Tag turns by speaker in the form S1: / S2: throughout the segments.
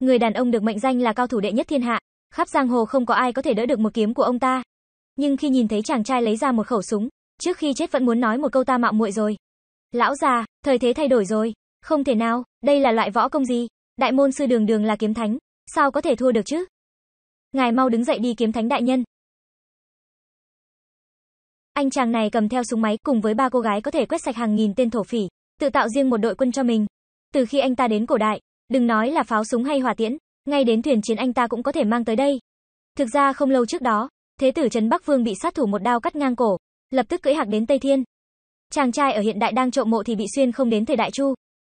S1: Người đàn ông được mệnh danh là cao thủ đệ nhất thiên hạ, khắp giang hồ không có ai có thể đỡ được một kiếm của ông ta. Nhưng khi nhìn thấy chàng trai lấy ra một khẩu súng, trước khi chết vẫn muốn nói một câu ta mạo muội rồi. Lão già, thời thế thay đổi rồi, không thể nào, đây là loại võ công gì? Đại môn sư Đường Đường là kiếm thánh, sao có thể thua được chứ? Ngài mau đứng dậy đi kiếm thánh đại nhân. Anh chàng này cầm theo súng máy cùng với ba cô gái có thể quét sạch hàng nghìn tên thổ phỉ, tự tạo riêng một đội quân cho mình. Từ khi anh ta đến cổ đại, Đừng nói là pháo súng hay hỏa tiễn, ngay đến thuyền chiến anh ta cũng có thể mang tới đây. Thực ra không lâu trước đó, thế tử Trấn Bắc Vương bị sát thủ một đao cắt ngang cổ, lập tức cưỡi hạc đến Tây Thiên. Chàng trai ở hiện đại đang trộm mộ thì bị xuyên không đến thời đại Chu.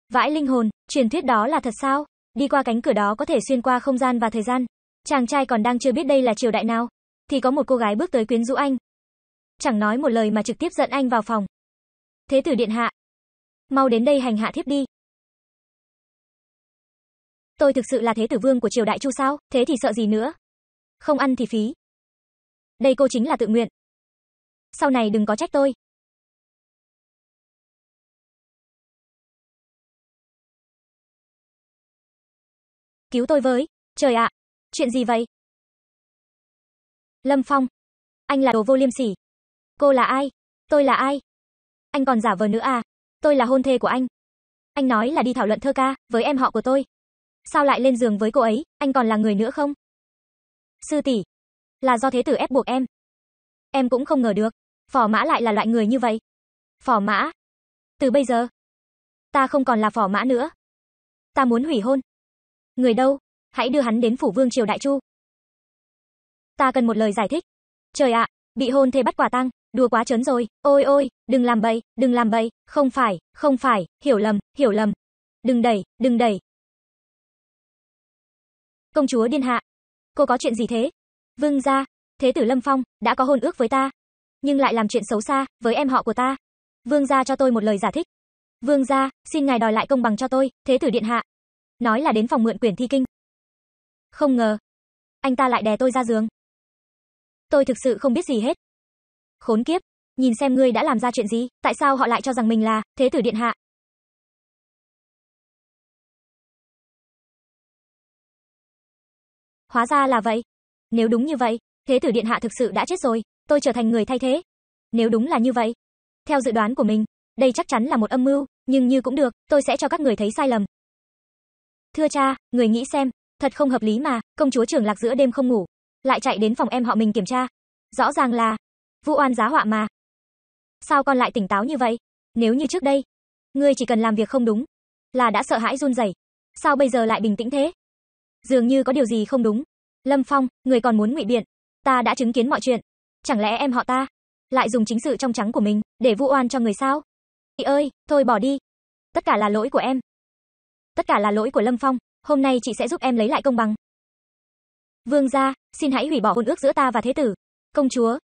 S1: Vãi linh hồn, truyền thuyết đó là thật sao? Đi qua cánh cửa đó có thể xuyên qua không gian và thời gian. Chàng trai còn đang chưa biết đây là triều đại nào, thì có một cô gái bước tới quyến rũ anh. Chẳng nói một lời mà trực tiếp dẫn anh vào phòng. Thế tử điện hạ, mau đến đây hành hạ thiếp đi. Tôi thực sự là thế tử vương của triều đại Chu sao, thế thì sợ gì nữa. Không ăn thì phí. Đây cô chính là tự nguyện. Sau này đừng có trách tôi. Cứu tôi với. Trời ạ, chuyện gì vậy? Lâm Phong, anh là đồ vô liêm sỉ. Cô là ai? Tôi là ai? Anh còn giả vờ nữa à? Tôi là hôn thê của anh. Anh nói là đi thảo luận thơ ca với em họ của tôi, Sao lại lên giường với cô ấy, anh còn là người nữa không? Sư tỷ, là do thế tử ép buộc em. Em cũng không ngờ được, phỏ mã lại là loại người như vậy. Phỏ mã? Từ bây giờ, ta không còn là phỏ mã nữa. Ta muốn hủy hôn. Người đâu, hãy đưa hắn đến phủ vương triều đại chu. Ta cần một lời giải thích. Trời ạ, bị hôn thê bắt quả tang, đùa quá trớn rồi, ôi ôi, đừng làm bậy, đừng làm bậy, không phải, không phải, hiểu lầm, hiểu lầm. Đừng đẩy, đừng đẩy, Công chúa điện hạ, cô có chuyện gì thế? Vương gia, thế tử Lâm Phong đã có hôn ước với ta, nhưng lại làm chuyện xấu xa với em họ của ta. Vương gia cho tôi một lời giải thích. Vương gia, xin ngài đòi lại công bằng cho tôi, thế tử điện hạ. Nói là đến phòng mượn quyển thi kinh. Không ngờ, anh ta lại đè tôi ra giường. Tôi thực sự không biết gì hết. Khốn kiếp, nhìn xem ngươi đã làm ra chuyện gì, tại sao họ lại cho rằng mình là thế tử điện hạ? Hóa ra là vậy. Nếu đúng như vậy, Thế tử điện hạ thực sự đã chết rồi, tôi trở thành người thay thế. Nếu đúng là như vậy, theo dự đoán của mình, đây chắc chắn là một âm mưu, nhưng như cũng được, tôi sẽ cho các người thấy sai lầm. Thưa cha, người nghĩ xem, thật không hợp lý mà, công chúa trưởng lạc giữa đêm không ngủ, lại chạy đến phòng em họ mình kiểm tra. Rõ ràng là vu oan giá họa mà. Sao con lại tỉnh táo như vậy? Nếu như trước đây, ngươi chỉ cần làm việc không đúng, là đã sợ hãi run rẩy, sao bây giờ lại bình tĩnh thế? dường như có điều gì không đúng. Lâm Phong, người còn muốn ngụy biện, ta đã chứng kiến mọi chuyện, chẳng lẽ em họ ta lại dùng chính sự trong trắng của mình để vu oan cho người sao? Chị ơi, thôi bỏ đi. Tất cả là lỗi của em. Tất cả là lỗi của Lâm Phong, hôm nay chị sẽ giúp em lấy lại công bằng. Vương gia, xin hãy hủy bỏ hôn ước giữa ta và thế tử. Công chúa,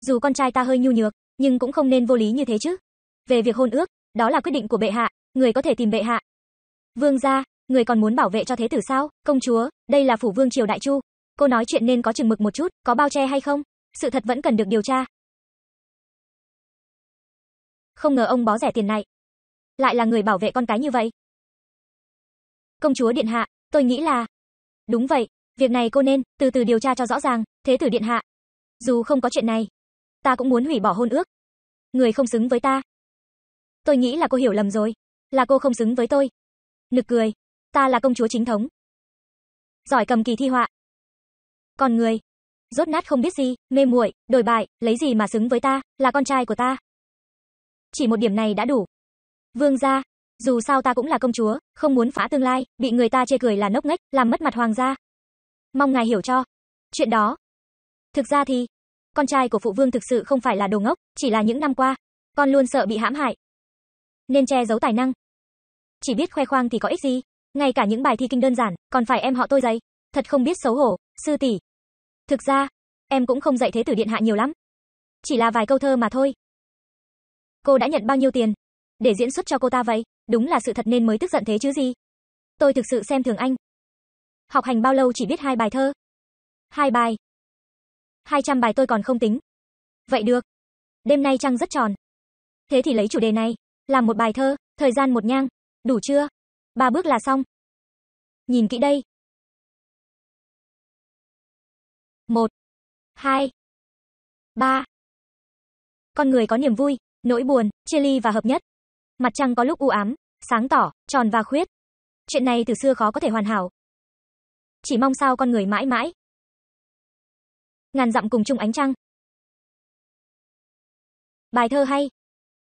S1: dù con trai ta hơi nhu nhược, nhưng cũng không nên vô lý như thế chứ. Về việc hôn ước, đó là quyết định của bệ hạ, người có thể tìm bệ hạ. Vương gia, người còn muốn bảo vệ cho thế tử sao? Công chúa, đây là phủ vương triều Đại Chu. Cô nói chuyện nên có chừng mực một chút, có bao che hay không? Sự thật vẫn cần được điều tra. Không ngờ ông bó rẻ tiền này, lại là người bảo vệ con cái như vậy. Công chúa điện hạ, tôi nghĩ là Đúng vậy, việc này cô nên từ từ điều tra cho rõ ràng, thế tử điện hạ. Dù không có chuyện này, ta cũng muốn hủy bỏ hôn ước. Người không xứng với ta. Tôi nghĩ là cô hiểu lầm rồi, là cô không xứng với tôi. Nực cười, Ta là công chúa chính thống. Giỏi cầm kỳ thi họa. Còn người, rốt nát không biết gì, mê muội, đổi bại, lấy gì mà xứng với ta, là con trai của ta. Chỉ một điểm này đã đủ. Vương gia, dù sao ta cũng là công chúa, không muốn phá tương lai, bị người ta chê cười là nốc nghếch, làm mất mặt hoàng gia. Mong ngài hiểu cho. Chuyện đó. Thực ra thì, con trai của phụ vương thực sự không phải là đồ ngốc, chỉ là những năm qua, con luôn sợ bị hãm hại. Nên che giấu tài năng. Chỉ biết khoe khoang thì có ích gì ngay cả những bài thi kinh đơn giản, còn phải em họ tôi dạy. Thật không biết xấu hổ, sư tỷ. Thực ra, em cũng không dạy thế tử điện hạ nhiều lắm. Chỉ là vài câu thơ mà thôi. Cô đã nhận bao nhiêu tiền để diễn xuất cho cô ta vậy? Đúng là sự thật nên mới tức giận thế chứ gì. Tôi thực sự xem thường anh. Học hành bao lâu chỉ biết hai bài thơ? Hai bài. hai trăm bài tôi còn không tính. Vậy được. Đêm nay trăng rất tròn. Thế thì lấy chủ đề này, làm một bài thơ, thời gian một nhang, đủ chưa? Ba bước là xong. Nhìn kỹ đây. một hai ba Con người có niềm vui, nỗi buồn, chia ly và hợp nhất. Mặt trăng có lúc u ám, sáng tỏ, tròn và khuyết. Chuyện này từ xưa khó có thể hoàn hảo. Chỉ mong sao con người mãi mãi. Ngàn dặm cùng chung ánh trăng. Bài thơ hay.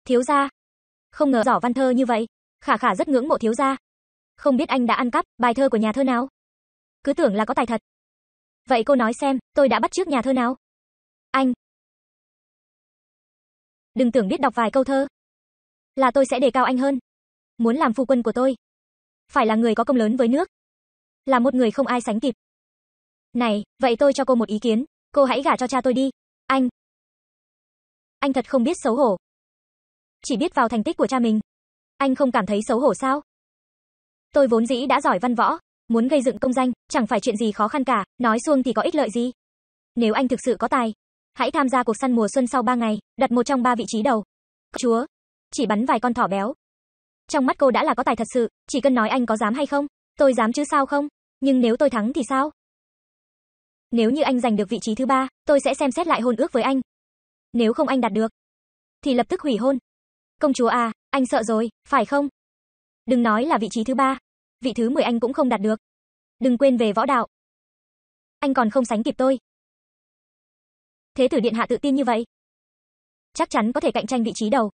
S1: Thiếu gia. Không ngờ giỏ văn thơ như vậy. Khả khả rất ngưỡng mộ thiếu gia không biết anh đã ăn cắp bài thơ của nhà thơ nào? Cứ tưởng là có tài thật. Vậy cô nói xem, tôi đã bắt trước nhà thơ nào? Anh. Đừng tưởng biết đọc vài câu thơ. Là tôi sẽ đề cao anh hơn. Muốn làm phu quân của tôi. Phải là người có công lớn với nước. Là một người không ai sánh kịp. Này, vậy tôi cho cô một ý kiến. Cô hãy gả cho cha tôi đi. Anh. Anh thật không biết xấu hổ. Chỉ biết vào thành tích của cha mình. Anh không cảm thấy xấu hổ sao? Tôi vốn dĩ đã giỏi văn võ, muốn gây dựng công danh, chẳng phải chuyện gì khó khăn cả, nói xuông thì có ích lợi gì. Nếu anh thực sự có tài, hãy tham gia cuộc săn mùa xuân sau ba ngày, đặt một trong ba vị trí đầu. Chúa, chỉ bắn vài con thỏ béo. Trong mắt cô đã là có tài thật sự, chỉ cần nói anh có dám hay không, tôi dám chứ sao không, nhưng nếu tôi thắng thì sao? Nếu như anh giành được vị trí thứ ba, tôi sẽ xem xét lại hôn ước với anh. Nếu không anh đạt được, thì lập tức hủy hôn. Công chúa à, anh sợ rồi, phải không? Đừng nói là vị trí thứ ba, vị thứ 10 anh cũng không đạt được. Đừng quên về võ đạo. Anh còn không sánh kịp tôi. Thế tử điện hạ tự tin như vậy, chắc chắn có thể cạnh tranh vị trí đầu.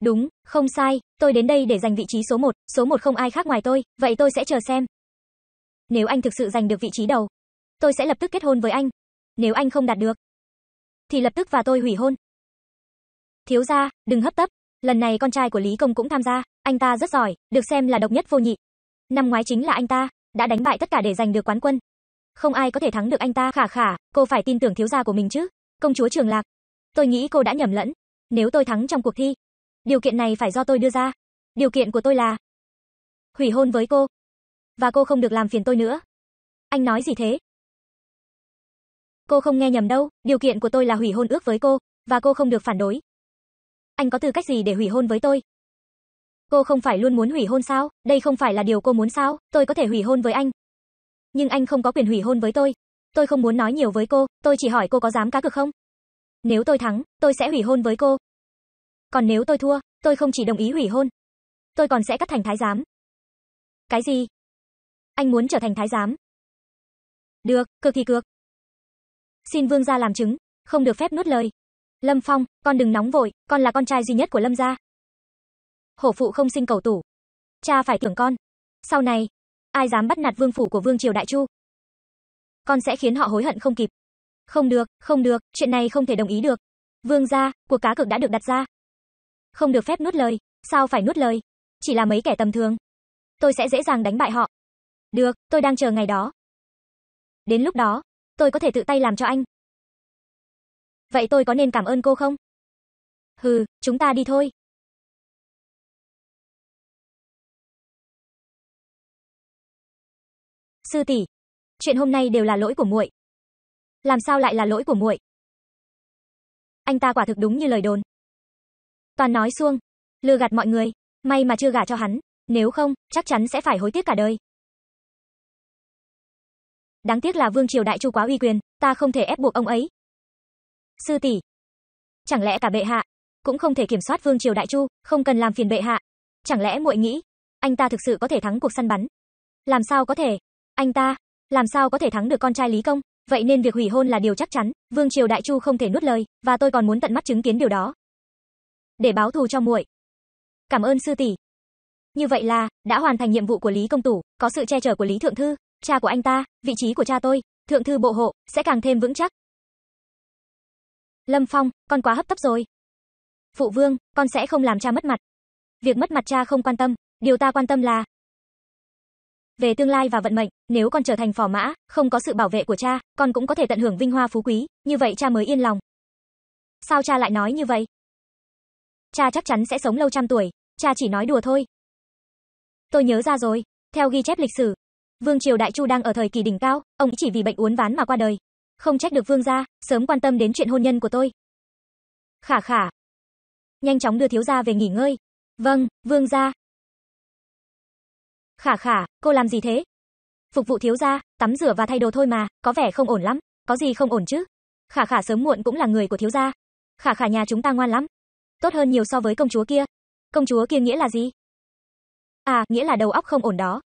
S1: Đúng, không sai, tôi đến đây để giành vị trí số 1, số 1 không ai khác ngoài tôi, vậy tôi sẽ chờ xem. Nếu anh thực sự giành được vị trí đầu, tôi sẽ lập tức kết hôn với anh. Nếu anh không đạt được, thì lập tức và tôi hủy hôn. Thiếu gia, đừng hấp tấp, lần này con trai của Lý Công cũng tham gia. Anh ta rất giỏi, được xem là độc nhất vô nhị. Năm ngoái chính là anh ta đã đánh bại tất cả để giành được quán quân. Không ai có thể thắng được anh ta, khả khả, cô phải tin tưởng thiếu gia của mình chứ. Công chúa Trường Lạc, tôi nghĩ cô đã nhầm lẫn. Nếu tôi thắng trong cuộc thi, điều kiện này phải do tôi đưa ra. Điều kiện của tôi là hủy hôn với cô và cô không được làm phiền tôi nữa. Anh nói gì thế? Cô không nghe nhầm đâu, điều kiện của tôi là hủy hôn ước với cô và cô không được phản đối. Anh có tư cách gì để hủy hôn với tôi? Cô không phải luôn muốn hủy hôn sao? Đây không phải là điều cô muốn sao? Tôi có thể hủy hôn với anh. Nhưng anh không có quyền hủy hôn với tôi. Tôi không muốn nói nhiều với cô, tôi chỉ hỏi cô có dám cá cược không? Nếu tôi thắng, tôi sẽ hủy hôn với cô. Còn nếu tôi thua, tôi không chỉ đồng ý hủy hôn, tôi còn sẽ cắt thành thái giám. Cái gì? Anh muốn trở thành thái giám? Được, cược thì cược. Xin vương gia làm chứng, không được phép nuốt lời. Lâm Phong, con đừng nóng vội, con là con trai duy nhất của Lâm gia, hổ phụ không sinh cầu tủ. Cha phải thưởng con. Sau này, ai dám bắt nạt vương phủ của vương triều Đại Chu? Con sẽ khiến họ hối hận không kịp. Không được, không được, chuyện này không thể đồng ý được. Vương gia, cuộc cá cược đã được đặt ra. Không được phép nuốt lời, sao phải nuốt lời? Chỉ là mấy kẻ tầm thường. Tôi sẽ dễ dàng đánh bại họ. Được, tôi đang chờ ngày đó. Đến lúc đó, tôi có thể tự tay làm cho anh. Vậy tôi có nên cảm ơn cô không? Hừ, chúng ta đi thôi. Sư tỷ, chuyện hôm nay đều là lỗi của muội. Làm sao lại là lỗi của muội? Anh ta quả thực đúng như lời đồn. Toàn nói xuông, lừa gạt mọi người, may mà chưa gả cho hắn, nếu không, chắc chắn sẽ phải hối tiếc cả đời. Đáng tiếc là vương triều đại chu quá uy quyền, ta không thể ép buộc ông ấy. Sư tỷ, chẳng lẽ cả bệ hạ cũng không thể kiểm soát vương triều đại chu, không cần làm phiền bệ hạ. Chẳng lẽ muội nghĩ, anh ta thực sự có thể thắng cuộc săn bắn? Làm sao có thể? anh ta làm sao có thể thắng được con trai Lý Công, vậy nên việc hủy hôn là điều chắc chắn, Vương Triều Đại Chu không thể nuốt lời, và tôi còn muốn tận mắt chứng kiến điều đó. Để báo thù cho muội. Cảm ơn sư tỷ. Như vậy là đã hoàn thành nhiệm vụ của Lý công tử, có sự che chở của Lý thượng thư, cha của anh ta, vị trí của cha tôi, thượng thư bộ hộ sẽ càng thêm vững chắc. Lâm Phong, con quá hấp tấp rồi. Phụ vương, con sẽ không làm cha mất mặt. Việc mất mặt cha không quan tâm, điều ta quan tâm là về tương lai và vận mệnh, nếu con trở thành phò mã, không có sự bảo vệ của cha, con cũng có thể tận hưởng vinh hoa phú quý, như vậy cha mới yên lòng. Sao cha lại nói như vậy? Cha chắc chắn sẽ sống lâu trăm tuổi, cha chỉ nói đùa thôi. Tôi nhớ ra rồi, theo ghi chép lịch sử, Vương triều Đại Chu đang ở thời kỳ đỉnh cao, ông chỉ vì bệnh uốn ván mà qua đời. Không trách được vương gia, sớm quan tâm đến chuyện hôn nhân của tôi. Khả khả. Nhanh chóng đưa thiếu gia về nghỉ ngơi. Vâng, vương gia. Khả khả, cô làm gì thế? Phục vụ thiếu gia, tắm rửa và thay đồ thôi mà, có vẻ không ổn lắm, có gì không ổn chứ? Khả khả sớm muộn cũng là người của thiếu gia. Khả khả nhà chúng ta ngoan lắm. Tốt hơn nhiều so với công chúa kia. Công chúa kia nghĩa là gì? À, nghĩa là đầu óc không ổn đó.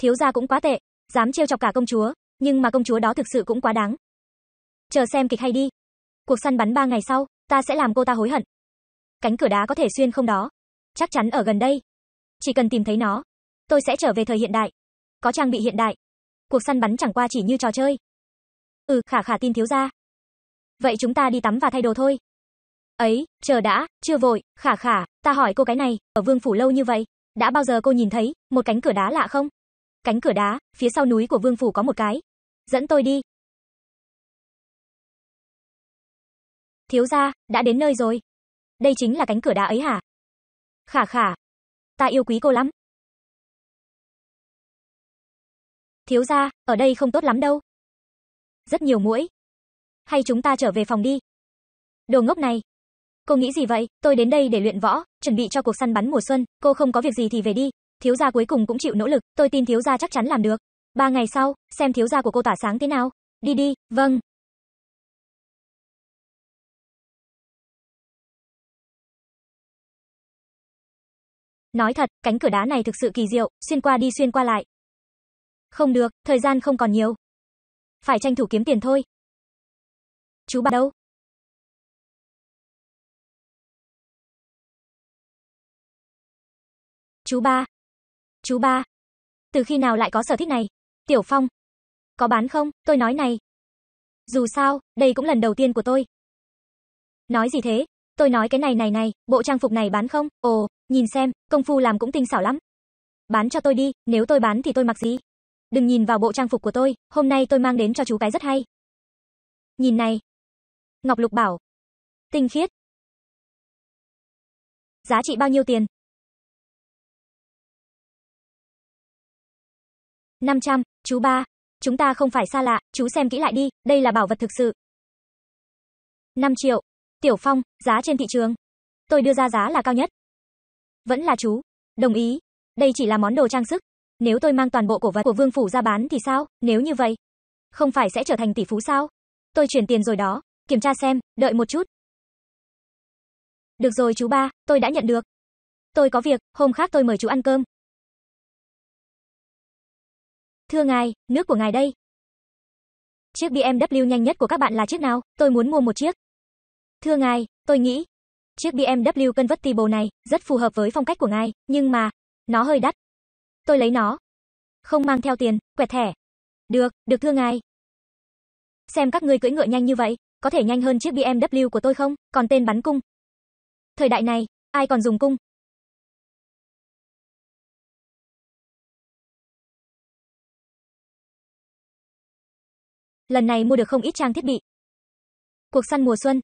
S1: Thiếu gia cũng quá tệ, dám trêu chọc cả công chúa, nhưng mà công chúa đó thực sự cũng quá đáng. Chờ xem kịch hay đi. Cuộc săn bắn ba ngày sau, ta sẽ làm cô ta hối hận. Cánh cửa đá có thể xuyên không đó? Chắc chắn ở gần đây, chỉ cần tìm thấy nó, tôi sẽ trở về thời hiện đại. Có trang bị hiện đại, cuộc săn bắn chẳng qua chỉ như trò chơi. Ừ, khả khả tin thiếu gia. Vậy chúng ta đi tắm và thay đồ thôi. Ấy, chờ đã, chưa vội, khả khả, ta hỏi cô cái này, ở vương phủ lâu như vậy, đã bao giờ cô nhìn thấy một cánh cửa đá lạ không? Cánh cửa đá, phía sau núi của vương phủ có một cái. Dẫn tôi đi. Thiếu gia, đã đến nơi rồi. Đây chính là cánh cửa đá ấy hả? Khả khả, ta yêu quý cô lắm. Thiếu gia, ở đây không tốt lắm đâu. Rất nhiều muỗi. Hay chúng ta trở về phòng đi. Đồ ngốc này. Cô nghĩ gì vậy, tôi đến đây để luyện võ, chuẩn bị cho cuộc săn bắn mùa xuân, cô không có việc gì thì về đi. Thiếu gia cuối cùng cũng chịu nỗ lực, tôi tin thiếu gia chắc chắn làm được. Ba ngày sau, xem thiếu gia của cô tỏa sáng thế nào. Đi đi, vâng, Nói thật, cánh cửa đá này thực sự kỳ diệu, xuyên qua đi xuyên qua lại. Không được, thời gian không còn nhiều. Phải tranh thủ kiếm tiền thôi. Chú bà đâu? Chú ba. Chú ba. Từ khi nào lại có sở thích này? Tiểu Phong. Có bán không? Tôi nói này. Dù sao, đây cũng lần đầu tiên của tôi. Nói gì thế, Tôi nói cái này này này, bộ trang phục này bán không? Ồ, nhìn xem, công phu làm cũng tinh xảo lắm. Bán cho tôi đi, nếu tôi bán thì tôi mặc gì? Đừng nhìn vào bộ trang phục của tôi, hôm nay tôi mang đến cho chú cái rất hay. Nhìn này. Ngọc Lục bảo. Tinh khiết. Giá trị bao nhiêu tiền? 500, chú ba. Chúng ta không phải xa lạ, chú xem kỹ lại đi, đây là bảo vật thực sự. 5 triệu. Tiểu Phong, giá trên thị trường. Tôi đưa ra giá là cao nhất. Vẫn là chú. Đồng ý. Đây chỉ là món đồ trang sức. Nếu tôi mang toàn bộ cổ vật của Vương Phủ ra bán thì sao, nếu như vậy? Không phải sẽ trở thành tỷ phú sao? Tôi chuyển tiền rồi đó. Kiểm tra xem, đợi một chút. Được rồi chú ba, tôi đã nhận được. Tôi có việc, hôm khác tôi mời chú ăn cơm. Thưa ngài, nước của ngài đây. Chiếc BMW nhanh nhất của các bạn là chiếc nào? Tôi muốn mua một chiếc. Thưa ngài, tôi nghĩ chiếc BMW Convertible này rất phù hợp với phong cách của ngài, nhưng mà nó hơi đắt. Tôi lấy nó. Không mang theo tiền, quẹt thẻ. Được, được thưa ngài. Xem các ngươi cưỡi ngựa nhanh như vậy, có thể nhanh hơn chiếc BMW của tôi không? Còn tên bắn cung. Thời đại này, ai còn dùng cung? Lần này mua được không ít trang thiết bị. Cuộc săn mùa xuân,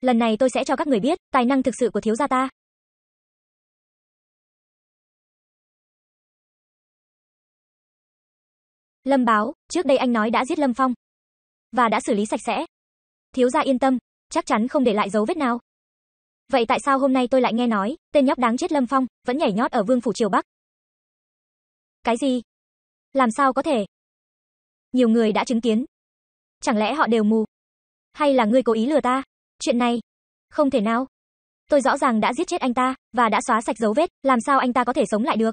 S1: lần này tôi sẽ cho các người biết tài năng thực sự của thiếu gia ta. Lâm báo, trước đây anh nói đã giết Lâm Phong và đã xử lý sạch sẽ. Thiếu gia yên tâm, chắc chắn không để lại dấu vết nào. Vậy tại sao hôm nay tôi lại nghe nói, tên nhóc đáng chết Lâm Phong vẫn nhảy nhót ở Vương phủ Triều Bắc? Cái gì? Làm sao có thể? Nhiều người đã chứng kiến. Chẳng lẽ họ đều mù? Hay là ngươi cố ý lừa ta? Chuyện này, không thể nào. Tôi rõ ràng đã giết chết anh ta và đã xóa sạch dấu vết, làm sao anh ta có thể sống lại được?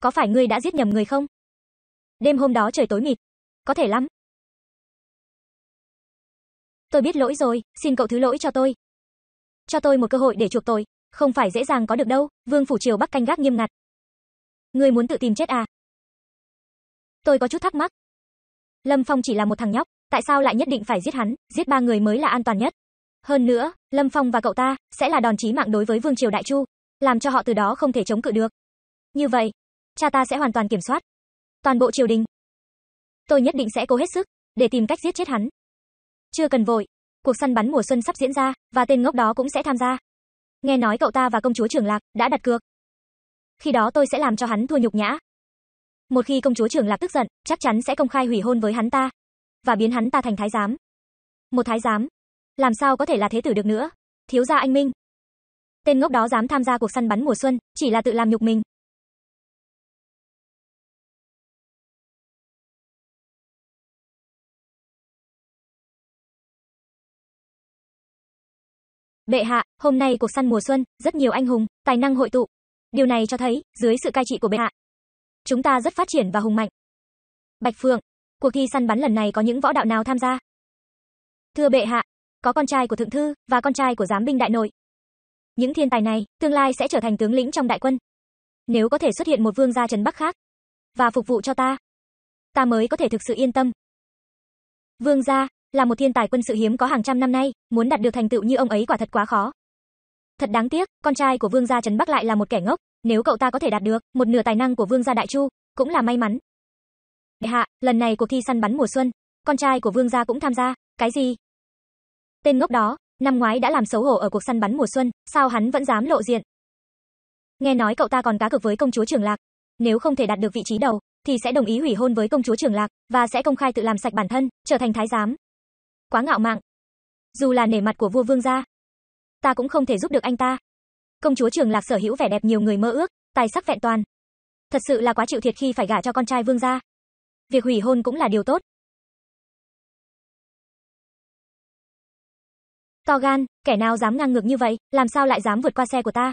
S1: Có phải ngươi đã giết nhầm người không? Đêm hôm đó trời tối mịt, có thể lắm. Tôi biết lỗi rồi, xin cậu thứ lỗi cho tôi. Cho tôi một cơ hội để chuộc tội, không phải dễ dàng có được đâu, Vương phủ Triều Bắc canh gác nghiêm ngặt. Ngươi muốn tự tìm chết à? Tôi có chút thắc mắc. Lâm Phong chỉ là một thằng nhóc, tại sao lại nhất định phải giết hắn, giết ba người mới là an toàn nhất. Hơn nữa, Lâm Phong và cậu ta sẽ là đòn chí mạng đối với Vương triều Đại Chu, làm cho họ từ đó không thể chống cự được. Như vậy, cha ta sẽ hoàn toàn kiểm soát toàn bộ triều đình. Tôi nhất định sẽ cố hết sức để tìm cách giết chết hắn. Chưa cần vội, cuộc săn bắn mùa xuân sắp diễn ra và tên ngốc đó cũng sẽ tham gia. Nghe nói cậu ta và công chúa Trường Lạc đã đặt cược. Khi đó tôi sẽ làm cho hắn thua nhục nhã. Một khi công chúa Trường Lạc tức giận, chắc chắn sẽ công khai hủy hôn với hắn ta, và biến hắn ta thành thái giám. Một thái giám, làm sao có thể là thế tử được nữa? Thiếu gia anh Minh, tên ngốc đó dám tham gia cuộc săn bắn mùa xuân, chỉ là tự làm nhục mình. Bệ hạ, hôm nay cuộc săn mùa xuân, rất nhiều anh hùng, tài năng hội tụ. Điều này cho thấy, dưới sự cai trị của bệ hạ, chúng ta rất phát triển và hùng mạnh. Bạch Phượng, Cuộc thi săn bắn lần này có những võ đạo nào tham gia? Thưa bệ hạ, có con trai của thượng thư và con trai của giám binh đại nội. Những thiên tài này tương lai sẽ trở thành tướng lĩnh trong đại quân. Nếu có thể xuất hiện một vương gia trấn Bắc khác và phục vụ cho ta, ta mới có thể thực sự yên tâm. Vương gia là một thiên tài quân sự hiếm có hàng trăm năm nay, muốn đạt được thành tựu như ông ấy quả thật quá khó. Thật đáng tiếc, con trai của vương gia trấn Bắc lại là một kẻ ngốc, nếu cậu ta có thể đạt được một nửa tài năng của vương gia Đại Chu, cũng là may mắn đại hạ, lần này cuộc thi săn bắn mùa xuân, con trai của vương gia cũng tham gia, cái gì? Tên ngốc đó, năm ngoái đã làm xấu hổ ở cuộc săn bắn mùa xuân, sao hắn vẫn dám lộ diện? Nghe nói cậu ta còn cá cược với công chúa Trường Lạc, nếu không thể đạt được vị trí đầu thì sẽ đồng ý hủy hôn với công chúa Trường Lạc và sẽ công khai tự làm sạch bản thân, trở thành thái giám. Quá ngạo mạn. Dù là nể mặt của vua vương gia, ta cũng không thể giúp được anh ta. Công chúa Trường Lạc sở hữu vẻ đẹp nhiều người mơ ước, tài sắc vẹn toàn. Thật sự là quá chịu thiệt khi phải gả cho con trai vương gia việc hủy hôn cũng là điều tốt. To gan, kẻ nào dám ngang ngược như vậy, làm sao lại dám vượt qua xe của ta?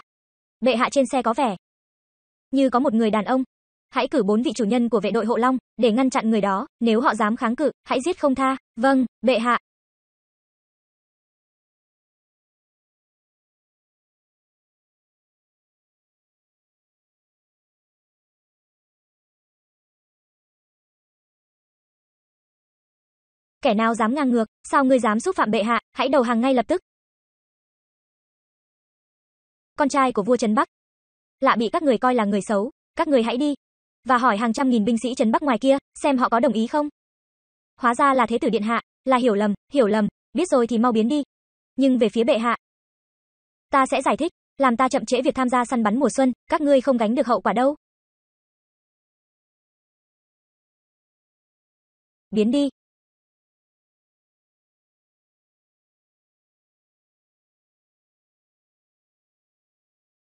S1: Bệ hạ trên xe có vẻ như có một người đàn ông. Hãy cử bốn vị chủ nhân của vệ đội hộ long để ngăn chặn người đó, nếu họ dám kháng cự, hãy giết không tha. Vâng, bệ hạ. kẻ nào dám ngang ngược, sao ngươi dám xúc phạm bệ hạ, hãy đầu hàng ngay lập tức. Con trai của vua Trần Bắc. Lạ bị các người coi là người xấu, các người hãy đi. Và hỏi hàng trăm nghìn binh sĩ Trần Bắc ngoài kia, xem họ có đồng ý không. Hóa ra là thế tử điện hạ, là hiểu lầm, hiểu lầm, biết rồi thì mau biến đi. Nhưng về phía bệ hạ, ta sẽ giải thích, làm ta chậm trễ việc tham gia săn bắn mùa xuân, các ngươi không gánh được hậu quả đâu. Biến đi,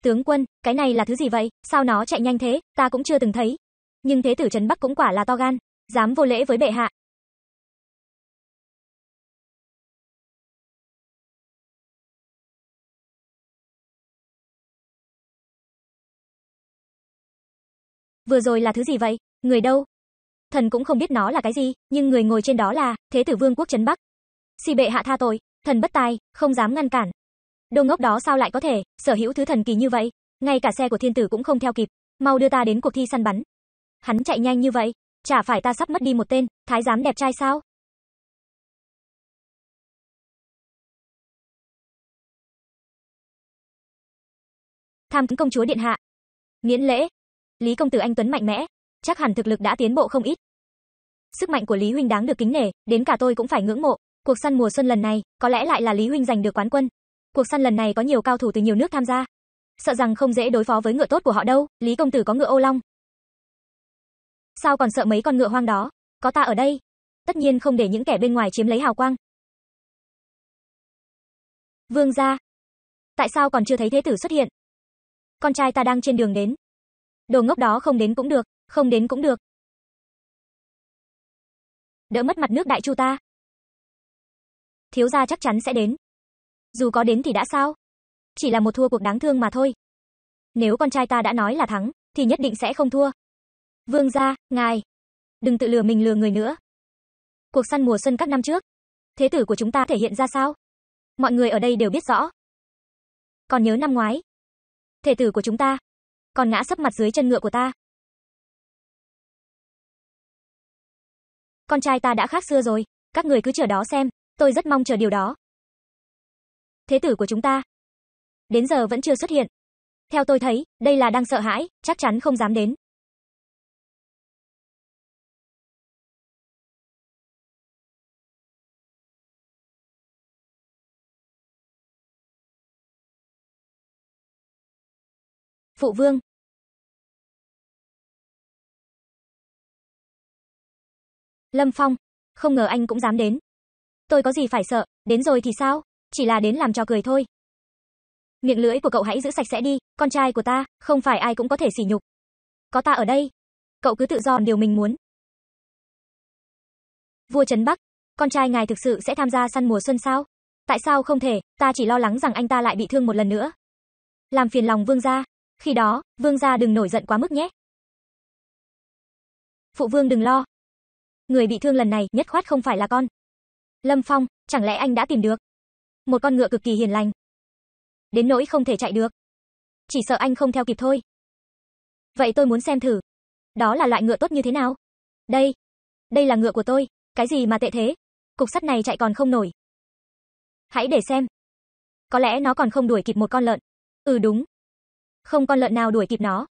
S1: Tướng quân, cái này là thứ gì vậy? Sao nó chạy nhanh thế? Ta cũng chưa từng thấy. Nhưng thế tử Trấn Bắc cũng quả là to gan, dám vô lễ với bệ hạ. Vừa rồi là thứ gì vậy? Người đâu? Thần cũng không biết nó là cái gì, nhưng người ngồi trên đó là Thế tử Vương quốc Trấn Bắc. Xì bệ hạ tha tội, thần bất tài, không dám ngăn cản, Đồ ngốc đó sao lại có thể sở hữu thứ thần kỳ như vậy? Ngay cả xe của thiên tử cũng không theo kịp, mau đưa ta đến cuộc thi săn bắn. Hắn chạy nhanh như vậy, chả phải ta sắp mất đi một tên thái giám đẹp trai sao? Tham kiến công chúa điện hạ. Miễn lễ. Lý công tử anh tuấn mạnh mẽ, chắc hẳn thực lực đã tiến bộ không ít. Sức mạnh của Lý huynh đáng được kính nể, đến cả tôi cũng phải ngưỡng mộ. Cuộc săn mùa xuân lần này, có lẽ lại là Lý huynh giành được quán quân, Cuộc săn lần này có nhiều cao thủ từ nhiều nước tham gia, sợ rằng không dễ đối phó với ngựa tốt của họ đâu, Lý công tử có ngựa ô long. Sao còn sợ mấy con ngựa hoang đó, có ta ở đây, tất nhiên không để những kẻ bên ngoài chiếm lấy hào quang. Vương gia, tại sao còn chưa thấy thế tử xuất hiện? Con trai ta đang trên đường đến. Đồ ngốc đó không đến cũng được, không đến cũng được. Đỡ mất mặt nước đại chu ta. Thiếu gia chắc chắn sẽ đến. Dù có đến thì đã sao? Chỉ là một thua cuộc đáng thương mà thôi. Nếu con trai ta đã nói là thắng, thì nhất định sẽ không thua. Vương gia, ngài, đừng tự lừa mình lừa người nữa. Cuộc săn mùa xuân các năm trước, thế tử của chúng ta thể hiện ra sao? Mọi người ở đây đều biết rõ. Còn nhớ năm ngoái, thể tử của chúng ta còn ngã sấp mặt dưới chân ngựa của ta. Con trai ta đã khác xưa rồi, các người cứ chờ đó xem, tôi rất mong chờ điều đó thế tử của chúng ta. Đến giờ vẫn chưa xuất hiện. Theo tôi thấy, đây là đang sợ hãi, chắc chắn không dám đến. Phụ vương, Lâm Phong, không ngờ anh cũng dám đến. Tôi có gì phải sợ, đến rồi thì sao? chỉ là đến làm cho cười thôi. Miệng lưỡi của cậu hãy giữ sạch sẽ đi, con trai của ta, không phải ai cũng có thể sỉ nhục. Có ta ở đây, cậu cứ tự do điều mình muốn. Vua Trấn Bắc, con trai ngài thực sự sẽ tham gia săn mùa xuân sao? Tại sao không thể, ta chỉ lo lắng rằng anh ta lại bị thương một lần nữa. Làm phiền lòng vương gia, khi đó, vương gia đừng nổi giận quá mức nhé. Phụ vương đừng lo. Người bị thương lần này nhất khoát không phải là con. Lâm Phong, chẳng lẽ anh đã tìm được? một con ngựa cực kỳ hiền lành. Đến nỗi không thể chạy được. Chỉ sợ anh không theo kịp thôi. Vậy tôi muốn xem thử. Đó là loại ngựa tốt như thế nào? Đây. Đây là ngựa của tôi. Cái gì mà tệ thế? Cục sắt này chạy còn không nổi. Hãy để xem. Có lẽ nó còn không đuổi kịp một con lợn. Ừ đúng. Không con lợn nào đuổi kịp nó.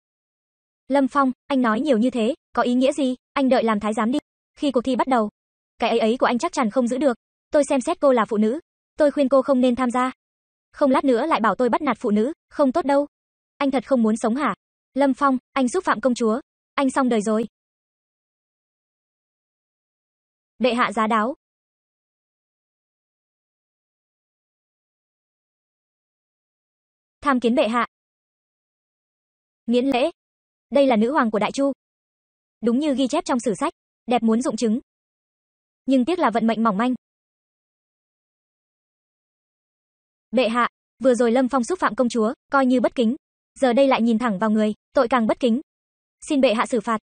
S1: Lâm Phong, anh nói nhiều như thế, có ý nghĩa gì? Anh đợi làm thái giám đi. Khi cuộc thi bắt đầu, cái ấy ấy của anh chắc chắn không giữ được. Tôi xem xét cô là phụ nữ, Tôi khuyên cô không nên tham gia. Không lát nữa lại bảo tôi bắt nạt phụ nữ, không tốt đâu. Anh thật không muốn sống hả? Lâm Phong, anh xúc phạm công chúa, anh xong đời rồi. Đệ hạ giá đáo. Tham kiến bệ hạ. Miễn lễ. Đây là nữ hoàng của Đại Chu. Đúng như ghi chép trong sử sách, đẹp muốn dụng chứng. Nhưng tiếc là vận mệnh mỏng manh, Bệ hạ, vừa rồi Lâm Phong xúc phạm công chúa, coi như bất kính, giờ đây lại nhìn thẳng vào người, tội càng bất kính. Xin bệ hạ xử phạt.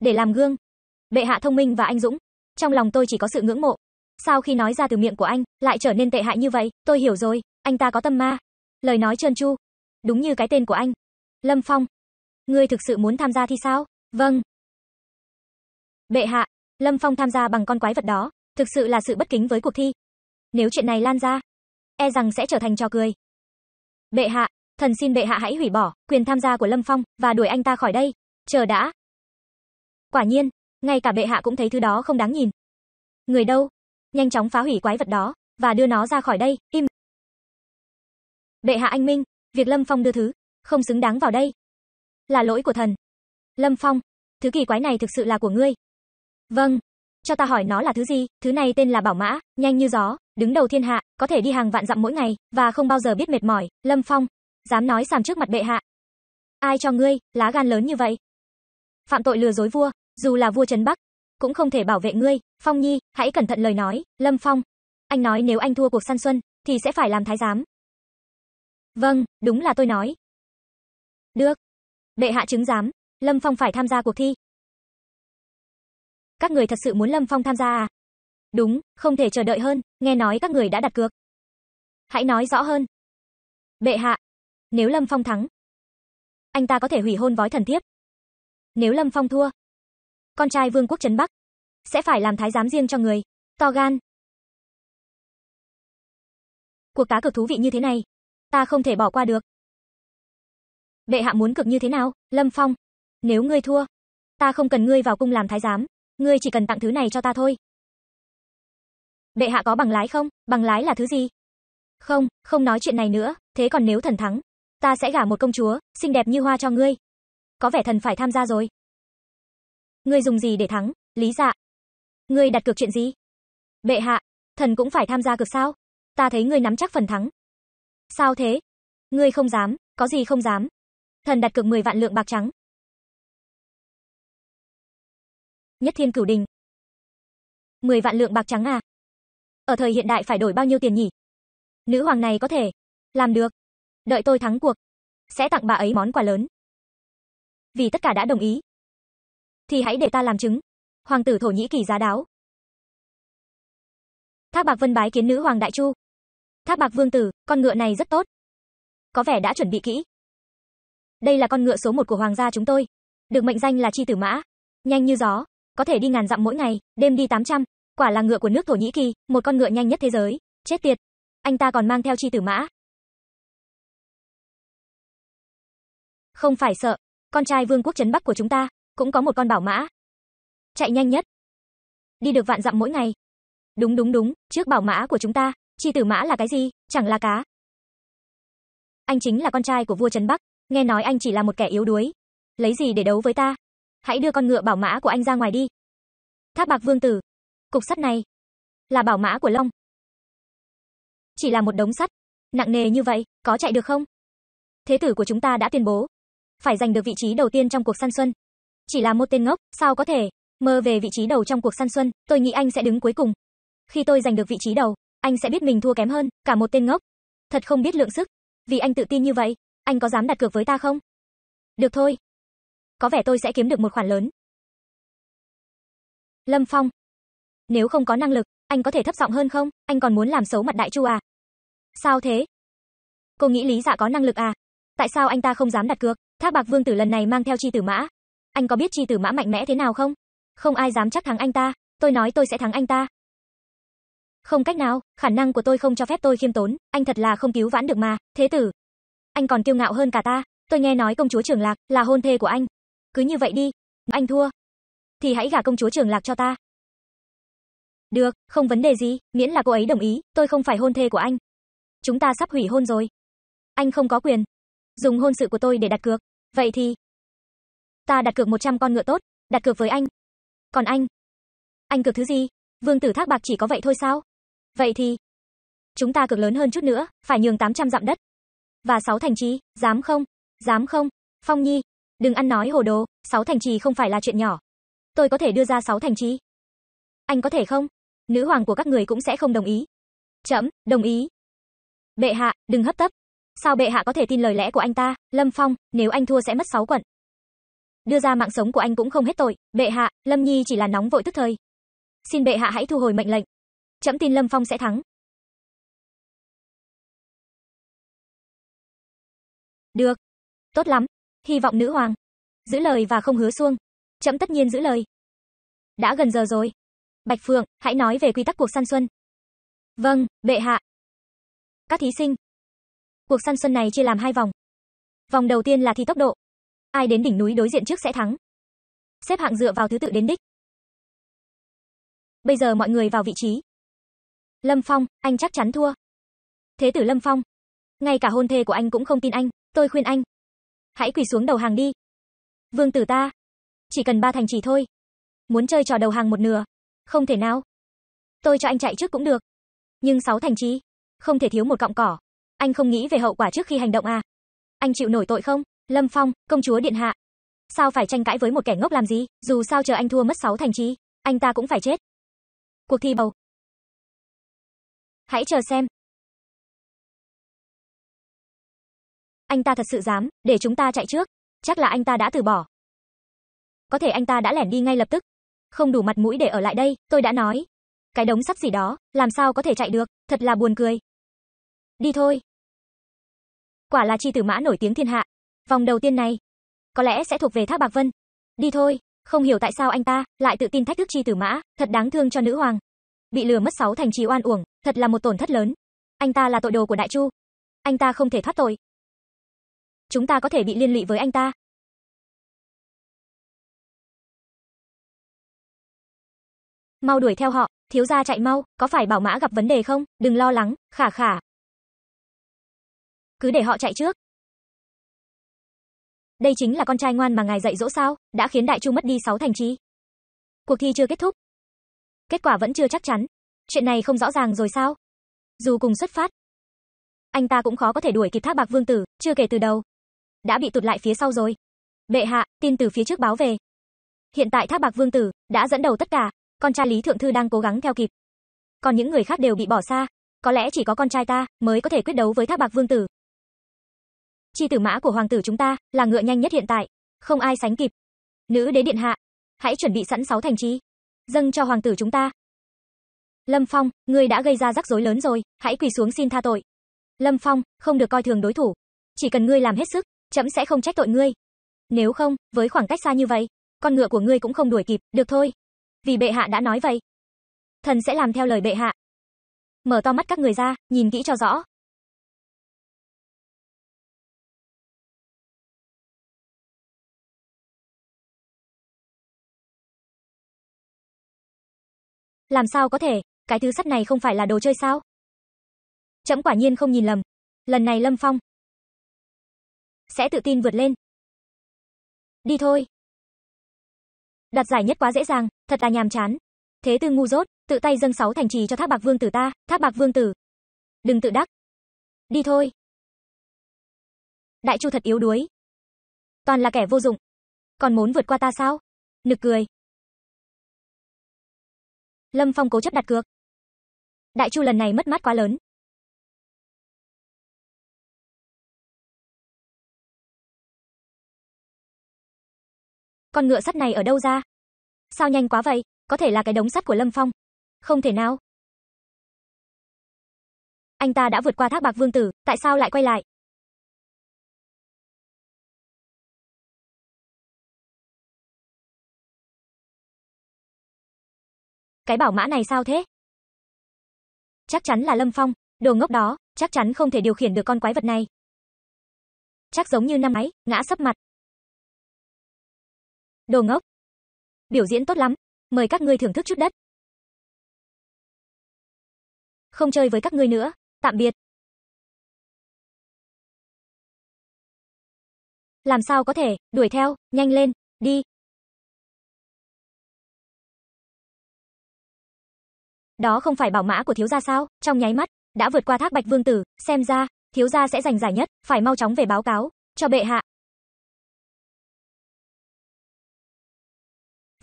S1: Để làm gương. Bệ hạ thông minh và anh dũng, trong lòng tôi chỉ có sự ngưỡng mộ. sau khi nói ra từ miệng của anh, lại trở nên tệ hại như vậy? Tôi hiểu rồi, anh ta có tâm ma. Lời nói trơn tru, đúng như cái tên của anh. Lâm Phong, ngươi thực sự muốn tham gia thì sao? Vâng. Bệ hạ, Lâm Phong tham gia bằng con quái vật đó, thực sự là sự bất kính với cuộc thi. Nếu chuyện này lan ra, e rằng sẽ trở thành trò cười. Bệ hạ, thần xin bệ hạ hãy hủy bỏ quyền tham gia của Lâm Phong và đuổi anh ta khỏi đây. Chờ đã. Quả nhiên, ngay cả bệ hạ cũng thấy thứ đó không đáng nhìn. Người đâu? Nhanh chóng phá hủy quái vật đó và đưa nó ra khỏi đây, im. Bệ hạ anh minh, việc Lâm Phong đưa thứ không xứng đáng vào đây là lỗi của thần. Lâm Phong, thứ kỳ quái này thực sự là của ngươi. Vâng, cho ta hỏi nó là thứ gì, thứ này tên là bảo mã, nhanh như gió, đứng đầu thiên hạ, có thể đi hàng vạn dặm mỗi ngày và không bao giờ biết mệt mỏi, Lâm Phong, dám nói sàm trước mặt bệ hạ. Ai cho ngươi lá gan lớn như vậy? Phạm tội lừa dối vua, dù là vua Trấn Bắc cũng không thể bảo vệ ngươi, Phong Nhi, hãy cẩn thận lời nói, Lâm Phong. Anh nói nếu anh thua cuộc săn xuân thì sẽ phải làm thái giám. Vâng, đúng là tôi nói. Được. Bệ hạ chứng giám, Lâm Phong phải tham gia cuộc thi. Các người thật sự muốn Lâm Phong tham gia à? Đúng, không thể chờ đợi hơn, nghe nói các người đã đặt cược. Hãy nói rõ hơn. Bệ hạ, nếu Lâm Phong thắng, anh ta có thể hủy hôn vói thần thiếp. Nếu Lâm Phong thua, con trai Vương quốc Trấn Bắc sẽ phải làm thái giám riêng cho người, to gan. Cuộc cá cược thú vị như thế này, ta không thể bỏ qua được. Bệ hạ muốn cực như thế nào, Lâm Phong? Nếu ngươi thua, ta không cần ngươi vào cung làm thái giám, ngươi chỉ cần tặng thứ này cho ta thôi. Bệ hạ có bằng lái không? Bằng lái là thứ gì? Không, không nói chuyện này nữa, thế còn nếu thần thắng, ta sẽ gả một công chúa, xinh đẹp như hoa cho ngươi. Có vẻ thần phải tham gia rồi. Ngươi dùng gì để thắng? Lý Dạ. Ngươi đặt cược chuyện gì? Bệ hạ, thần cũng phải tham gia cược sao? Ta thấy ngươi nắm chắc phần thắng. Sao thế? Ngươi không dám, có gì không dám? Thần đặt cược 10 vạn lượng bạc trắng. Nhất Thiên Cửu Đình. 10 vạn lượng bạc trắng à? Ở thời hiện đại phải đổi bao nhiêu tiền nhỉ? Nữ hoàng này có thể làm được. Đợi tôi thắng cuộc, sẽ tặng bà ấy món quà lớn. Vì tất cả đã đồng ý, thì hãy để ta làm chứng. Hoàng tử Thổ Nhĩ Kỳ giá đáo. Thác Bạc Vân bái kiến nữ hoàng Đại Chu. Thác Bạc Vương tử, con ngựa này rất tốt. Có vẻ đã chuẩn bị kỹ. Đây là con ngựa số một của hoàng gia chúng tôi, được mệnh danh là chi tử mã, nhanh như gió, có thể đi ngàn dặm mỗi ngày, đêm đi 800, quả là ngựa của nước Thổ Nhĩ Kỳ, một con ngựa nhanh nhất thế giới. Chết tiệt. Anh ta còn mang theo chi tử mã. Không phải sợ, con trai vương quốc trấn Bắc của chúng ta cũng có một con bảo mã. Chạy nhanh nhất. Đi được vạn dặm mỗi ngày. Đúng đúng đúng, trước bảo mã của chúng ta, chi tử mã là cái gì, chẳng là cá. Anh chính là con trai của vua trấn Bắc, nghe nói anh chỉ là một kẻ yếu đuối. Lấy gì để đấu với ta? Hãy đưa con ngựa bảo mã của anh ra ngoài đi. Tháp Bạc Vương tử, Cục sắt này là bảo mã của Long. Chỉ là một đống sắt, nặng nề như vậy, có chạy được không? Thế tử của chúng ta đã tuyên bố, phải giành được vị trí đầu tiên trong cuộc săn xuân. Chỉ là một tên ngốc, sao có thể mơ về vị trí đầu trong cuộc săn xuân, tôi nghĩ anh sẽ đứng cuối cùng. Khi tôi giành được vị trí đầu, anh sẽ biết mình thua kém hơn cả một tên ngốc. Thật không biết lượng sức, vì anh tự tin như vậy, anh có dám đặt cược với ta không? Được thôi. Có vẻ tôi sẽ kiếm được một khoản lớn. Lâm Phong nếu không có năng lực, anh có thể thấp giọng hơn không? Anh còn muốn làm xấu mặt Đại Chu à? Sao thế? Cô nghĩ Lý Dạ có năng lực à? Tại sao anh ta không dám đặt cược? Thác Bạc Vương tử lần này mang theo chi tử mã. Anh có biết chi tử mã mạnh mẽ thế nào không? Không ai dám chắc thắng anh ta, tôi nói tôi sẽ thắng anh ta. Không cách nào, khả năng của tôi không cho phép tôi khiêm tốn, anh thật là không cứu vãn được mà, thế tử. Anh còn kiêu ngạo hơn cả ta, tôi nghe nói công chúa Trường Lạc là hôn thê của anh. Cứ như vậy đi, anh thua. Thì hãy gả công chúa Trường Lạc cho ta, được, không vấn đề gì, miễn là cô ấy đồng ý, tôi không phải hôn thê của anh. Chúng ta sắp hủy hôn rồi. Anh không có quyền dùng hôn sự của tôi để đặt cược. Vậy thì ta đặt cược 100 con ngựa tốt, đặt cược với anh. Còn anh? Anh cược thứ gì? Vương Tử Thác bạc chỉ có vậy thôi sao? Vậy thì chúng ta cược lớn hơn chút nữa, phải nhường 800 dặm đất và 6 thành trì, dám không? Dám không? Phong Nhi, đừng ăn nói hồ đồ, 6 thành trì không phải là chuyện nhỏ. Tôi có thể đưa ra 6 thành trì. Anh có thể không? nữ hoàng của các người cũng sẽ không đồng ý. Chấm, đồng ý. Bệ hạ, đừng hấp tấp. Sao bệ hạ có thể tin lời lẽ của anh ta, Lâm Phong, nếu anh thua sẽ mất sáu quận. Đưa ra mạng sống của anh cũng không hết tội, bệ hạ, Lâm Nhi chỉ là nóng vội tức thời. Xin bệ hạ hãy thu hồi mệnh lệnh. Chấm tin Lâm Phong sẽ thắng. Được. Tốt lắm. Hy vọng nữ hoàng. Giữ lời và không hứa xuông. Chấm tất nhiên giữ lời. Đã gần giờ rồi, Bạch Phượng, hãy nói về quy tắc cuộc săn xuân. Vâng, bệ hạ. Các thí sinh. Cuộc săn xuân này chia làm hai vòng. Vòng đầu tiên là thi tốc độ. Ai đến đỉnh núi đối diện trước sẽ thắng. Xếp hạng dựa vào thứ tự đến đích. Bây giờ mọi người vào vị trí. Lâm Phong, anh chắc chắn thua. Thế tử Lâm Phong. Ngay cả hôn thê của anh cũng không tin anh, tôi khuyên anh. Hãy quỳ xuống đầu hàng đi. Vương tử ta. Chỉ cần ba thành chỉ thôi. Muốn chơi trò đầu hàng một nửa, không thể nào. Tôi cho anh chạy trước cũng được. Nhưng sáu thành trí, không thể thiếu một cọng cỏ. Anh không nghĩ về hậu quả trước khi hành động à? Anh chịu nổi tội không? Lâm Phong, công chúa điện hạ. Sao phải tranh cãi với một kẻ ngốc làm gì, dù sao chờ anh thua mất sáu thành trí, anh ta cũng phải chết. Cuộc thi bầu. Hãy chờ xem. Anh ta thật sự dám, để chúng ta chạy trước. Chắc là anh ta đã từ bỏ. Có thể anh ta đã lẻn đi ngay lập tức, không đủ mặt mũi để ở lại đây, tôi đã nói. Cái đống sắt gì đó, làm sao có thể chạy được, thật là buồn cười. Đi thôi. Quả là chi tử mã nổi tiếng thiên hạ. Vòng đầu tiên này, có lẽ sẽ thuộc về Thác Bạc Vân. Đi thôi, không hiểu tại sao anh ta lại tự tin thách thức chi tử mã, thật đáng thương cho nữ hoàng. Bị lừa mất sáu thành trì oan uổng, thật là một tổn thất lớn. Anh ta là tội đồ của Đại Chu. Anh ta không thể thoát tội. Chúng ta có thể bị liên lụy với anh ta, mau đuổi theo họ, thiếu gia chạy mau, có phải bảo mã gặp vấn đề không? Đừng lo lắng, khả khả. Cứ để họ chạy trước. Đây chính là con trai ngoan mà ngài dạy dỗ sao, đã khiến đại chu mất đi 6 thành trì. Cuộc thi chưa kết thúc. Kết quả vẫn chưa chắc chắn. Chuyện này không rõ ràng rồi sao? Dù cùng xuất phát, anh ta cũng khó có thể đuổi kịp Thác Bạc Vương tử, chưa kể từ đầu đã bị tụt lại phía sau rồi. Bệ hạ, tin từ phía trước báo về. Hiện tại Thác Bạc Vương tử đã dẫn đầu tất cả, con trai Lý Thượng Thư đang cố gắng theo kịp. Còn những người khác đều bị bỏ xa, có lẽ chỉ có con trai ta mới có thể quyết đấu với Thác Bạc Vương tử. Chi tử mã của hoàng tử chúng ta là ngựa nhanh nhất hiện tại, không ai sánh kịp. Nữ đế điện hạ, hãy chuẩn bị sẵn sáu thành trí, dâng cho hoàng tử chúng ta. Lâm Phong, ngươi đã gây ra rắc rối lớn rồi, hãy quỳ xuống xin tha tội. Lâm Phong, không được coi thường đối thủ, chỉ cần ngươi làm hết sức, trẫm sẽ không trách tội ngươi. Nếu không, với khoảng cách xa như vậy, con ngựa của ngươi cũng không đuổi kịp, được thôi, vì bệ hạ đã nói vậy. Thần sẽ làm theo lời bệ hạ. Mở to mắt các người ra, nhìn kỹ cho rõ. Làm sao có thể, cái thứ sắt này không phải là đồ chơi sao? Trẫm quả nhiên không nhìn lầm, lần này Lâm Phong sẽ tự tin vượt lên. Đi thôi. Đặt giải nhất quá dễ dàng, thật là nhàm chán. Thế Tư ngu dốt, tự tay dâng sáu thành trì cho Thác Bạc Vương tử ta, Thác Bạc Vương tử. Đừng tự đắc. Đi thôi. Đại Chu thật yếu đuối. Toàn là kẻ vô dụng. Còn muốn vượt qua ta sao? Nực cười. Lâm Phong cố chấp đặt cược. Đại Chu lần này mất mát quá lớn, Con ngựa sắt này ở đâu ra? Sao nhanh quá vậy? Có thể là cái đống sắt của Lâm Phong. Không thể nào. Anh ta đã vượt qua thác bạc vương tử, tại sao lại quay lại? Cái bảo mã này sao thế? Chắc chắn là Lâm Phong, đồ ngốc đó, chắc chắn không thể điều khiển được con quái vật này. Chắc giống như năm ấy, ngã sấp mặt, Đồ ngốc. Biểu diễn tốt lắm, mời các ngươi thưởng thức chút đất. Không chơi với các ngươi nữa, tạm biệt. Làm sao có thể, đuổi theo, nhanh lên, đi. Đó không phải bảo mã của thiếu gia sao, trong nháy mắt, đã vượt qua thác Bạch Vương Tử, xem ra, thiếu gia sẽ giành giải nhất, phải mau chóng về báo cáo, cho bệ hạ.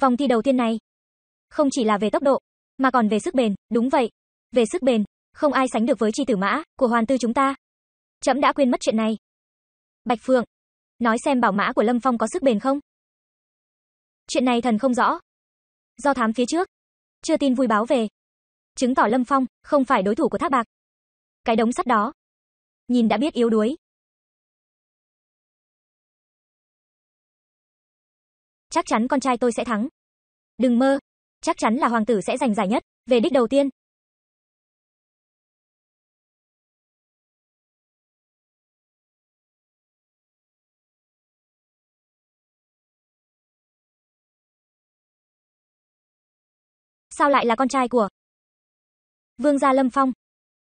S1: Vòng thi đầu tiên này không chỉ là về tốc độ, mà còn về sức bền, đúng vậy. Về sức bền, không ai sánh được với chi tử mã của hoàn tư chúng ta. Trẫm đã quên mất chuyện này. Bạch Phượng, nói xem bảo mã của Lâm Phong có sức bền không? Chuyện này thần không rõ. Do thám phía trước, chưa tin vui báo về, chứng tỏ Lâm Phong không phải đối thủ của Thác Bạc. Cái đống sắt đó, nhìn đã biết yếu đuối, Chắc chắn con trai tôi sẽ thắng. Đừng mơ, chắc chắn là hoàng tử sẽ giành giải nhất, về đích đầu tiên. Sao lại là con trai của Vương gia Lâm Phong?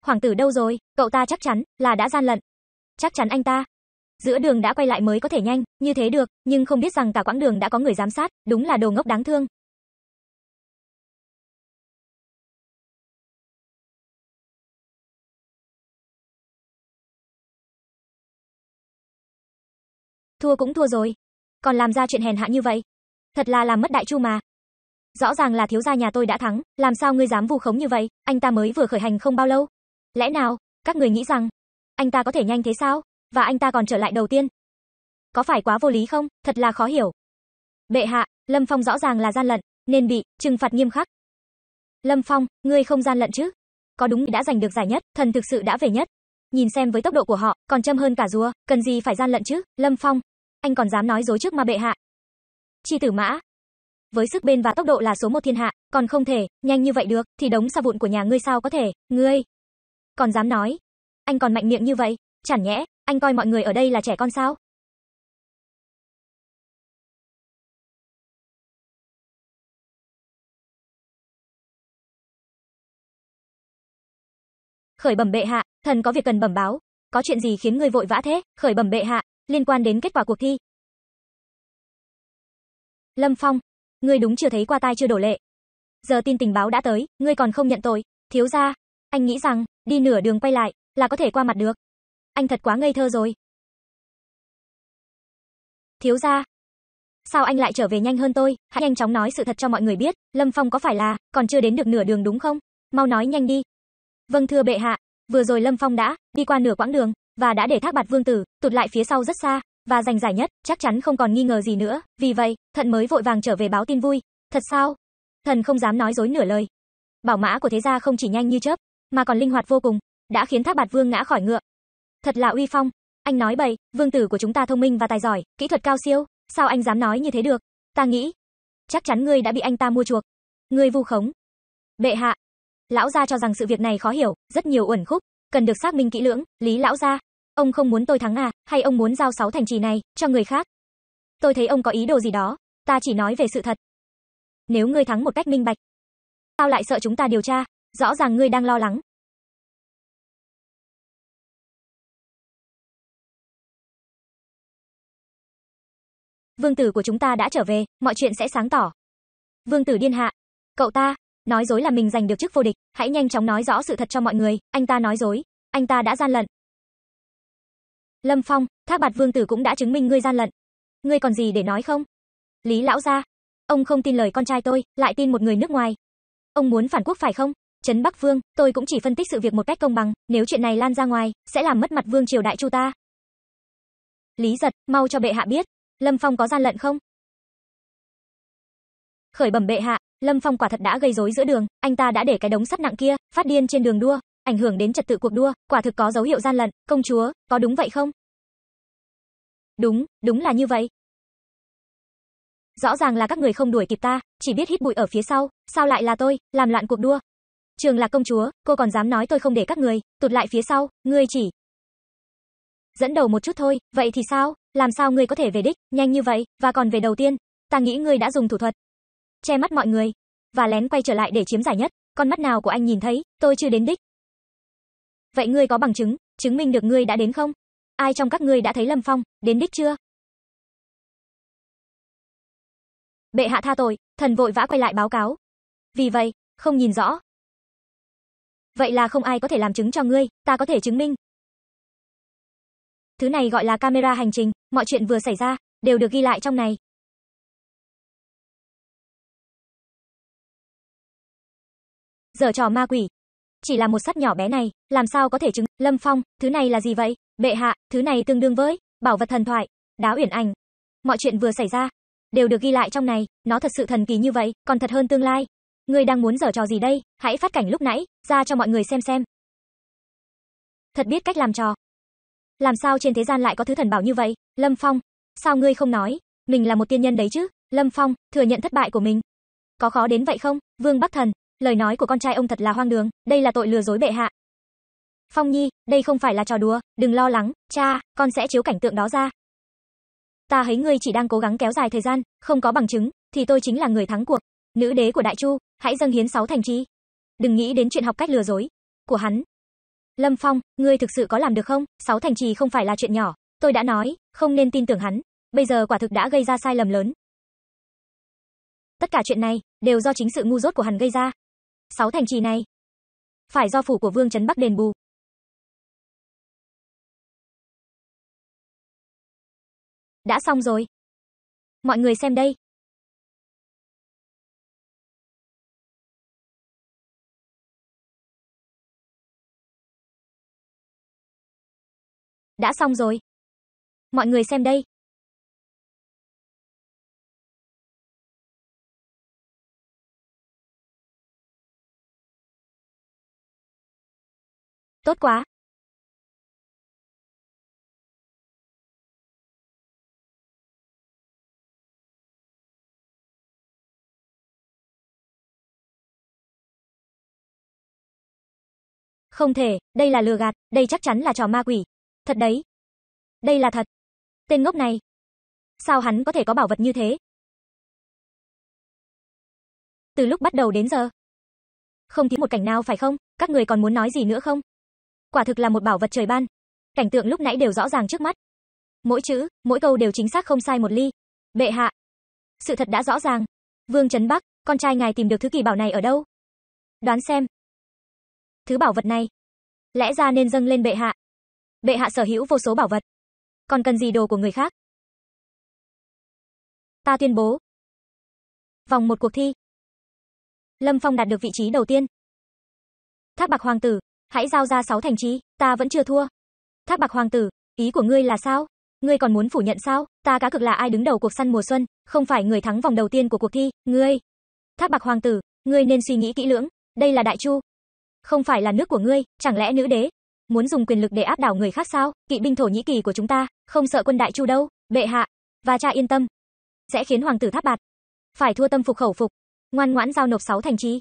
S1: Hoàng tử đâu rồi, cậu ta chắc chắn là đã gian lận. Chắc chắn anh ta giữa đường đã quay lại mới có thể nhanh, như thế được, nhưng không biết rằng cả quãng đường đã có người giám sát, đúng là đồ ngốc đáng thương. Thua cũng thua rồi, còn làm ra chuyện hèn hạ như vậy, thật là làm mất đại chu mà. Rõ ràng là thiếu gia nhà tôi đã thắng, làm sao ngươi dám vu khống như vậy, anh ta mới vừa khởi hành không bao lâu. Lẽ nào, các người nghĩ rằng anh ta có thể nhanh thế sao? và anh ta còn trở lại đầu tiên. Có phải quá vô lý không, thật là khó hiểu. Bệ hạ, Lâm Phong rõ ràng là gian lận, nên bị trừng phạt nghiêm khắc. Lâm Phong, ngươi không gian lận chứ? Có đúng đã giành được giải nhất, thần thực sự đã về nhất. Nhìn xem với tốc độ của họ, còn châm hơn cả rùa, cần gì phải gian lận chứ? Lâm Phong, anh còn dám nói dối trước mà bệ hạ. Chi tử mã, với sức bên và tốc độ là số một thiên hạ, còn không thể, nhanh như vậy được, thì đống sa vụn của nhà ngươi sao có thể, ngươi. Còn dám nói, anh còn mạnh miệng như vậy, chẳng nhẽ, anh coi mọi người ở đây là trẻ con sao? Khởi bẩm bệ hạ, thần có việc cần bẩm báo. Có chuyện gì khiến người vội vã thế? Khởi bẩm bệ hạ, liên quan đến kết quả cuộc thi. Lâm Phong, ngươi đúng chưa thấy qua tai chưa đổ lệ. Giờ tin tình báo đã tới, ngươi còn không nhận tội, thiếu gia. Anh nghĩ rằng, đi nửa đường quay lại, là có thể qua mặt được. Anh thật quá ngây thơ rồi. Thiếu gia, sao anh lại trở về nhanh hơn tôi? Hãy nhanh chóng nói sự thật cho mọi người biết, Lâm Phong có phải là còn chưa đến được nửa đường đúng không? Mau nói nhanh đi. Vâng thưa bệ hạ, vừa rồi Lâm Phong đã đi qua nửa quãng đường và đã để Thác Bạt Vương tử tụt lại phía sau rất xa và giành giải nhất, chắc chắn không còn nghi ngờ gì nữa, vì vậy, thần mới vội vàng trở về báo tin vui. Thật sao? Thần không dám nói dối nửa lời. Bảo mã của thế gia không chỉ nhanh như chớp, mà còn linh hoạt vô cùng, đã khiến Thác Bạt Vương ngã khỏi ngựa, Thật là uy phong. Anh nói bậy, vương tử của chúng ta thông minh và tài giỏi, kỹ thuật cao siêu, sao anh dám nói như thế được? Ta nghĩ, chắc chắn ngươi đã bị anh ta mua chuộc. Ngươi vu khống. Bệ hạ. Lão gia cho rằng sự việc này khó hiểu, rất nhiều uẩn khúc, cần được xác minh kỹ lưỡng, Lý lão gia, ông không muốn tôi thắng à, hay ông muốn giao sáu thành trì này cho người khác? Tôi thấy ông có ý đồ gì đó, ta chỉ nói về sự thật. Nếu ngươi thắng một cách minh bạch, tao lại sợ chúng ta điều tra, rõ ràng ngươi đang lo lắng, Vương tử của chúng ta đã trở về, mọi chuyện sẽ sáng tỏ. Vương tử điên hạ, cậu ta nói dối là mình giành được chức vô địch, hãy nhanh chóng nói rõ sự thật cho mọi người, anh ta nói dối, anh ta đã gian lận. Lâm Phong, Thác Bạt Vương tử cũng đã chứng minh ngươi gian lận. Ngươi còn gì để nói không? Lý lão gia, ông không tin lời con trai tôi, lại tin một người nước ngoài. Ông muốn phản quốc phải không? Trấn Bắc Vương, tôi cũng chỉ phân tích sự việc một cách công bằng, nếu chuyện này lan ra ngoài, sẽ làm mất mặt vương triều đại Chu ta. Lý giật, mau cho bệ hạ biết, Lâm Phong có gian lận không? Khởi bẩm bệ hạ, Lâm Phong quả thật đã gây rối giữa đường, anh ta đã để cái đống sắt nặng kia phát điên trên đường đua, ảnh hưởng đến trật tự cuộc đua, quả thực có dấu hiệu gian lận, công chúa, có đúng vậy không? Đúng, đúng là như vậy. Rõ ràng là các người không đuổi kịp ta, chỉ biết hít bụi ở phía sau, sao lại là tôi, làm loạn cuộc đua. Trường là công chúa, cô còn dám nói tôi không để các người, tụt lại phía sau, ngươi chỉ dẫn đầu một chút thôi, vậy thì sao? Làm sao ngươi có thể về đích nhanh như vậy và còn về đầu tiên? Ta nghĩ ngươi đã dùng thủ thuật che mắt mọi người và lén quay trở lại để chiếm giải nhất, con mắt nào của anh nhìn thấy, tôi chưa đến đích. Vậy ngươi có bằng chứng, chứng minh được ngươi đã đến không? Ai trong các ngươi đã thấy Lâm Phong, đến đích chưa? Bệ hạ tha tội, thần vội vã quay lại báo cáo. Vì vậy, không nhìn rõ. Vậy là không ai có thể làm chứng cho ngươi, ta có thể chứng minh, Thứ này gọi là camera hành trình, mọi chuyện vừa xảy ra đều được ghi lại trong này. Giờ trò ma quỷ. Chỉ là một sắt nhỏ bé này, làm sao có thể chứng Lâm Phong, thứ này là gì vậy? Bệ hạ, thứ này tương đương với bảo vật thần thoại, đáo uyển ảnh. Mọi chuyện vừa xảy ra đều được ghi lại trong này, nó thật sự thần kỳ như vậy, còn thật hơn tương lai. Ngươi đang muốn giở trò gì đây? Hãy phát cảnh lúc nãy ra cho mọi người xem xem. Thật biết cách làm trò làm sao trên thế gian lại có thứ thần bảo như vậy? Lâm Phong, sao ngươi không nói, mình là một tiên nhân đấy chứ? Lâm Phong thừa nhận thất bại của mình. Có khó đến vậy không? Vương Bắc Thần, lời nói của con trai ông thật là hoang đường, đây là tội lừa dối bệ hạ. Phong Nhi, đây không phải là trò đùa, đừng lo lắng, cha, con sẽ chiếu cảnh tượng đó ra. Ta thấy ngươi chỉ đang cố gắng kéo dài thời gian, không có bằng chứng, thì tôi chính là người thắng cuộc. Nữ đế của Đại Chu, hãy dâng hiến sáu thành chi Đừng nghĩ đến chuyện học cách lừa dối của hắn, Lâm Phong, ngươi thực sự có làm được không? Sáu thành trì không phải là chuyện nhỏ, tôi đã nói, không nên tin tưởng hắn, bây giờ quả thực đã gây ra sai lầm lớn. Tất cả chuyện này đều do chính sự ngu dốt của hắn gây ra. Sáu thành trì này phải do phủ của Vương Trấn Bắc đền bù. Đã xong rồi. Mọi người xem đây, đã xong rồi. Mọi người xem đây. Tốt quá. Không thể, đây là lừa gạt, đây chắc chắn là trò ma quỷ. Thật đấy. Đây là thật. Tên ngốc này. Sao hắn có thể có bảo vật như thế? Từ lúc bắt đầu đến giờ. Không thiếu một cảnh nào phải không? Các người còn muốn nói gì nữa không? Quả thực là một bảo vật trời ban. Cảnh tượng lúc nãy đều rõ ràng trước mắt. Mỗi chữ, mỗi câu đều chính xác không sai một ly. Bệ hạ. Sự thật đã rõ ràng. Vương Trấn Bắc, con trai ngài tìm được thứ kỳ bảo này ở đâu? Đoán xem. Thứ bảo vật này. Lẽ ra nên dâng lên bệ hạ bệ hạ sở hữu vô số bảo vật. Còn cần gì đồ của người khác? Ta tuyên bố. Vòng một cuộc thi. Lâm Phong đạt được vị trí đầu tiên. Thác Bạc Hoàng tử, hãy giao ra sáu thành trí, ta vẫn chưa thua. Thác Bạc Hoàng tử, ý của ngươi là sao? Ngươi còn muốn phủ nhận sao? Ta cá cực là ai đứng đầu cuộc săn mùa xuân, không phải người thắng vòng đầu tiên của cuộc thi, ngươi. Thác Bạc Hoàng tử, ngươi nên suy nghĩ kỹ lưỡng, đây là Đại Chu. Không phải là nước của ngươi, chẳng lẽ nữ đế, muốn dùng quyền lực để áp đảo người khác sao? Kỵ binh Thổ Nhĩ Kỳ của chúng ta, không sợ quân đại Chu đâu, bệ hạ. Và cha yên tâm, sẽ khiến hoàng tử tháp bạt phải thua tâm phục khẩu phục, ngoan ngoãn giao nộp sáu thành trì.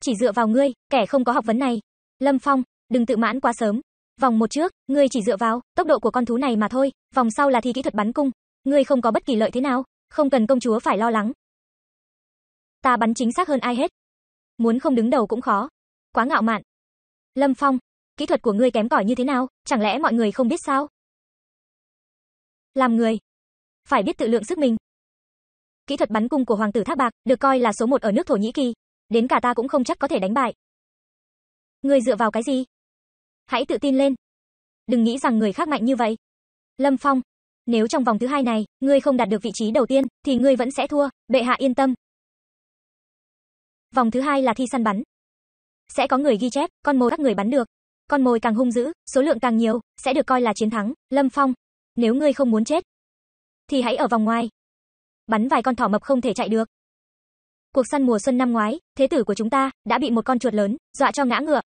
S1: Chỉ dựa vào ngươi, kẻ không có học vấn này. Lâm Phong, đừng tự mãn quá sớm. Vòng một trước, ngươi chỉ dựa vào tốc độ của con thú này mà thôi, vòng sau là thi kỹ thuật bắn cung, ngươi không có bất kỳ lợi thế nào, không cần công chúa phải lo lắng. Ta bắn chính xác hơn ai hết. Muốn không đứng đầu cũng khó quá ngạo mạn. Lâm Phong, kỹ thuật của ngươi kém cỏi như thế nào, chẳng lẽ mọi người không biết sao? Làm người, phải biết tự lượng sức mình. Kỹ thuật bắn cung của hoàng tử Thác Bạc được coi là số một ở nước Thổ Nhĩ Kỳ, đến cả ta cũng không chắc có thể đánh bại. Ngươi dựa vào cái gì? Hãy tự tin lên. Đừng nghĩ rằng người khác mạnh như vậy. Lâm Phong, nếu trong vòng thứ hai này, ngươi không đạt được vị trí đầu tiên, thì ngươi vẫn sẽ thua, bệ hạ yên tâm. Vòng thứ hai là thi săn bắn sẽ có người ghi chép, con mồi các người bắn được. Con mồi càng hung dữ, số lượng càng nhiều, sẽ được coi là chiến thắng. Lâm Phong, nếu ngươi không muốn chết, thì hãy ở vòng ngoài. Bắn vài con thỏ mập không thể chạy được. Cuộc săn mùa xuân năm ngoái, thế tử của chúng ta đã bị một con chuột lớn dọa cho ngã ngựa.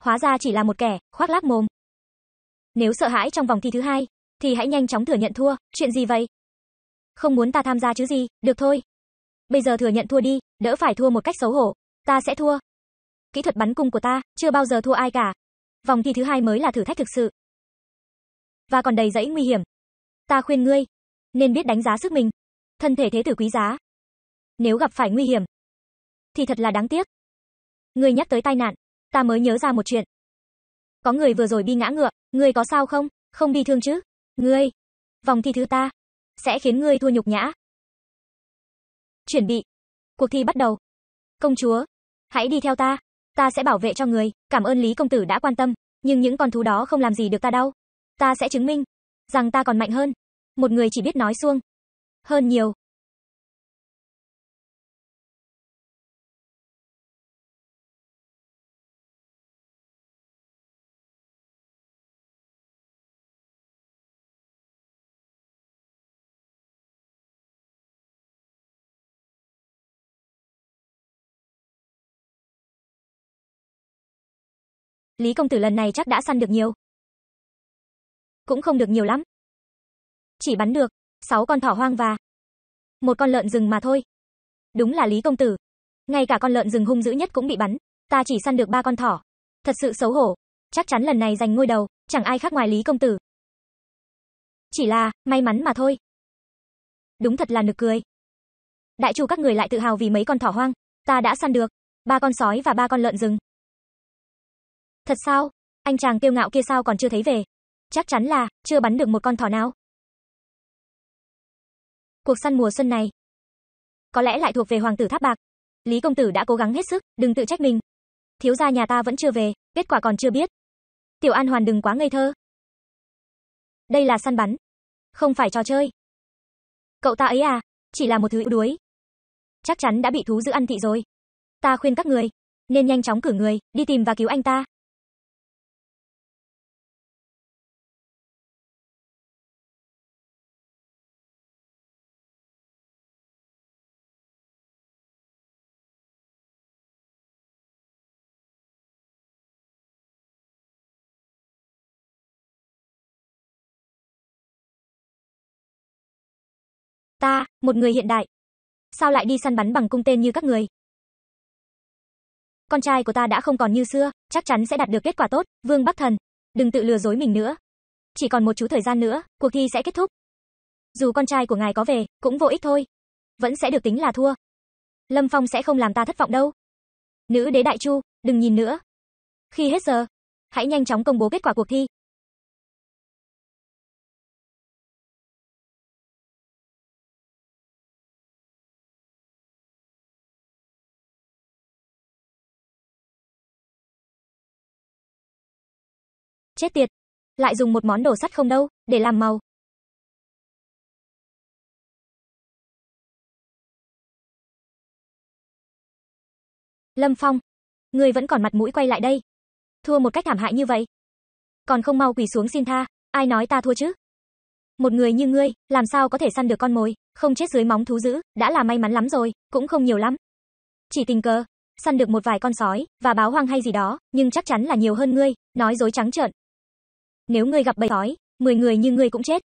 S1: Hóa ra chỉ là một kẻ khoác lác mồm. Nếu sợ hãi trong vòng thi thứ hai, thì hãy nhanh chóng thừa nhận thua, chuyện gì vậy? Không muốn ta tham gia chứ gì, được thôi, Bây giờ thừa nhận thua đi, đỡ phải thua một cách xấu hổ. Ta sẽ thua. Kỹ thuật bắn cung của ta chưa bao giờ thua ai cả. Vòng thi thứ hai mới là thử thách thực sự. Và còn đầy rẫy nguy hiểm. Ta khuyên ngươi, nên biết đánh giá sức mình. Thân thể thế tử quý giá. Nếu gặp phải nguy hiểm, thì thật là đáng tiếc. Ngươi nhắc tới tai nạn, ta mới nhớ ra một chuyện. Có người vừa rồi bị ngã ngựa, ngươi có sao không? Không bị thương chứ? Ngươi, vòng thi thứ ta sẽ khiến ngươi thua nhục nhã. Chuẩn bị. Cuộc thi bắt đầu. Công chúa, hãy đi theo ta, ta sẽ bảo vệ cho người, cảm ơn Lý công tử đã quan tâm, nhưng những con thú đó không làm gì được ta đâu. Ta sẽ chứng minh rằng ta còn mạnh hơn. Một người chỉ biết nói suông hơn nhiều. Lý công tử lần này chắc đã săn được nhiều. Cũng không được nhiều lắm. Chỉ bắn được 6 con thỏ hoang và một con lợn rừng mà thôi. Đúng là Lý công tử, ngay cả con lợn rừng hung dữ nhất cũng bị bắn, ta chỉ săn được ba con thỏ, thật sự xấu hổ, chắc chắn lần này giành ngôi đầu, chẳng ai khác ngoài Lý công tử. Chỉ là, may mắn mà thôi. Đúng thật là nực cười. Đại chủ các người lại tự hào vì mấy con thỏ hoang, ta đã săn được ba con sói và ba con lợn rừng. Thật sao? Anh chàng kiêu ngạo kia sao còn chưa thấy về? Chắc chắn là chưa bắn được một con thỏ nào. Cuộc săn mùa xuân này có lẽ lại thuộc về hoàng tử Tháp Bạc. Lý công tử đã cố gắng hết sức, đừng tự trách mình. Thiếu gia nhà ta vẫn chưa về, kết quả còn chưa biết. Tiểu An Hoàn đừng quá ngây thơ. Đây là săn bắn, không phải trò chơi. Cậu ta ấy à, chỉ là một thứ đuối. Chắc chắn đã bị thú giữ ăn thị rồi. Ta khuyên các người, nên nhanh chóng cử người, đi tìm và cứu anh ta. Ta, một người hiện đại. Sao lại đi săn bắn bằng cung tên như các người? Con trai của ta đã không còn như xưa, chắc chắn sẽ đạt được kết quả tốt, Vương Bắc Thần. Đừng tự lừa dối mình nữa. Chỉ còn một chú thời gian nữa, cuộc thi sẽ kết thúc. Dù con trai của ngài có về, cũng vô ích thôi. Vẫn sẽ được tính là thua. Lâm Phong sẽ không làm ta thất vọng đâu. Nữ đế đại chu, đừng nhìn nữa. Khi hết giờ, hãy nhanh chóng công bố kết quả cuộc thi. Chết tiệt, lại dùng một món đồ sắt không đâu, để làm màu. Lâm Phong, người vẫn còn mặt mũi quay lại đây. Thua một cách thảm hại như vậy. Còn không mau quỳ xuống xin tha, ai nói ta thua chứ? Một người như ngươi, làm sao có thể săn được con mồi, không chết dưới móng thú dữ, đã là may mắn lắm rồi, cũng không nhiều lắm. Chỉ tình cờ, săn được một vài con sói, và báo hoang hay gì đó, nhưng chắc chắn là nhiều hơn ngươi, nói dối trắng trợn, nếu ngươi gặp bầy sói, 10 người như ngươi cũng chết.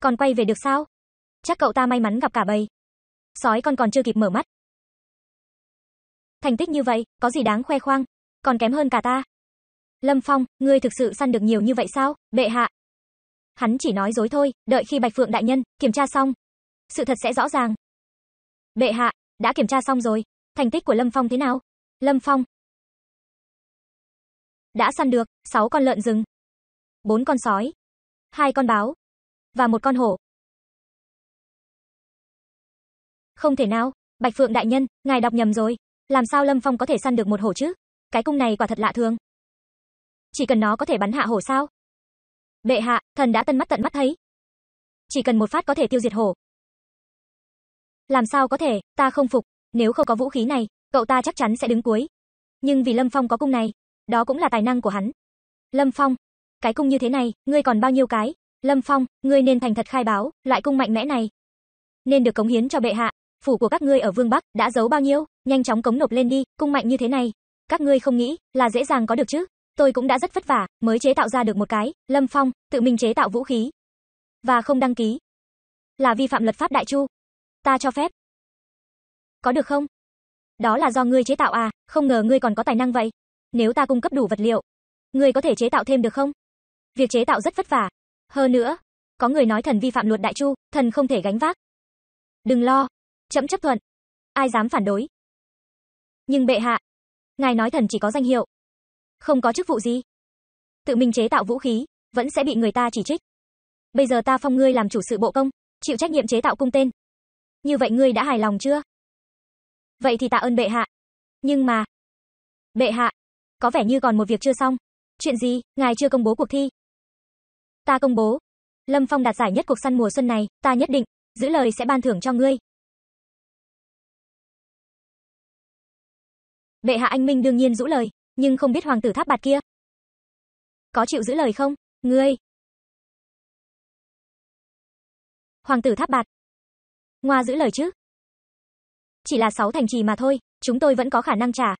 S1: Còn quay về được sao? Chắc cậu ta may mắn gặp cả bầy. Sói con còn chưa kịp mở mắt. Thành tích như vậy, có gì đáng khoe khoang, còn kém hơn cả ta. Lâm Phong, ngươi thực sự săn được nhiều như vậy sao? Bệ hạ. Hắn chỉ nói dối thôi, đợi khi Bạch Phượng đại nhân kiểm tra xong, sự thật sẽ rõ ràng. Bệ hạ, đã kiểm tra xong rồi, thành tích của Lâm Phong thế nào? Lâm Phong đã săn được 6 con lợn rừng, bốn con sói, hai con báo và một con hổ. Không thể nào, Bạch Phượng đại nhân, ngài đọc nhầm rồi, làm sao Lâm Phong có thể săn được một hổ chứ? Cái cung này quả thật lạ thường. Chỉ cần nó có thể bắn hạ hổ sao? Bệ hạ, thần đã tân mắt tận mắt thấy. Chỉ cần một phát có thể tiêu diệt hổ. Làm sao có thể, ta không phục, nếu không có vũ khí này, cậu ta chắc chắn sẽ đứng cuối. Nhưng vì Lâm Phong có cung này, đó cũng là tài năng của hắn. Lâm Phong, cái cung như thế này, ngươi còn bao nhiêu cái? Lâm Phong, ngươi nên thành thật khai báo, loại cung mạnh mẽ này nên được cống hiến cho bệ hạ. Phủ của các ngươi ở Vương Bắc đã giấu bao nhiêu, nhanh chóng cống nộp lên đi, cung mạnh như thế này, các ngươi không nghĩ là dễ dàng có được chứ? Tôi cũng đã rất vất vả mới chế tạo ra được một cái, Lâm Phong tự mình chế tạo vũ khí và không đăng ký là vi phạm luật pháp Đại Chu. Ta cho phép. Có được không? Đó là do ngươi chế tạo à, không ngờ ngươi còn có tài năng vậy. Nếu ta cung cấp đủ vật liệu, ngươi có thể chế tạo thêm được không? Việc chế tạo rất vất vả. Hơn nữa, có người nói thần vi phạm luật đại chu, thần không thể gánh vác. Đừng lo, chấm chấp thuận. Ai dám phản đối? Nhưng bệ hạ, ngài nói thần chỉ có danh hiệu, không có chức vụ gì. Tự mình chế tạo vũ khí, vẫn sẽ bị người ta chỉ trích. Bây giờ ta phong ngươi làm chủ sự bộ công, chịu trách nhiệm chế tạo cung tên. Như vậy ngươi đã hài lòng chưa? Vậy thì tạ ơn bệ hạ. Nhưng mà, bệ hạ, có vẻ như còn một việc chưa xong. Chuyện gì? Ngài chưa công bố cuộc thi, ta công bố, Lâm Phong đạt giải nhất cuộc săn mùa xuân này, ta nhất định giữ lời sẽ ban thưởng cho ngươi. Bệ hạ anh minh đương nhiên giữ lời, nhưng không biết hoàng tử tháp bạt kia có chịu giữ lời không? Ngươi. Hoàng tử tháp bạt. Ngoa giữ lời chứ? Chỉ là sáu thành trì mà thôi, chúng tôi vẫn có khả năng trả.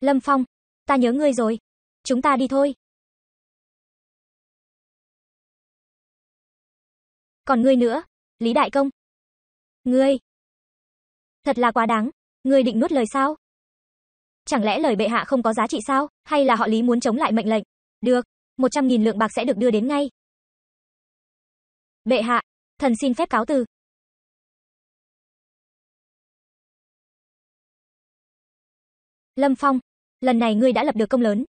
S1: Lâm Phong, ta nhớ ngươi rồi. Chúng ta đi thôi. Còn ngươi nữa, Lý Đại Công. Ngươi. Thật là quá đáng, ngươi định nuốt lời sao? Chẳng lẽ lời bệ hạ không có giá trị sao, hay là họ Lý muốn chống lại mệnh lệnh? Được, một trăm nghìn lượng bạc sẽ được đưa đến ngay. Bệ hạ, thần xin phép cáo từ. Lâm Phong, lần này ngươi đã lập được công lớn.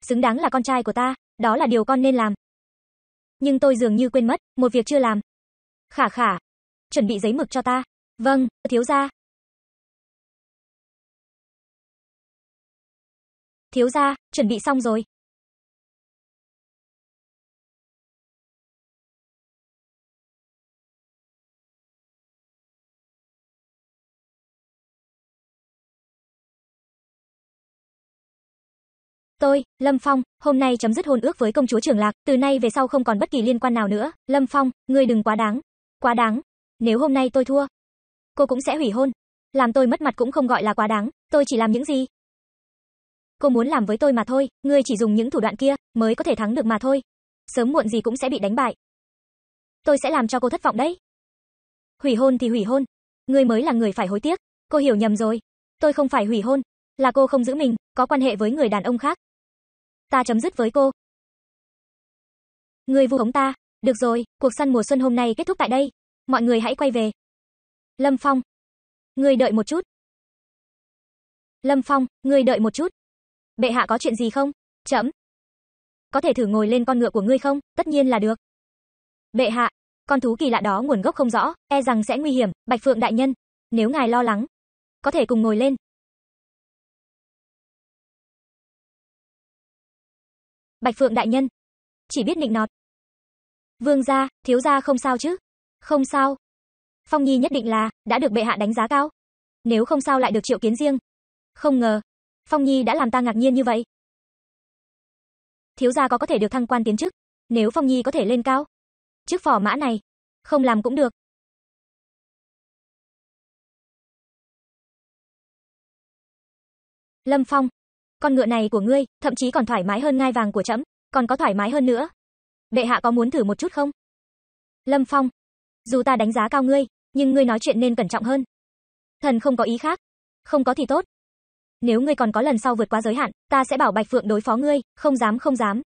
S1: Xứng đáng là con trai của ta, đó là điều con nên làm nhưng tôi dường như quên mất một việc chưa làm. Khả khả, chuẩn bị giấy mực cho ta. Vâng, thiếu gia. Thiếu gia, chuẩn bị xong rồi. Tôi, Lâm Phong, hôm nay chấm dứt hôn ước với công chúa Trường Lạc, từ nay về sau không còn bất kỳ liên quan nào nữa. Lâm Phong, ngươi đừng quá đáng. Quá đáng. Nếu hôm nay tôi thua, cô cũng sẽ hủy hôn. Làm tôi mất mặt cũng không gọi là quá đáng, tôi chỉ làm những gì cô muốn làm với tôi mà thôi, ngươi chỉ dùng những thủ đoạn kia mới có thể thắng được mà thôi. Sớm muộn gì cũng sẽ bị đánh bại. Tôi sẽ làm cho cô thất vọng đấy. Hủy hôn thì hủy hôn, ngươi mới là người phải hối tiếc, cô hiểu nhầm rồi. Tôi không phải hủy hôn, là cô không giữ mình, có quan hệ với người đàn ông khác, ta chấm dứt với cô. Người vu khống ta, được rồi, cuộc săn mùa xuân hôm nay kết thúc tại đây, mọi người hãy quay về. Lâm Phong, người đợi một chút. Lâm Phong, người đợi một chút. Bệ hạ có chuyện gì không? Chậm. Có thể thử ngồi lên con ngựa của ngươi không? Tất nhiên là được. Bệ hạ, con thú kỳ lạ đó nguồn gốc không rõ, e rằng sẽ nguy hiểm, Bạch Phượng đại nhân, nếu ngài lo lắng, có thể cùng ngồi lên, Bạch Phượng đại nhân, chỉ biết nịnh nọt. Vương gia, thiếu gia không sao chứ? Không sao. Phong Nhi nhất định là đã được bệ hạ đánh giá cao. Nếu không sao lại được triệu kiến riêng. Không ngờ, Phong Nhi đã làm ta ngạc nhiên như vậy. Thiếu gia có có thể được thăng quan tiến chức, nếu Phong Nhi có thể lên cao. Chức phỏ mã này, không làm cũng được. Lâm Phong, con ngựa này của ngươi, thậm chí còn thoải mái hơn ngai vàng của trẫm, còn có thoải mái hơn nữa. bệ hạ có muốn thử một chút không? Lâm Phong, dù ta đánh giá cao ngươi, nhưng ngươi nói chuyện nên cẩn trọng hơn. Thần không có ý khác, không có thì tốt. Nếu ngươi còn có lần sau vượt quá giới hạn, ta sẽ bảo Bạch Phượng đối phó ngươi, không dám không dám.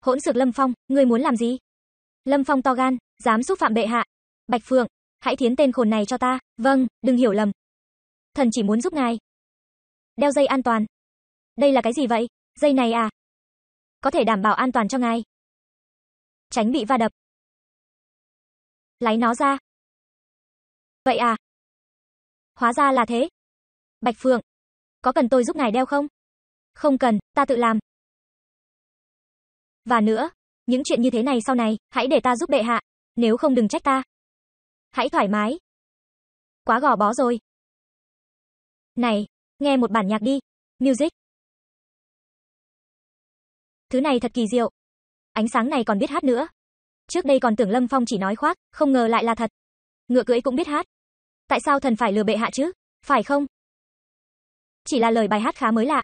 S1: Hỗn Sược Lâm Phong, ngươi muốn làm gì? Lâm Phong to gan, dám xúc phạm bệ hạ. Bạch Phượng, hãy thiến tên khốn này cho ta. Vâng, đừng hiểu lầm. Thần chỉ muốn giúp ngài. Đeo dây an toàn. Đây là cái gì vậy? Dây này à? Có thể đảm bảo an toàn cho ngài. Tránh bị va đập. Lấy nó ra. Vậy à? Hóa ra là thế. Bạch Phượng, có cần tôi giúp ngài đeo không? Không cần, ta tự làm. Và nữa, những chuyện như thế này sau này, hãy để ta giúp bệ hạ, nếu không đừng trách ta. Hãy thoải mái. Quá gò bó rồi. Này, nghe một bản nhạc đi. Music. Thứ này thật kỳ diệu. Ánh sáng này còn biết hát nữa. Trước đây còn tưởng Lâm Phong chỉ nói khoác, không ngờ lại là thật. Ngựa cưỡi cũng biết hát. Tại sao thần phải lừa bệ hạ chứ? Phải không? Chỉ là lời bài hát khá mới lạ,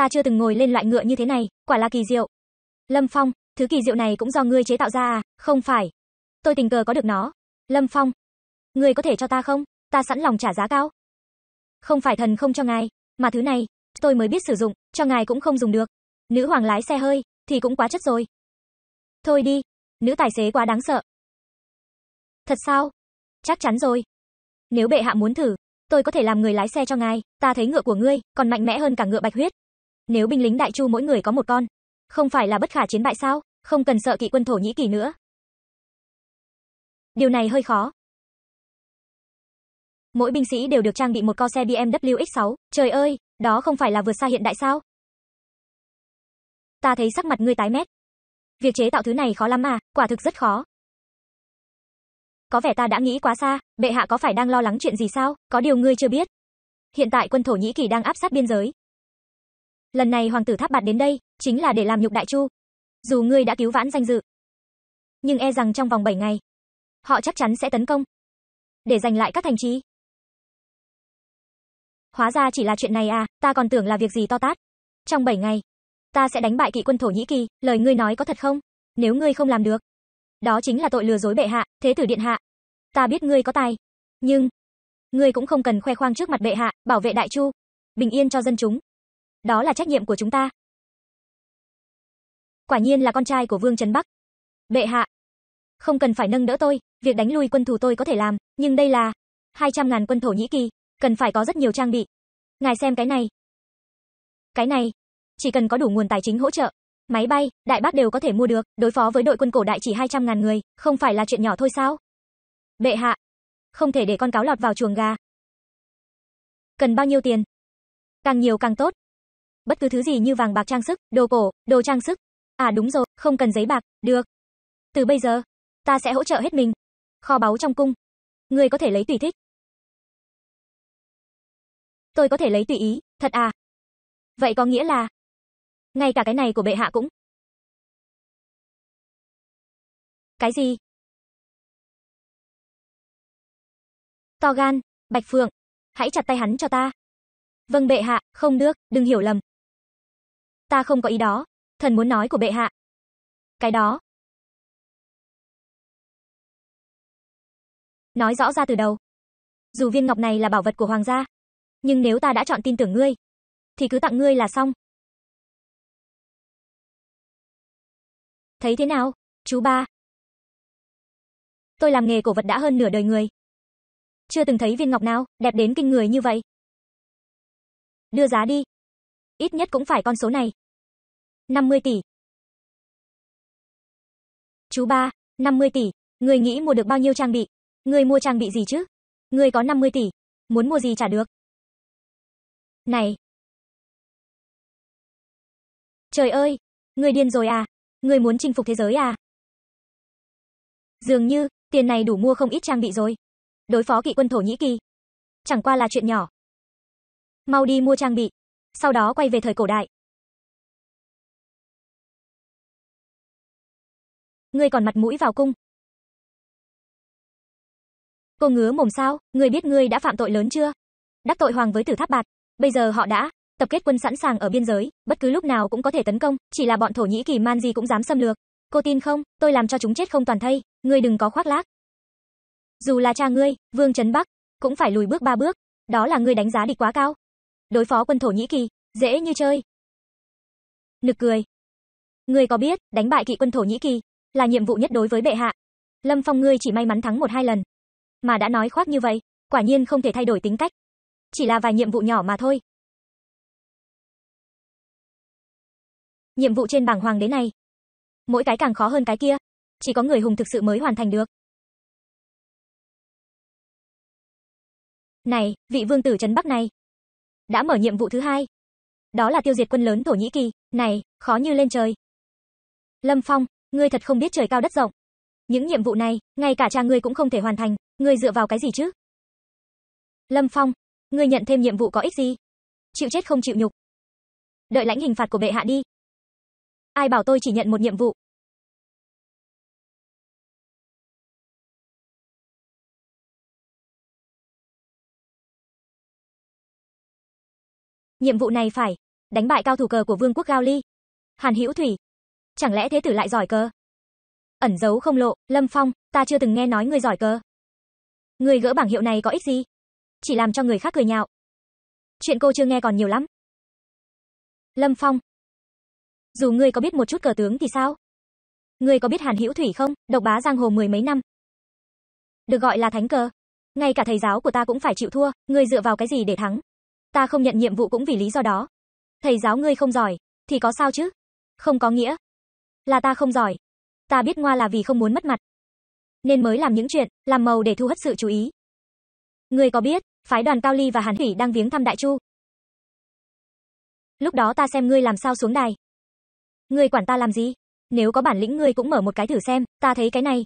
S1: ta chưa từng ngồi lên loại ngựa như thế này, quả là kỳ diệu. Lâm Phong, thứ kỳ diệu này cũng do ngươi chế tạo ra à? Không phải. Tôi tình cờ có được nó. Lâm Phong, ngươi có thể cho ta không? Ta sẵn lòng trả giá cao. Không phải thần không cho ngài, mà thứ này, tôi mới biết sử dụng, cho ngài cũng không dùng được. Nữ hoàng lái xe hơi, thì cũng quá chất rồi. Thôi đi, nữ tài xế quá đáng sợ. Thật sao? Chắc chắn rồi. Nếu bệ hạ muốn thử, tôi có thể làm người lái xe cho ngài, ta thấy ngựa của ngươi còn mạnh mẽ hơn cả ngựa bạch huyết, nếu binh lính Đại Chu mỗi người có một con, không phải là bất khả chiến bại sao? Không cần sợ kỵ quân Thổ Nhĩ Kỳ nữa. Điều này hơi khó. Mỗi binh sĩ đều được trang bị một co xe BMW X6, trời ơi, đó không phải là vượt xa hiện đại sao? Ta thấy sắc mặt ngươi tái mét. Việc chế tạo thứ này khó lắm à, quả thực rất khó. Có vẻ ta đã nghĩ quá xa, bệ hạ có phải đang lo lắng chuyện gì sao, có điều ngươi chưa biết. Hiện tại quân Thổ Nhĩ Kỳ đang áp sát biên giới, lần này hoàng tử tháp bạt đến đây, chính là để làm nhục đại chu. Dù ngươi đã cứu vãn danh dự, nhưng e rằng trong vòng 7 ngày, họ chắc chắn sẽ tấn công để giành lại các thành trì. Hóa ra chỉ là chuyện này à, ta còn tưởng là việc gì to tát. Trong 7 ngày, ta sẽ đánh bại kỵ quân Thổ Nhĩ Kỳ, lời ngươi nói có thật không? Nếu ngươi không làm được, đó chính là tội lừa dối bệ hạ, thế tử điện hạ. Ta biết ngươi có tài, nhưng ngươi cũng không cần khoe khoang trước mặt bệ hạ, bảo vệ đại chu, bình yên cho dân chúng. Đó là trách nhiệm của chúng ta. Quả nhiên là con trai của Vương Trấn Bắc. Bệ hạ, không cần phải nâng đỡ tôi, việc đánh lui quân thù tôi có thể làm, nhưng đây là 200.000 quân Thổ Nhĩ Kỳ, cần phải có rất nhiều trang bị. Ngài xem cái này. Cái này, chỉ cần có đủ nguồn tài chính hỗ trợ, máy bay, đại bác đều có thể mua được, đối phó với đội quân cổ đại chỉ 200.000 người, không phải là chuyện nhỏ thôi sao? Bệ hạ, không thể để con cáo lọt vào chuồng gà. Cần bao nhiêu tiền? Càng nhiều càng tốt, bất cứ thứ gì như vàng bạc trang sức, đồ cổ, đồ trang sức. À đúng rồi, không cần giấy bạc, được. Từ bây giờ, ta sẽ hỗ trợ hết mình. Kho báu trong cung, ngươi có thể lấy tùy thích. Tôi có thể lấy tùy ý, thật à? Vậy có nghĩa là ngay cả cái này của bệ hạ cũng. Cái gì? To gan, Bạch Phượng, hãy chặt tay hắn cho ta. Vâng bệ hạ, không được, đừng hiểu lầm, Ta không có ý đó. Thần muốn nói của bệ hạ. Cái đó. Nói rõ ra từ đầu. Dù viên ngọc này là bảo vật của hoàng gia, nhưng nếu ta đã chọn tin tưởng ngươi, thì cứ tặng ngươi là xong. Thấy thế nào, chú ba? Tôi làm nghề cổ vật đã hơn nửa đời người. Chưa từng thấy viên ngọc nào đẹp đến kinh người như vậy. Đưa giá đi ít nhất cũng phải con số này. 50 tỷ. Chú ba, 50 tỷ, người nghĩ mua được bao nhiêu trang bị? Người mua trang bị gì chứ? Người có 50 tỷ, muốn mua gì trả được? Này. Trời ơi, người điên rồi à? Người muốn chinh phục thế giới à? Dường như, tiền này đủ mua không ít trang bị rồi. Đối phó kỵ quân Thổ Nhĩ Kỳ. Chẳng qua là chuyện nhỏ. Mau đi mua trang bị, sau đó quay về thời cổ đại. Ngươi còn mặt mũi vào cung. Cô ngứa mồm sao, ngươi biết ngươi đã phạm tội lớn chưa? Đắc tội hoàng với tử tháp bạt, bây giờ họ đã tập kết quân sẵn sàng ở biên giới, bất cứ lúc nào cũng có thể tấn công, chỉ là bọn Thổ Nhĩ Kỳ man gì cũng dám xâm lược. Cô tin không, tôi làm cho chúng chết không toàn thây, ngươi đừng có khoác lác. Dù là cha ngươi, Vương Trấn Bắc, cũng phải lùi bước ba bước, đó là ngươi đánh giá địch quá cao. Đối phó quân Thổ Nhĩ Kỳ, dễ như chơi. Nực cười. Ngươi có biết, đánh bại kỵ quân Thổ Nhĩ Kỳ là nhiệm vụ nhất đối với bệ hạ. Lâm Phong ngươi chỉ may mắn thắng một hai lần, mà đã nói khoác như vậy, quả nhiên không thể thay đổi tính cách. Chỉ là vài nhiệm vụ nhỏ mà thôi. Nhiệm vụ trên bảng hoàng đế này, mỗi cái càng khó hơn cái kia, chỉ có người hùng thực sự mới hoàn thành được. Này, vị vương tử trấn Bắc này, đã mở nhiệm vụ thứ hai. Đó là tiêu diệt quân lớn Thổ Nhĩ Kỳ, này, khó như lên trời. Lâm Phong, ngươi thật không biết trời cao đất rộng. Những nhiệm vụ này, ngay cả cha ngươi cũng không thể hoàn thành, ngươi dựa vào cái gì chứ? Lâm Phong, ngươi nhận thêm nhiệm vụ có ích gì? Chịu chết không chịu nhục. Đợi lãnh hình phạt của bệ hạ đi. Ai bảo tôi chỉ nhận một nhiệm vụ, Nhiệm vụ này phải đánh bại cao thủ cờ của vương quốc Gao Ly. Hàn Hữu Thủy, chẳng lẽ thế tử lại giỏi cờ? Ẩn giấu không lộ, Lâm Phong, ta chưa từng nghe nói người giỏi cờ. Người gỡ bảng hiệu này có ích gì? Chỉ làm cho người khác cười nhạo. Chuyện cô chưa nghe còn nhiều lắm. Lâm Phong, dù ngươi có biết một chút cờ tướng thì sao? Ngươi có biết Hàn Hữu Thủy không, độc bá giang hồ mười mấy năm. Được gọi là thánh cờ. Ngay cả thầy giáo của ta cũng phải chịu thua, ngươi dựa vào cái gì để thắng? Ta không nhận nhiệm vụ cũng vì lý do đó. Thầy giáo ngươi không giỏi, thì có sao chứ? Không có nghĩa. Là ta không giỏi. Ta biết ngoa là vì không muốn mất mặt. Nên mới làm những chuyện, làm màu để thu hút sự chú ý. Ngươi có biết, phái đoàn Cao Ly và Hàn Thủy đang viếng thăm Đại Chu. Lúc đó ta xem ngươi làm sao xuống đài. Ngươi quản ta làm gì? Nếu có bản lĩnh ngươi cũng mở một cái thử xem, ta thấy cái này.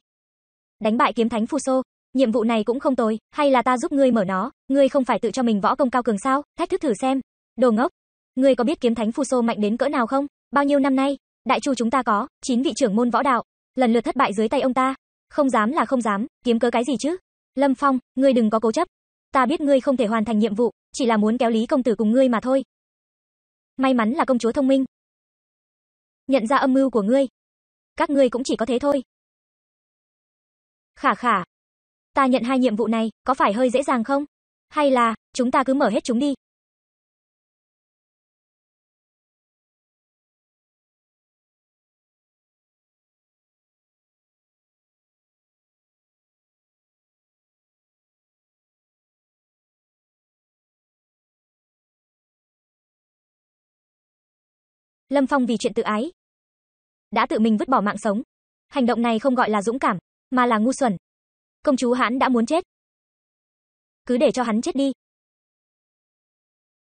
S1: Đánh bại kiếm thánh Phù Sô, nhiệm vụ này cũng không tồi, hay là ta giúp ngươi mở nó, ngươi không phải tự cho mình võ công cao cường sao, thách thức thử xem. Đồ ngốc, ngươi có biết kiếm thánh Phu Sô mạnh đến cỡ nào không? Bao nhiêu năm nay, đại chu chúng ta có chín vị trưởng môn võ đạo, lần lượt thất bại dưới tay ông ta. Không dám là không dám, kiếm cớ cái gì chứ? Lâm Phong, ngươi đừng có cố chấp. Ta biết ngươi không thể hoàn thành nhiệm vụ, chỉ là muốn kéo Lý công tử cùng ngươi mà thôi. May mắn là công chúa thông minh. Nhận ra âm mưu của ngươi. Các ngươi cũng chỉ có thế thôi. Khả khả, Ta nhận hai nhiệm vụ này, có phải hơi dễ dàng không? Hay là, chúng ta cứ mở hết chúng đi. Lâm Phong vì chuyện tự ái, đã tự mình vứt bỏ mạng sống. Hành động này không gọi là dũng cảm, mà là ngu xuẩn, Công chúa hắn đã muốn chết. Cứ để cho hắn chết đi.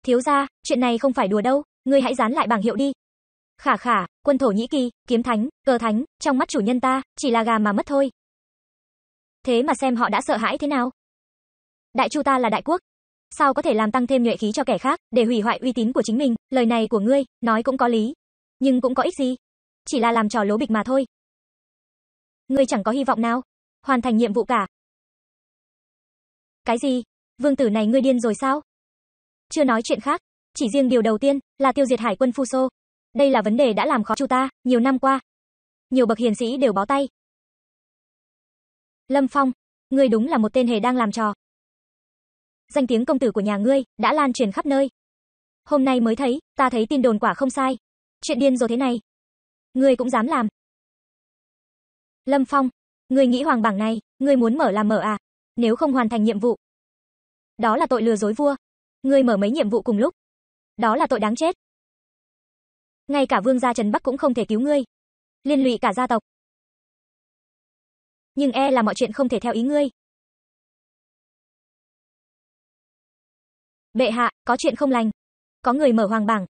S1: Thiếu gia, chuyện này không phải đùa đâu, ngươi hãy dán lại bảng hiệu đi. Khả khả, quân thổ nhĩ kỳ, kiếm thánh, cờ thánh, trong mắt chủ nhân ta, chỉ là gà mà mất thôi. Thế mà xem họ đã sợ hãi thế nào. Đại chu ta là đại quốc, sao có thể làm tăng thêm nhuệ khí cho kẻ khác để hủy hoại uy tín của chính mình, lời này của ngươi, nói cũng có lý, nhưng cũng có ích gì, chỉ là làm trò lố bịch mà thôi. Ngươi chẳng có hy vọng nào hoàn thành nhiệm vụ cả. Cái gì? Vương tử này ngươi điên rồi sao? Chưa nói chuyện khác, chỉ riêng điều đầu tiên là tiêu diệt hải quân Fuso. Đây là vấn đề đã làm khó chu ta nhiều năm qua. Nhiều bậc hiền sĩ đều bó tay. Lâm Phong, ngươi đúng là một tên hề đang làm trò. Danh tiếng công tử của nhà ngươi đã lan truyền khắp nơi. Hôm nay mới thấy, ta thấy tin đồn quả không sai. Chuyện điên rồi thế này, ngươi cũng dám làm. Lâm Phong, Ngươi nghĩ hoàng bảng này, ngươi muốn mở là mở à? Nếu không hoàn thành nhiệm vụ, đó là tội lừa dối vua. Ngươi mở mấy nhiệm vụ cùng lúc, đó là tội đáng chết. Ngay cả vương gia Trần Bắc cũng không thể cứu ngươi, liên lụy cả gia tộc. Nhưng e là mọi chuyện không thể theo ý ngươi. Bệ hạ, có chuyện không lành. Có người mở hoàng bảng.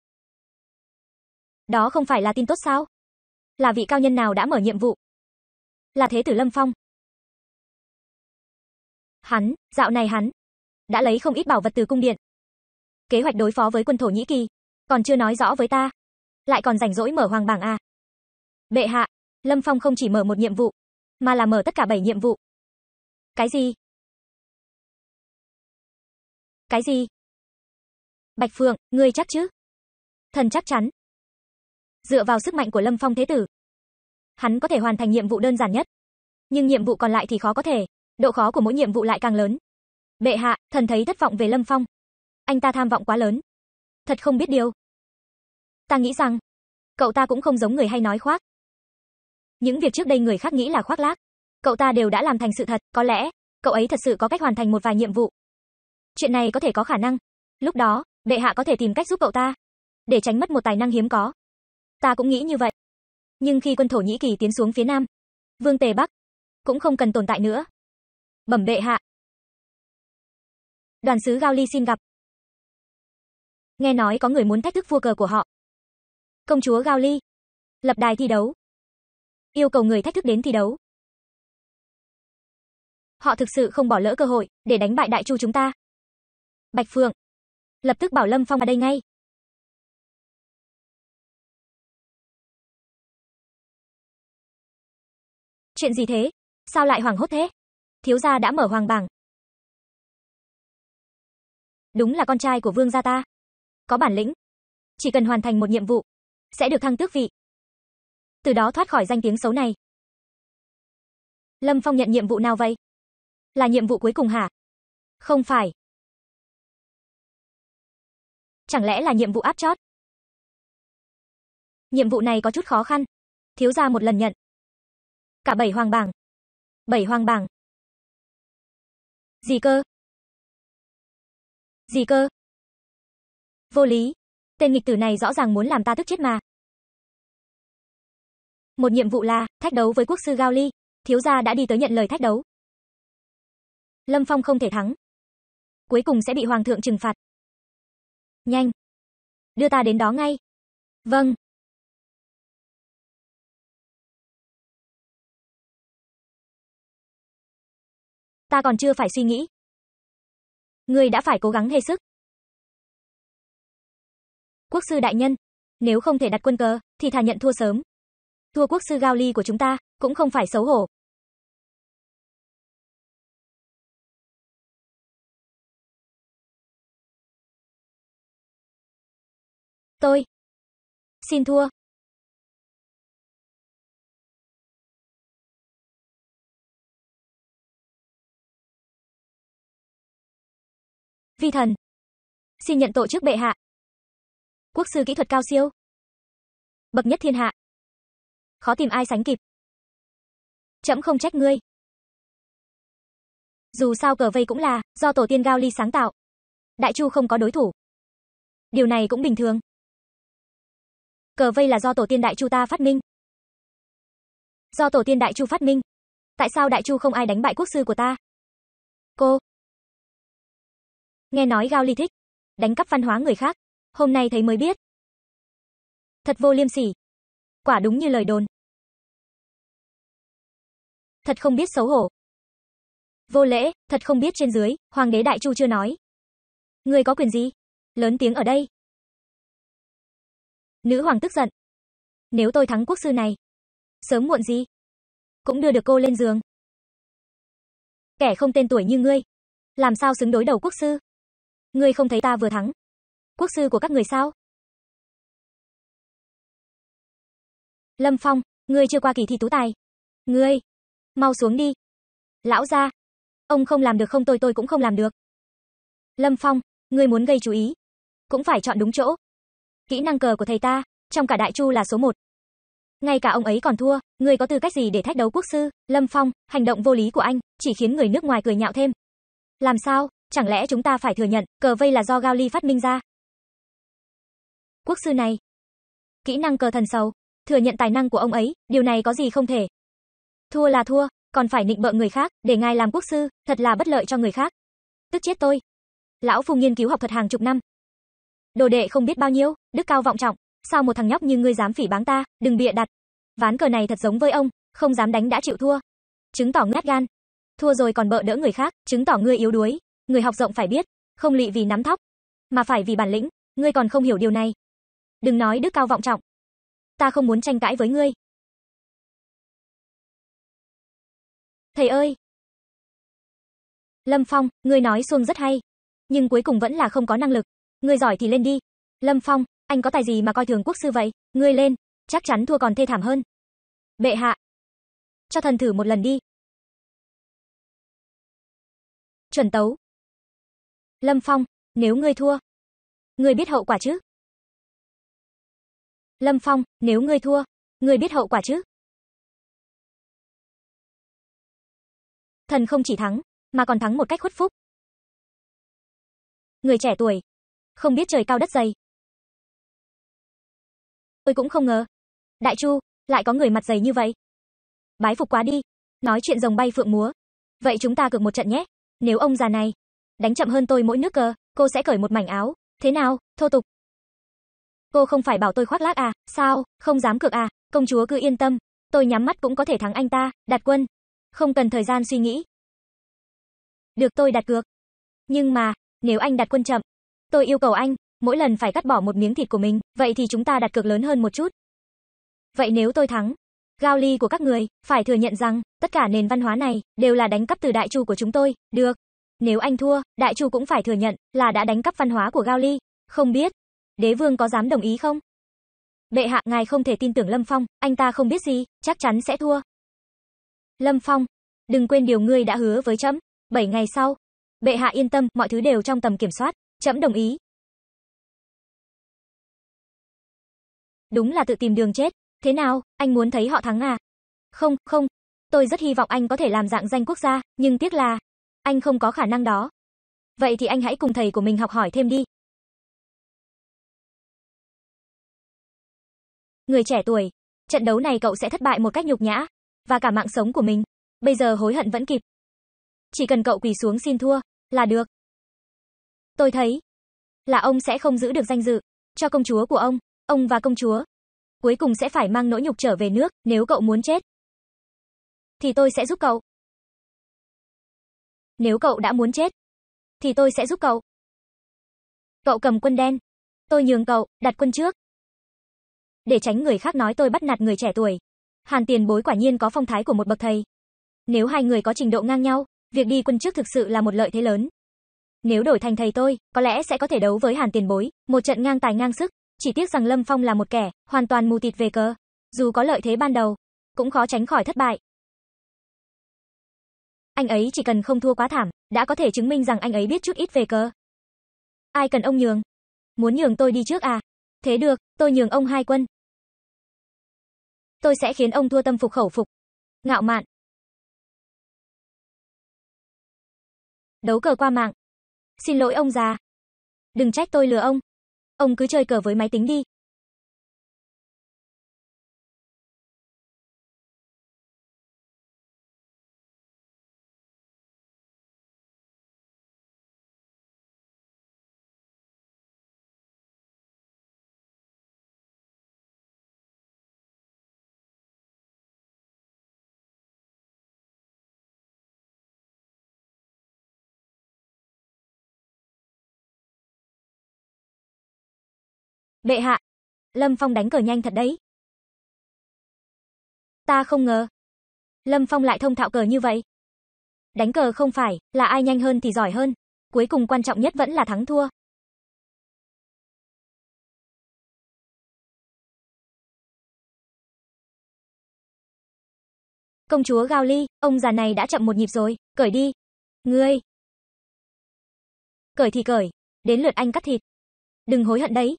S1: Đó không phải là tin tốt sao? Là vị cao nhân nào đã mở nhiệm vụ, là thế tử Lâm Phong. Hắn, dạo này hắn đã lấy không ít bảo vật từ cung điện. Kế hoạch đối phó với quân Thổ Nhĩ Kỳ, còn chưa nói rõ với ta, lại còn rảnh rỗi mở hoàng bảng à? Bệ hạ, Lâm Phong không chỉ mở một nhiệm vụ, mà là mở tất cả bảy nhiệm vụ. Cái gì? Cái gì? Bạch Phượng, ngươi chắc chứ? Thần chắc chắn. Dựa vào sức mạnh của Lâm Phong Thế Tử, hắn có thể hoàn thành nhiệm vụ đơn giản nhất. Nhưng nhiệm vụ còn lại thì khó có thể, độ khó của mỗi nhiệm vụ lại càng lớn. Bệ hạ, thần thấy thất vọng về Lâm Phong. Anh ta tham vọng quá lớn. Thật không biết điều. Ta nghĩ rằng, cậu ta cũng không giống người hay nói khoác. Những việc trước đây người khác nghĩ là khoác lác, cậu ta đều đã làm thành sự thật, có lẽ, cậu ấy thật sự có cách hoàn thành một vài nhiệm vụ. Chuyện này có thể có khả năng. Lúc đó, bệ hạ có thể tìm cách giúp cậu ta, để tránh mất một tài năng hiếm có. Ta cũng nghĩ như vậy. Nhưng khi quân Thổ Nhĩ Kỳ tiến xuống phía nam, vương Tề Bắc cũng không cần tồn tại nữa. Bẩm bệ hạ. Đoàn sứ Gao Ly xin gặp. Nghe nói có người muốn thách thức vua cờ của họ. Công chúa Gao Ly lập đài thi đấu. Yêu cầu người thách thức đến thi đấu. Họ thực sự không bỏ lỡ cơ hội để đánh bại Đại Chu chúng ta. Bạch Phượng, lập tức bảo Lâm Phong ở đây ngay. Chuyện gì thế? Sao lại hoảng hốt thế? Thiếu gia đã mở hoàng bảng. Đúng là con trai của vương gia ta. Có bản lĩnh. Chỉ cần hoàn thành một nhiệm vụ, sẽ được thăng tước vị. Từ đó thoát khỏi danh tiếng xấu này. Lâm Phong nhận nhiệm vụ nào vậy? Là nhiệm vụ cuối cùng hả? Không phải. Chẳng lẽ là nhiệm vụ áp chót? Nhiệm vụ này có chút khó khăn. Thiếu gia một lần nhận, Cả bảy hoàng bảng. Bảy hoàng bảng. Gì cơ? Gì cơ? Vô lý. Tên nghịch tử này rõ ràng muốn làm ta tức chết mà. Một nhiệm vụ là thách đấu với quốc sư Gao Ly. Thiếu gia đã đi tới nhận lời thách đấu. Lâm Phong không thể thắng. Cuối cùng sẽ bị hoàng thượng trừng phạt. Nhanh. Đưa ta đến đó ngay. Vâng. ta còn chưa phải suy nghĩ. Ngươi đã phải cố gắng hết sức. Quốc sư đại nhân, nếu không thể đặt quân cờ, thì thà nhận thua sớm. Thua quốc sư Gao Ly của chúng ta, cũng không phải xấu hổ. Tôi. Xin thua. Vi thần, xin nhận tội trước bệ hạ. Quốc sư kỹ thuật cao siêu, bậc nhất thiên hạ. Khó tìm ai sánh kịp. Trẫm không trách ngươi. Dù sao cờ vây cũng là do tổ tiên Gao Ly sáng tạo. Đại Chu không có đối thủ. Điều này cũng bình thường. Cờ vây là do tổ tiên Đại Chu ta phát minh. Do tổ tiên Đại Chu phát minh. Tại sao Đại Chu không ai đánh bại quốc sư của ta? Cô Nghe nói Gao Ly thích đánh cắp văn hóa người khác, hôm nay thấy mới biết. Thật vô liêm sỉ. Quả đúng như lời đồn. Thật không biết xấu hổ. Vô lễ, thật không biết trên dưới, hoàng đế Đại Chu chưa nói. Người có quyền gì? Lớn tiếng ở đây. Nữ hoàng tức giận. Nếu tôi thắng quốc sư này, sớm muộn gì? Cũng đưa được cô lên giường. Kẻ không tên tuổi như ngươi, làm sao xứng đối đầu quốc sư? Ngươi không thấy ta vừa thắng? Quốc sư của các người sao? Lâm Phong, ngươi chưa qua kỳ thi tú tài. Ngươi, mau xuống đi. Lão gia, ông không làm được không tôi tôi cũng không làm được. Lâm Phong, ngươi muốn gây chú ý, cũng phải chọn đúng chỗ. Kỹ năng cờ của thầy ta, trong cả đại chu là số một. Ngay cả ông ấy còn thua, ngươi có tư cách gì để thách đấu quốc sư? Lâm Phong, hành động vô lý của anh chỉ khiến người nước ngoài cười nhạo thêm. Làm sao? Chẳng lẽ chúng ta phải thừa nhận, cờ vây là do gao Gauli phát minh ra? Quốc sư này, kỹ năng cờ thần sầu, thừa nhận tài năng của ông ấy, điều này có gì không thể. Thua là thua, còn phải nịnh bợ người khác, để ngài làm quốc sư, thật là bất lợi cho người khác. Tức chết tôi. Lão Phùng nghiên cứu học thuật hàng chục năm. Đồ đệ không biết bao nhiêu, đức cao vọng trọng, sao một thằng nhóc như ngươi dám phỉ báng ta, đừng bịa đặt. Ván cờ này thật giống với ông, không dám đánh đã chịu thua. Chứng tỏ ngát gan. Thua rồi còn bợ đỡ người khác, chứng tỏ ngươi yếu đuối người học rộng phải biết, không lị vì nắm thóc, mà phải vì bản lĩnh, ngươi còn không hiểu điều này. Đừng nói đức cao vọng trọng. Ta không muốn tranh cãi với ngươi. Thầy ơi! Lâm Phong, ngươi nói xuông rất hay, nhưng cuối cùng vẫn là không có năng lực. Ngươi giỏi thì lên đi. Lâm Phong, anh có tài gì mà coi thường quốc sư vậy? Ngươi lên, chắc chắn thua còn thê thảm hơn. Bệ hạ, cho thần thử một lần đi. Chuẩn tấu, Lâm Phong, nếu ngươi thua, ngươi biết hậu quả chứ? Lâm Phong, nếu ngươi thua, ngươi biết hậu quả chứ? Thần không chỉ thắng, mà còn thắng một cách khuất phúc. Người trẻ tuổi, không biết trời cao đất dày. Tôi cũng không ngờ, Đại Chu, lại có người mặt dày như vậy. Bái phục quá đi, nói chuyện rồng bay phượng múa. Vậy chúng ta cược một trận nhé, nếu ông già này đánh chậm hơn tôi mỗi nước cơ, cô sẽ cởi một mảnh áo. Thế nào, thô tục. Cô không phải bảo tôi khoác lác à, sao, không dám cược à, công chúa cứ yên tâm, tôi nhắm mắt cũng có thể thắng anh ta, đặt quân. Không cần thời gian suy nghĩ. Được tôi đặt cược. Nhưng mà, nếu anh đặt quân chậm, tôi yêu cầu anh, mỗi lần phải cắt bỏ một miếng thịt của mình, vậy thì chúng ta đặt cược lớn hơn một chút. Vậy nếu tôi thắng, gao ly của các người, phải thừa nhận rằng, tất cả nền văn hóa này, đều là đánh cắp từ đại chu của chúng tôi, được, nếu anh thua, đại chu cũng phải thừa nhận là đã đánh cắp văn hóa của Gao Ly. Không biết, đế vương có dám đồng ý không? Bệ hạ, ngài không thể tin tưởng Lâm Phong, anh ta không biết gì, chắc chắn sẽ thua. Lâm Phong, đừng quên điều ngươi đã hứa với trẫm. 7 ngày sau, bệ hạ yên tâm, mọi thứ đều trong tầm kiểm soát, trẫm đồng ý. Đúng là tự tìm đường chết, thế nào, anh muốn thấy họ thắng à? Không, không, tôi rất hy vọng anh có thể làm dạng danh quốc gia, nhưng tiếc là anh không có khả năng đó. Vậy thì anh hãy cùng thầy của mình học hỏi thêm đi. Người trẻ tuổi, trận đấu này cậu sẽ thất bại một cách nhục nhã, và cả mạng sống của mình. Bây giờ hối hận vẫn kịp. Chỉ cần cậu quỳ xuống xin thua, là được. Tôi thấy, là ông sẽ không giữ được danh dự, cho công chúa của ông, ông và công chúa. Cuối cùng sẽ phải mang nỗi nhục trở về nước, nếu cậu muốn chết. Thì tôi sẽ giúp cậu. Nếu cậu đã muốn chết, thì tôi sẽ giúp cậu. Cậu cầm quân đen. Tôi nhường cậu, đặt quân trước. Để tránh người khác nói tôi bắt nạt người trẻ tuổi. Hàn tiền bối quả nhiên có phong thái của một bậc thầy. Nếu hai người có trình độ ngang nhau, việc đi quân trước thực sự là một lợi thế lớn. Nếu đổi thành thầy tôi, có lẽ sẽ có thể đấu với Hàn tiền bối, một trận ngang tài ngang sức. Chỉ tiếc rằng Lâm Phong là một kẻ, hoàn toàn mù tịt về cờ. Dù có lợi thế ban đầu, cũng khó tránh khỏi thất bại. Anh ấy chỉ cần không thua quá thảm, đã có thể chứng minh rằng anh ấy biết chút ít về cờ. Ai cần ông nhường? Muốn nhường tôi đi trước à? Thế được, tôi nhường ông hai quân. Tôi sẽ khiến ông thua tâm phục khẩu phục. Ngạo mạn. Đấu cờ qua mạng. Xin lỗi ông già. Đừng trách tôi lừa ông. Ông cứ chơi cờ với máy tính đi, Bệ hạ, Lâm Phong đánh cờ nhanh thật đấy. Ta không ngờ. Lâm Phong lại thông thạo cờ như vậy. Đánh cờ không phải, là ai nhanh hơn thì giỏi hơn. Cuối cùng quan trọng nhất vẫn là thắng thua. Công chúa Gao Ly, ông già này đã chậm một nhịp rồi, cởi đi. Ngươi. Cởi thì cởi, đến lượt anh cắt thịt. Đừng hối hận đấy,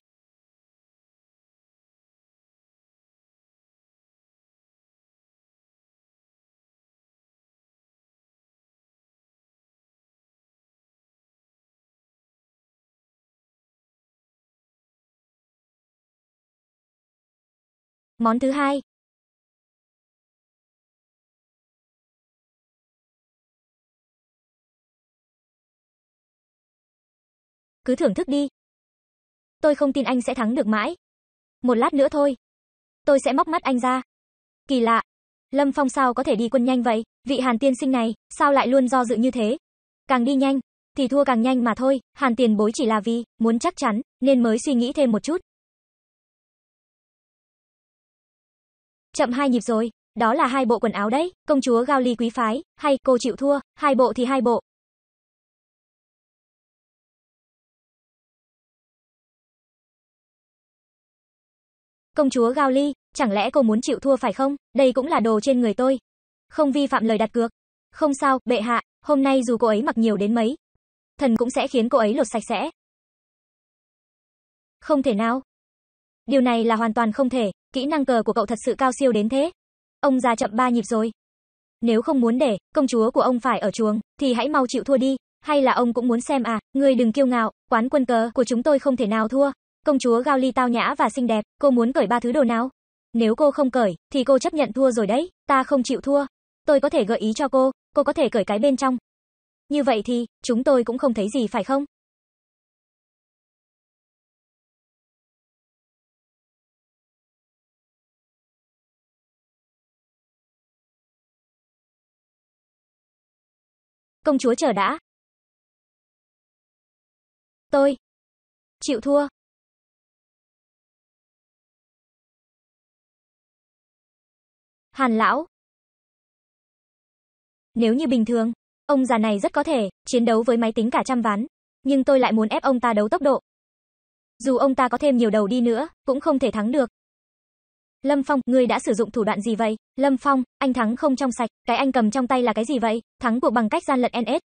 S1: Món thứ hai. Cứ thưởng thức đi. Tôi không tin anh sẽ thắng được mãi. Một lát nữa thôi. Tôi sẽ móc mắt anh ra. Kỳ lạ. Lâm Phong sao có thể đi quân nhanh vậy? Vị Hàn tiên sinh này, sao lại luôn do dự như thế? Càng đi nhanh, thì thua càng nhanh mà thôi. Hàn tiền bối chỉ là vì, muốn chắc chắn, nên mới suy nghĩ thêm một chút. Chậm hai nhịp rồi, đó là hai bộ quần áo đấy, công chúa Gao Ly quý phái, hay cô chịu thua, hai bộ thì hai bộ. Công chúa Gao Ly, chẳng lẽ cô muốn chịu thua phải không? Đây cũng là đồ trên người tôi. Không vi phạm lời đặt cược. Không sao, bệ hạ, hôm nay dù cô ấy mặc nhiều đến mấy, thần cũng sẽ khiến cô ấy lột sạch sẽ. Không thể nào. Điều này là hoàn toàn không thể. Kỹ năng cờ của cậu thật sự cao siêu đến thế. Ông già chậm ba nhịp rồi. Nếu không muốn để công chúa của ông phải ở chuồng, thì hãy mau chịu thua đi, hay là ông cũng muốn xem à, ngươi đừng kiêu ngạo, quán quân cờ của chúng tôi không thể nào thua. Công chúa Gao Ly tao nhã và xinh đẹp, cô muốn cởi ba thứ đồ nào? Nếu cô không cởi, thì cô chấp nhận thua rồi đấy, ta không chịu thua. Tôi có thể gợi ý cho cô, cô có thể cởi cái bên trong. Như vậy thì, chúng tôi cũng không thấy gì phải không? công chúa chờ đã. Tôi. Chịu thua. Hàn lão. Nếu như bình thường, ông già này rất có thể chiến đấu với máy tính cả trăm ván, nhưng tôi lại muốn ép ông ta đấu tốc độ. Dù ông ta có thêm nhiều đầu đi nữa, cũng không thể thắng được. Lâm Phong, ngươi đã sử dụng thủ đoạn gì vậy? Lâm Phong, anh thắng không trong sạch, cái anh cầm trong tay là cái gì vậy? Thắng cuộc bằng cách gian lận NS.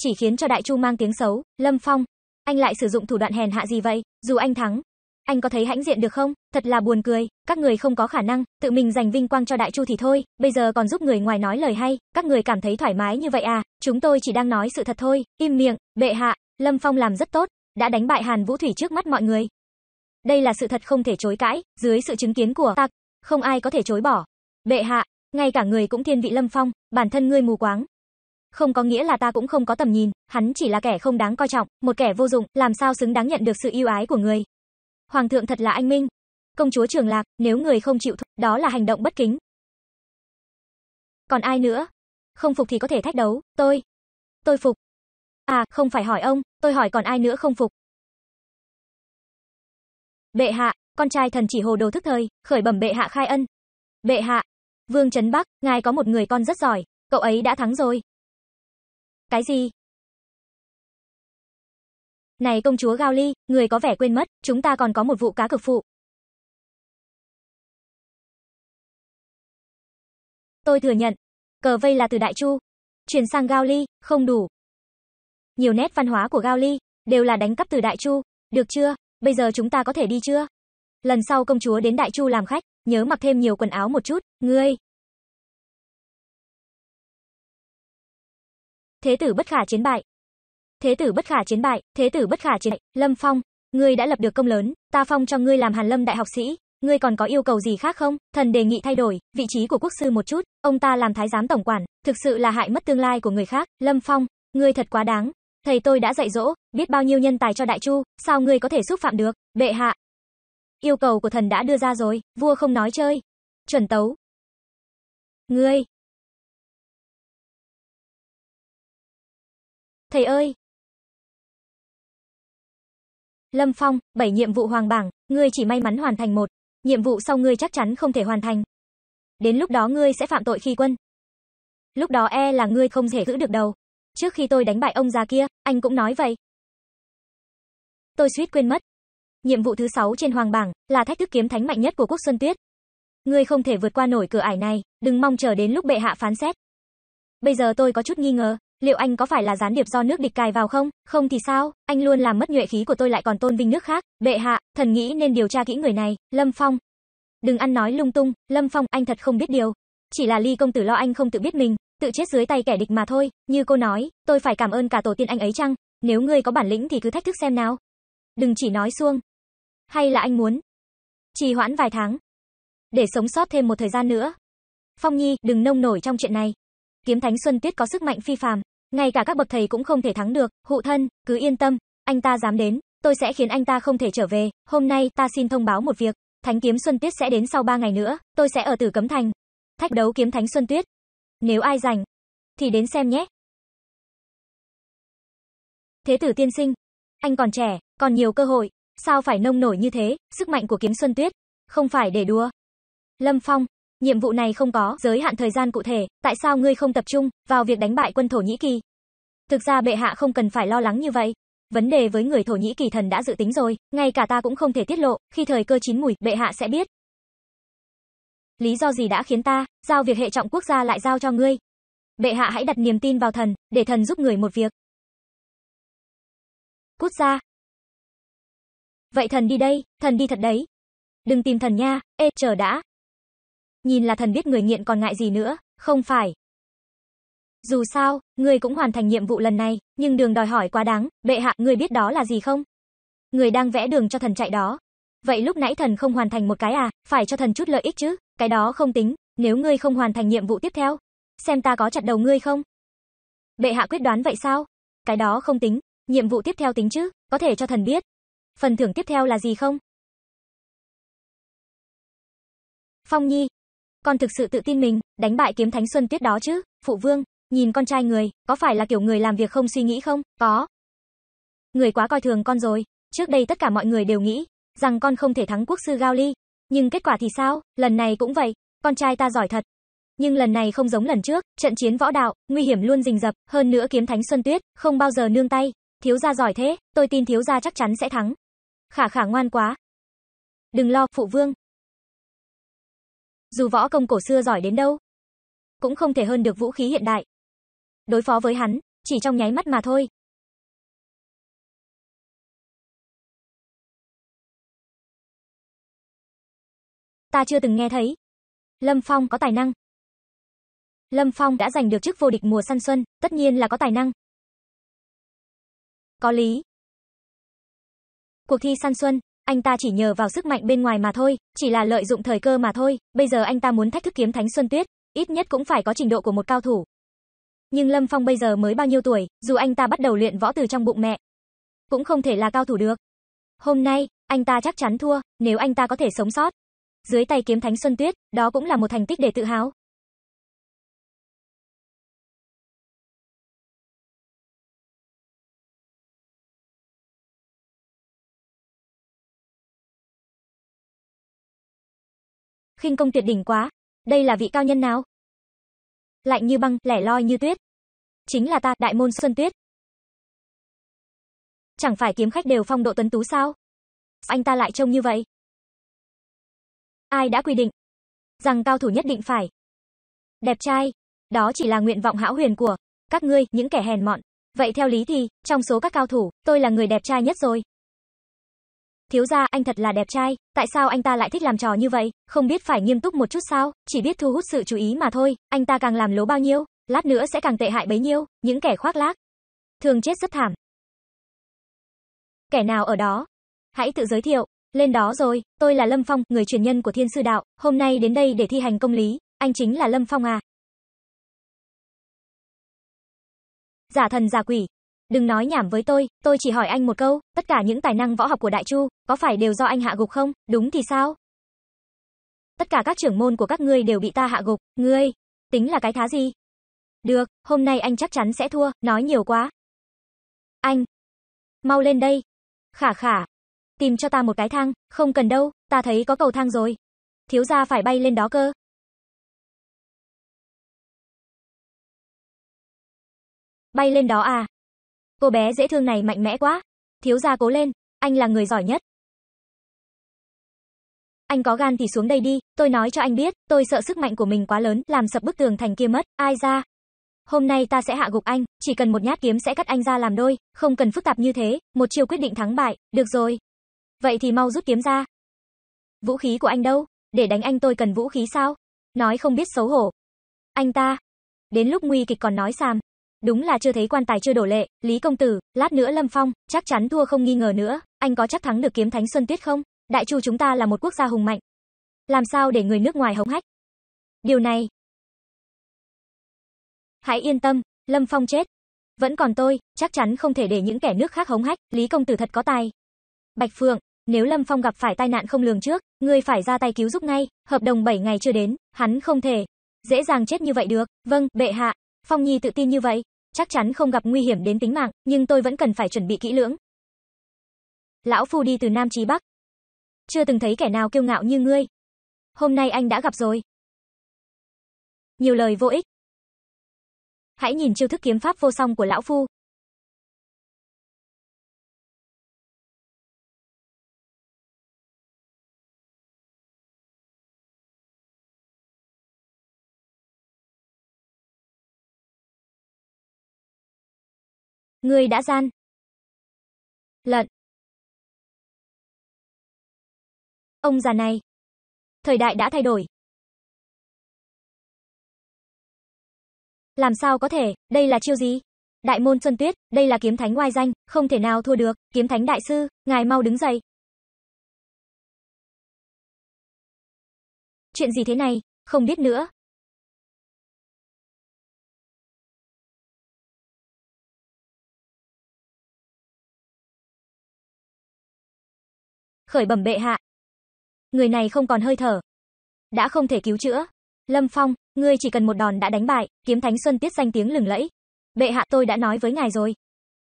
S1: Chỉ khiến cho Đại Chu mang tiếng xấu, Lâm Phong, anh lại sử dụng thủ đoạn hèn hạ gì vậy? Dù anh thắng, anh có thấy hãnh diện được không? Thật là buồn cười, các người không có khả năng, tự mình giành vinh quang cho Đại Chu thì thôi, bây giờ còn giúp người ngoài nói lời hay, các người cảm thấy thoải mái như vậy à? Chúng tôi chỉ đang nói sự thật thôi, im miệng, bệ hạ, Lâm Phong làm rất tốt, đã đánh bại Hàn Vũ Thủy trước mắt mọi người, đây là sự thật không thể chối cãi, dưới sự chứng kiến của ta, không ai có thể chối bỏ. Bệ hạ, ngay cả người cũng thiên vị lâm phong, bản thân ngươi mù quáng. Không có nghĩa là ta cũng không có tầm nhìn, hắn chỉ là kẻ không đáng coi trọng, một kẻ vô dụng, làm sao xứng đáng nhận được sự yêu ái của người. Hoàng thượng thật là anh minh. Công chúa Trường Lạc, nếu người không chịu thua, đó là hành động bất kính. Còn ai nữa? Không phục thì có thể thách đấu, tôi. Tôi phục. À, không phải hỏi ông, tôi hỏi còn ai nữa không phục. Bệ hạ, con trai thần chỉ hồ đồ thức thời, khởi bẩm bệ hạ khai ân. Bệ hạ, Vương Trấn Bắc, ngài có một người con rất giỏi, cậu ấy đã thắng rồi. Cái gì? Này công chúa Gao Ly, người có vẻ quên mất, chúng ta còn có một vụ cá cực phụ. Tôi thừa nhận, cờ vây là từ Đại Chu, chuyển sang Gao Ly, không đủ. Nhiều nét văn hóa của Gao Ly đều là đánh cắp từ Đại Chu, được chưa? Bây giờ chúng ta có thể đi chưa? Lần sau công chúa đến Đại Chu làm khách, nhớ mặc thêm nhiều quần áo một chút, ngươi. Thế tử bất khả chiến bại. Thế tử bất khả chiến bại, thế tử bất khả chiến bại, Lâm Phong, ngươi đã lập được công lớn, ta phong cho ngươi làm Hàn Lâm đại học sĩ, ngươi còn có yêu cầu gì khác không? Thần đề nghị thay đổi vị trí của quốc sư một chút, ông ta làm thái giám tổng quản, thực sự là hại mất tương lai của người khác. Lâm Phong, ngươi thật quá đáng, Thầy tôi đã dạy dỗ, biết bao nhiêu nhân tài cho Đại Chu, sao ngươi có thể xúc phạm được, bệ hạ. Yêu cầu của thần đã đưa ra rồi, vua không nói chơi. Chuẩn tấu. Ngươi. Thầy ơi. Lâm Phong, bảy nhiệm vụ hoàng bảng, ngươi chỉ may mắn hoàn thành một. Nhiệm vụ sau ngươi chắc chắn không thể hoàn thành. Đến lúc đó ngươi sẽ phạm tội khi quân. Lúc đó e là ngươi không thể giữ được đầu. Trước khi tôi đánh bại ông già kia, anh cũng nói vậy. Tôi suýt quên mất. Nhiệm vụ thứ 6 trên hoàng bảng là thách thức kiếm thánh mạnh nhất của Quốc Xuân Tuyết. Ngươi không thể vượt qua nổi cửa ải này, đừng mong chờ đến lúc bệ hạ phán xét. Bây giờ tôi có chút nghi ngờ, liệu anh có phải là gián điệp do nước địch cài vào không? Không thì sao, anh luôn làm mất nhuệ khí của tôi lại còn tôn vinh nước khác. Bệ hạ, thần nghĩ nên điều tra kỹ người này, Lâm Phong. Đừng ăn nói lung tung, Lâm Phong, anh thật không biết điều chỉ là Ly công tử lo anh không tự biết mình, tự chết dưới tay kẻ địch mà thôi, như cô nói, tôi phải cảm ơn cả tổ tiên anh ấy chăng? Nếu ngươi có bản lĩnh thì cứ thách thức xem nào. Đừng chỉ nói xuông. Hay là anh muốn trì hoãn vài tháng để sống sót thêm một thời gian nữa. Phong Nhi, đừng nông nổi trong chuyện này. Kiếm Thánh Xuân Tuyết có sức mạnh phi phàm, ngay cả các bậc thầy cũng không thể thắng được, hộ thân, cứ yên tâm, anh ta dám đến, tôi sẽ khiến anh ta không thể trở về. Hôm nay ta xin thông báo một việc, Thánh kiếm Xuân Tuyết sẽ đến sau ba ngày nữa, tôi sẽ ở Tử Cấm Thành, Thách đấu kiếm thánh Xuân Tuyết. Nếu ai rảnh, thì đến xem nhé. Thế tử tiên sinh, anh còn trẻ, còn nhiều cơ hội, sao phải nông nổi như thế, sức mạnh của kiếm Xuân Tuyết, không phải để đùa. Lâm Phong, nhiệm vụ này không có giới hạn thời gian cụ thể, tại sao ngươi không tập trung vào việc đánh bại quân Thổ Nhĩ Kỳ? Thực ra bệ hạ không cần phải lo lắng như vậy. Vấn đề với người Thổ Nhĩ Kỳ thần đã dự tính rồi, ngay cả ta cũng không thể tiết lộ, khi thời cơ chín mùi, bệ hạ sẽ biết lý do gì đã khiến ta giao việc hệ trọng quốc gia lại giao cho ngươi? Bệ hạ hãy đặt niềm tin vào thần, để thần giúp người một việc. Cút ra. Vậy thần đi đây, thần đi thật đấy. Đừng tìm thần nha, ê chờ đã. Nhìn là thần biết người nghiện còn ngại gì nữa, không phải. Dù sao, ngươi cũng hoàn thành nhiệm vụ lần này, nhưng đường đòi hỏi quá đáng, bệ hạ, ngươi biết đó là gì không? Người đang vẽ đường cho thần chạy đó. Vậy lúc nãy thần không hoàn thành một cái à, phải cho thần chút lợi ích chứ, cái đó không tính, nếu ngươi không hoàn thành nhiệm vụ tiếp theo, xem ta có chặt đầu ngươi không. Bệ hạ quyết đoán vậy sao? Cái đó không tính, nhiệm vụ tiếp theo tính chứ, có thể cho thần biết. Phần thưởng tiếp theo là gì không? Phong Nhi, con thực sự tự tin mình, đánh bại kiếm thánh Xuân Tuyết đó chứ, phụ vương, nhìn con trai người, có phải là kiểu người làm việc không suy nghĩ không? Có. Người quá coi thường con rồi, trước đây tất cả mọi người đều nghĩ rằng con không thể thắng quốc sư Gao Ly, nhưng kết quả thì sao? Lần này cũng vậy, con trai ta giỏi thật. Nhưng lần này không giống lần trước, trận chiến võ đạo, nguy hiểm luôn rình rập, hơn nữa kiếm thánh Xuân Tuyết, không bao giờ nương tay. Thiếu gia giỏi thế, tôi tin thiếu gia chắc chắn sẽ thắng. Khả khả ngoan quá. Đừng lo, phụ vương. Dù võ công cổ xưa giỏi đến đâu, cũng không thể hơn được vũ khí hiện đại. Đối phó với hắn, chỉ trong nháy mắt mà thôi, ta chưa từng nghe thấy. Lâm Phong có tài năng. Lâm Phong đã giành được chức vô địch mùa săn xuân, tất nhiên là có tài năng. Có lý. Cuộc thi săn xuân, anh ta chỉ nhờ vào sức mạnh bên ngoài mà thôi, chỉ là lợi dụng thời cơ mà thôi, bây giờ anh ta muốn thách thức kiếm thánh Xuân Tuyết, ít nhất cũng phải có trình độ của một cao thủ. Nhưng Lâm Phong bây giờ mới bao nhiêu tuổi, dù anh ta bắt đầu luyện võ từ trong bụng mẹ, cũng không thể là cao thủ được. Hôm nay, anh ta chắc chắn thua, nếu anh ta có thể sống sót, dưới tay kiếm thánh Xuân Tuyết, đó cũng là một thành tích để tự hào. khinh công tuyệt đỉnh quá, đây là vị cao nhân nào? Lạnh như băng, lẻ loi như tuyết. Chính là ta, đại môn Xuân Tuyết. Chẳng phải kiếm khách đều phong độ tuấn tú sao? Anh ta lại trông như vậy? Ai đã quy định rằng cao thủ nhất định phải đẹp trai? Đó chỉ là nguyện vọng hão huyền của các ngươi, những kẻ hèn mọn. Vậy theo lý thì, trong số các cao thủ, tôi là người đẹp trai nhất rồi. Thiếu gia, anh thật là đẹp trai, tại sao anh ta lại thích làm trò như vậy? Không biết phải nghiêm túc một chút sao? Chỉ biết thu hút sự chú ý mà thôi, anh ta càng làm lố bao nhiêu, lát nữa sẽ càng tệ hại bấy nhiêu, những kẻ khoác lác thường chết rất thảm. Kẻ nào ở đó? Hãy tự giới thiệu. Lên đó rồi, tôi là Lâm Phong, người truyền nhân của Thiên Sư Đạo, hôm nay đến đây để thi hành công lý, anh chính là Lâm Phong à? Giả thần giả quỷ, đừng nói nhảm với tôi, tôi chỉ hỏi anh một câu, tất cả những tài năng võ học của Đại Chu, có phải đều do anh hạ gục không, đúng thì sao? Tất cả các trưởng môn của các ngươi đều bị ta hạ gục, ngươi, tính là cái thá gì? Được, hôm nay anh chắc chắn sẽ thua, nói nhiều quá. Anh, mau lên đây. Khả khả, tìm cho ta một cái thang, không cần đâu, ta thấy có cầu thang rồi. Thiếu gia phải bay lên đó cơ. Bay lên đó à? Cô bé dễ thương này mạnh mẽ quá. Thiếu gia cố lên, anh là người giỏi nhất. Anh có gan thì xuống đây đi, tôi nói cho anh biết, tôi sợ sức mạnh của mình quá lớn, làm sập bức tường thành kia mất, ai ra. Hôm nay ta sẽ hạ gục anh, chỉ cần một nhát kiếm sẽ cắt anh ra làm đôi, không cần phức tạp như thế, một chiều quyết định thắng bại, được rồi, Vậy thì mau rút kiếm ra. Vũ khí của anh đâu? Để đánh anh tôi cần vũ khí sao? Nói không biết xấu hổ. Anh ta. Đến lúc nguy kịch còn nói xàm. Đúng là chưa thấy quan tài chưa đổ lệ, Lý Công Tử, lát nữa Lâm Phong, chắc chắn thua không nghi ngờ nữa, anh có chắc thắng được kiếm Thánh Xuân Tuyết không? Đại Chu chúng ta là một quốc gia hùng mạnh. Làm sao để người nước ngoài hống hách? Điều này. Hãy yên tâm, Lâm Phong chết. Vẫn còn tôi, chắc chắn không thể để những kẻ nước khác hống hách, Lý Công Tử thật có tài. Bạch Phượng, nếu Lâm Phong gặp phải tai nạn không lường trước, ngươi phải ra tay cứu giúp ngay, hợp đồng 7 ngày chưa đến, hắn không thể dễ dàng chết như vậy được. Vâng, bệ hạ. Phong Nhi tự tin như vậy, chắc chắn không gặp nguy hiểm đến tính mạng, nhưng tôi vẫn cần phải chuẩn bị kỹ lưỡng. Lão phu đi từ Nam chí Bắc, chưa từng thấy kẻ nào kiêu ngạo như ngươi. Hôm nay anh đã gặp rồi. Nhiều lời vô ích. Hãy nhìn chiêu thức kiếm pháp vô song của lão phu, Ngươi đã gian. Lận. Ông già này. Thời đại đã thay đổi. Làm sao có thể, đây là chiêu gì? Đại môn Xuân Tuyết, đây là kiếm thánh ngoài danh, không thể nào thua được, kiếm thánh đại sư, ngài mau đứng dậy. Chuyện gì thế này, không biết nữa, khởi bẩm bệ hạ. Người này không còn hơi thở, đã không thể cứu chữa. Lâm Phong, ngươi chỉ cần một đòn đã đánh bại, kiếm thánh Xuân Tiết danh tiếng lừng lẫy. Bệ hạ tôi đã nói với ngài rồi.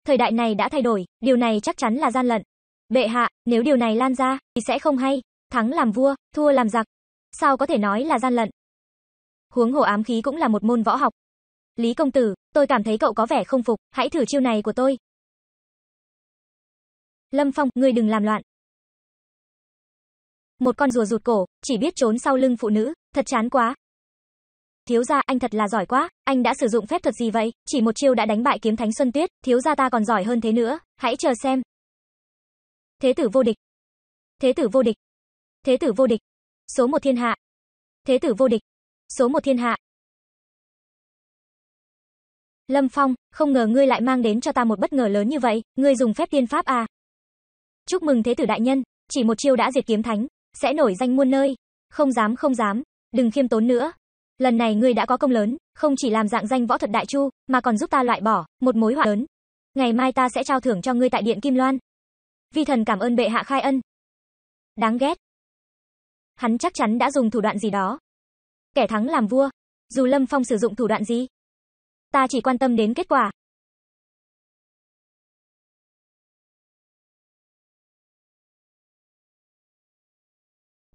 S1: Thời đại này đã thay đổi, điều này chắc chắn là gian lận. Bệ hạ, nếu điều này lan ra, thì sẽ không hay. Thắng làm vua, thua làm giặc. Sao có thể nói là gian lận? Huống hồ ám khí cũng là một môn võ học. Lý công tử, tôi cảm thấy cậu có vẻ không phục, hãy thử chiêu này của tôi. Lâm Phong, ngươi đừng làm loạn. Một con rùa rụt cổ, chỉ biết trốn sau lưng phụ nữ, thật chán quá. Thiếu gia, anh thật là giỏi quá, anh đã sử dụng phép thuật gì vậy? Chỉ một chiêu đã đánh bại kiếm thánh Xuân Tuyết, thiếu gia ta còn giỏi hơn thế nữa, hãy chờ xem. Thế tử vô địch. Thế tử vô địch. Thế tử vô địch. Số một thiên hạ. Thế tử vô địch. Số một thiên hạ. Lâm Phong, không ngờ ngươi lại mang đến cho ta một bất ngờ lớn như vậy, ngươi dùng phép tiên pháp à? Chúc mừng thế tử đại nhân, chỉ một chiêu đã diệt kiếm thánh, sẽ nổi danh muôn nơi. Không dám không dám, đừng khiêm tốn nữa. Lần này ngươi đã có công lớn, không chỉ làm dạng danh võ thuật đại chu, mà còn giúp ta loại bỏ một mối họa lớn. Ngày mai ta sẽ trao thưởng cho ngươi tại điện Kim Loan. Vi thần cảm ơn bệ hạ khai ân. Đáng ghét. Hắn chắc chắn đã dùng thủ đoạn gì đó. Kẻ thắng làm vua. Dù Lâm Phong sử dụng thủ đoạn gì, ta chỉ quan tâm đến kết quả,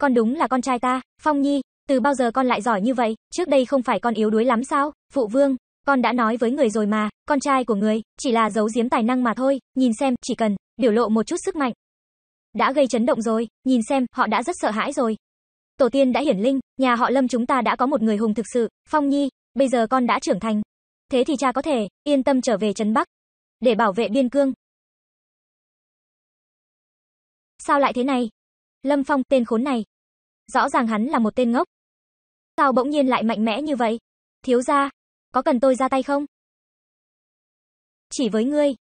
S1: con đúng là con trai ta, Phong Nhi, từ bao giờ con lại giỏi như vậy, trước đây không phải con yếu đuối lắm sao, phụ vương, con đã nói với người rồi mà, con trai của người, chỉ là giấu giếm tài năng mà thôi, nhìn xem, chỉ cần, biểu lộ một chút sức mạnh. Đã gây chấn động rồi, nhìn xem, họ đã rất sợ hãi rồi. Tổ tiên đã hiển linh, nhà họ Lâm chúng ta đã có một người hùng thực sự, Phong Nhi, bây giờ con đã trưởng thành. Thế thì cha có thể, yên tâm trở về Trấn Bắc, để bảo vệ biên cương. Sao lại thế này, Lâm Phong tên khốn này. Rõ ràng hắn là một tên ngốc. Sao bỗng nhiên lại mạnh mẽ như vậy? Thiếu gia, có cần tôi ra tay không? Chỉ với ngươi.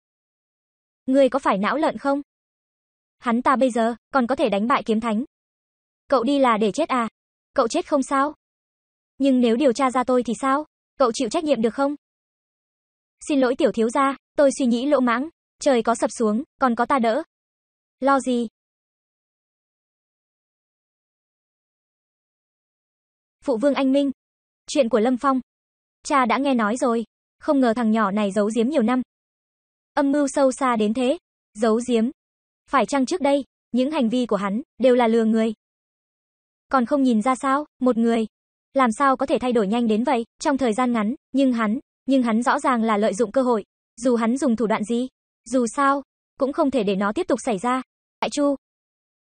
S1: Ngươi có phải não lợn không? Hắn ta bây giờ còn có thể đánh bại kiếm thánh. Cậu đi là để chết à? Cậu chết không sao? Nhưng nếu điều tra ra tôi thì sao? Cậu chịu trách nhiệm được không? Xin lỗi tiểu thiếu gia, tôi suy nghĩ lỗ mãng, trời có sập xuống, còn có ta đỡ. Lo gì, Phụ vương anh minh. Chuyện của Lâm Phong. Cha đã nghe nói rồi, không ngờ thằng nhỏ này giấu giếm nhiều năm. Âm mưu sâu xa đến thế, giấu giếm. Phải chăng trước đây, những hành vi của hắn đều là lừa người? Còn không nhìn ra sao, một người làm sao có thể thay đổi nhanh đến vậy trong thời gian ngắn, nhưng hắn, nhưng hắn rõ ràng là lợi dụng cơ hội, dù hắn dùng thủ đoạn gì, dù sao cũng không thể để nó tiếp tục xảy ra. Đại Chu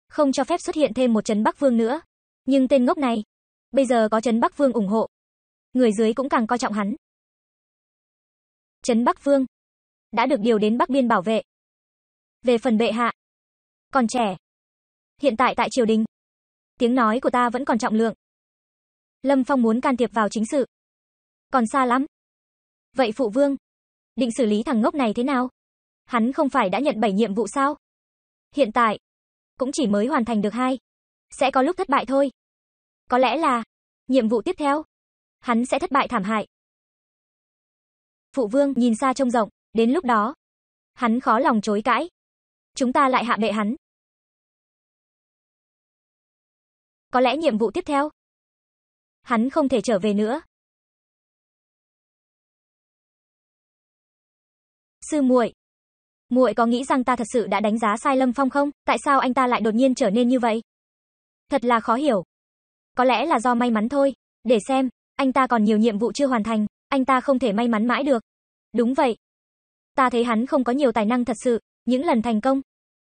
S1: không cho phép xuất hiện thêm một trấn Bắc Vương nữa, nhưng tên ngốc này bây giờ có Trấn Bắc Vương ủng hộ. Người dưới cũng càng coi trọng hắn. Trấn Bắc Vương đã được điều đến Bắc Biên bảo vệ. Về phần bệ hạ, còn trẻ. Hiện tại tại triều đình, tiếng nói của ta vẫn còn trọng lượng. Lâm Phong muốn can thiệp vào chính sự. Còn xa lắm. Vậy phụ vương, định xử lý thằng ngốc này thế nào? Hắn không phải đã nhận 7 nhiệm vụ sao? Hiện tại, cũng chỉ mới hoàn thành được hai. Sẽ có lúc thất bại thôi. Có lẽ là nhiệm vụ tiếp theo, hắn sẽ thất bại thảm hại. Phụ vương nhìn xa trông rộng, đến lúc đó, hắn khó lòng chối cãi. Chúng ta lại hạ bệ hắn. Có lẽ nhiệm vụ tiếp theo, hắn không thể trở về nữa. Sư muội, muội có nghĩ rằng ta thật sự đã đánh giá sai Lâm Phong không? Tại sao anh ta lại đột nhiên trở nên như vậy? Thật là khó hiểu. Có lẽ là do may mắn thôi. Để xem, anh ta còn nhiều nhiệm vụ chưa hoàn thành, anh ta không thể may mắn mãi được. Đúng vậy. Ta thấy hắn không có nhiều tài năng thật sự, những lần thành công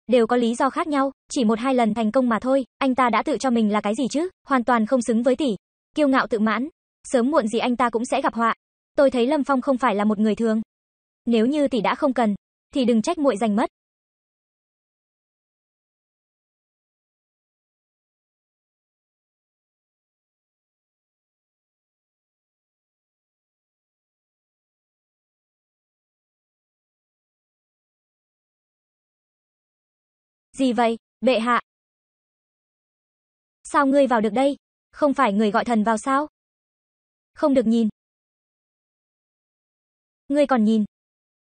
S1: đều có lý do khác nhau, chỉ một hai lần thành công mà thôi, anh ta đã tự cho mình là cái gì chứ, hoàn toàn không xứng với tỷ. Kiêu ngạo tự mãn, sớm muộn gì anh ta cũng sẽ gặp họa. Tôi thấy Lâm Phong không phải là một người thường. Nếu như tỷ đã không cần, thì đừng trách muội giành mất. Gì vậy, bệ hạ? Sao ngươi vào được đây? Không phải người gọi thần vào sao? Không được nhìn. Ngươi còn nhìn.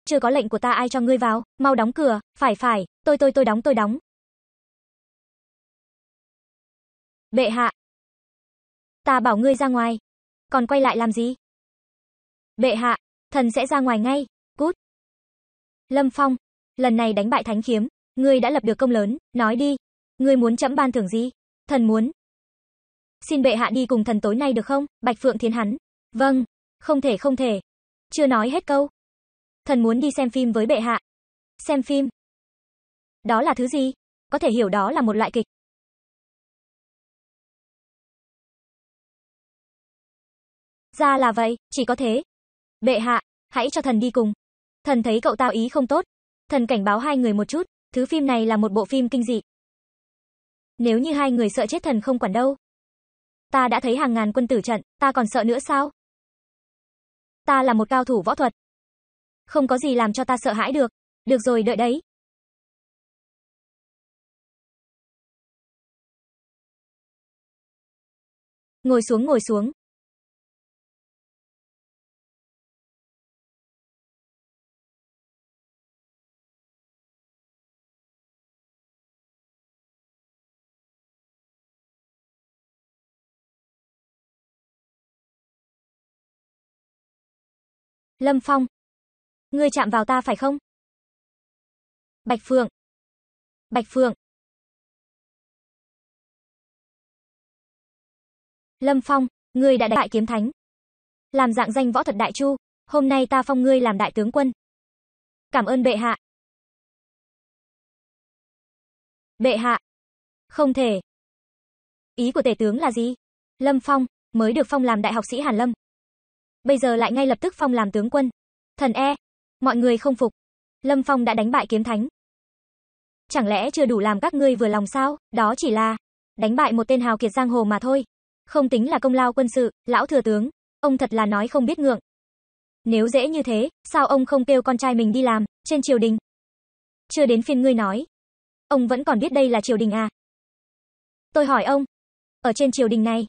S1: Chưa có lệnh của ta ai cho ngươi vào, mau đóng cửa, phải phải, tôi tôi tôi đóng tôi đóng. Bệ hạ. Ta bảo ngươi ra ngoài. Còn quay lại làm gì? Bệ hạ, thần sẽ ra ngoài ngay, cút. Lâm Phong, lần này đánh bại Thánh Kiếm, Ngươi đã lập được công lớn, nói đi, ngươi muốn chấm ban thưởng gì? Thần muốn. Xin bệ hạ đi cùng thần tối nay được không? Bạch Phượng Thiến hắn. Vâng, không thể không thể. Chưa nói hết câu. Thần muốn đi xem phim với bệ hạ. Xem phim? Đó là thứ gì? Có thể hiểu đó là một loại kịch. Ra là vậy, chỉ có thế. Bệ hạ, hãy cho thần đi cùng. Thần thấy cậu tao ý không tốt. Thần cảnh báo hai người một chút. Thứ phim này là một bộ phim kinh dị. Nếu như hai người sợ chết thần không quản đâu. Ta đã thấy hàng ngàn quân tử trận, ta còn sợ nữa sao? Ta là một cao thủ võ thuật. Không có gì làm cho ta sợ hãi được. Được rồi đợi đấy. Ngồi xuống ngồi xuống, Lâm Phong. Ngươi chạm vào ta phải không? Bạch Phượng. Bạch Phượng. Lâm Phong, ngươi đã đại bại kiếm thánh. Làm dạng danh võ thuật đại chu, hôm nay ta phong ngươi làm đại tướng quân. Cảm ơn bệ hạ. Bệ hạ. Không thể. Ý của tể tướng là gì? Lâm Phong, mới được phong làm đại học sĩ Hàn Lâm, bây giờ lại ngay lập tức phong làm tướng quân. Thần e, mọi người không phục. Lâm Phong đã đánh bại kiếm thánh. Chẳng lẽ chưa đủ làm các ngươi vừa lòng sao? Đó chỉ là đánh bại một tên hào kiệt giang hồ mà thôi, không tính là công lao quân sự, lão thừa tướng, ông thật là nói không biết ngượng. Nếu dễ như thế, sao ông không kêu con trai mình đi làm trên triều đình? Chưa đến phiên ngươi nói, ông vẫn còn biết đây là triều đình à? Tôi hỏi ông, ở trên triều đình này,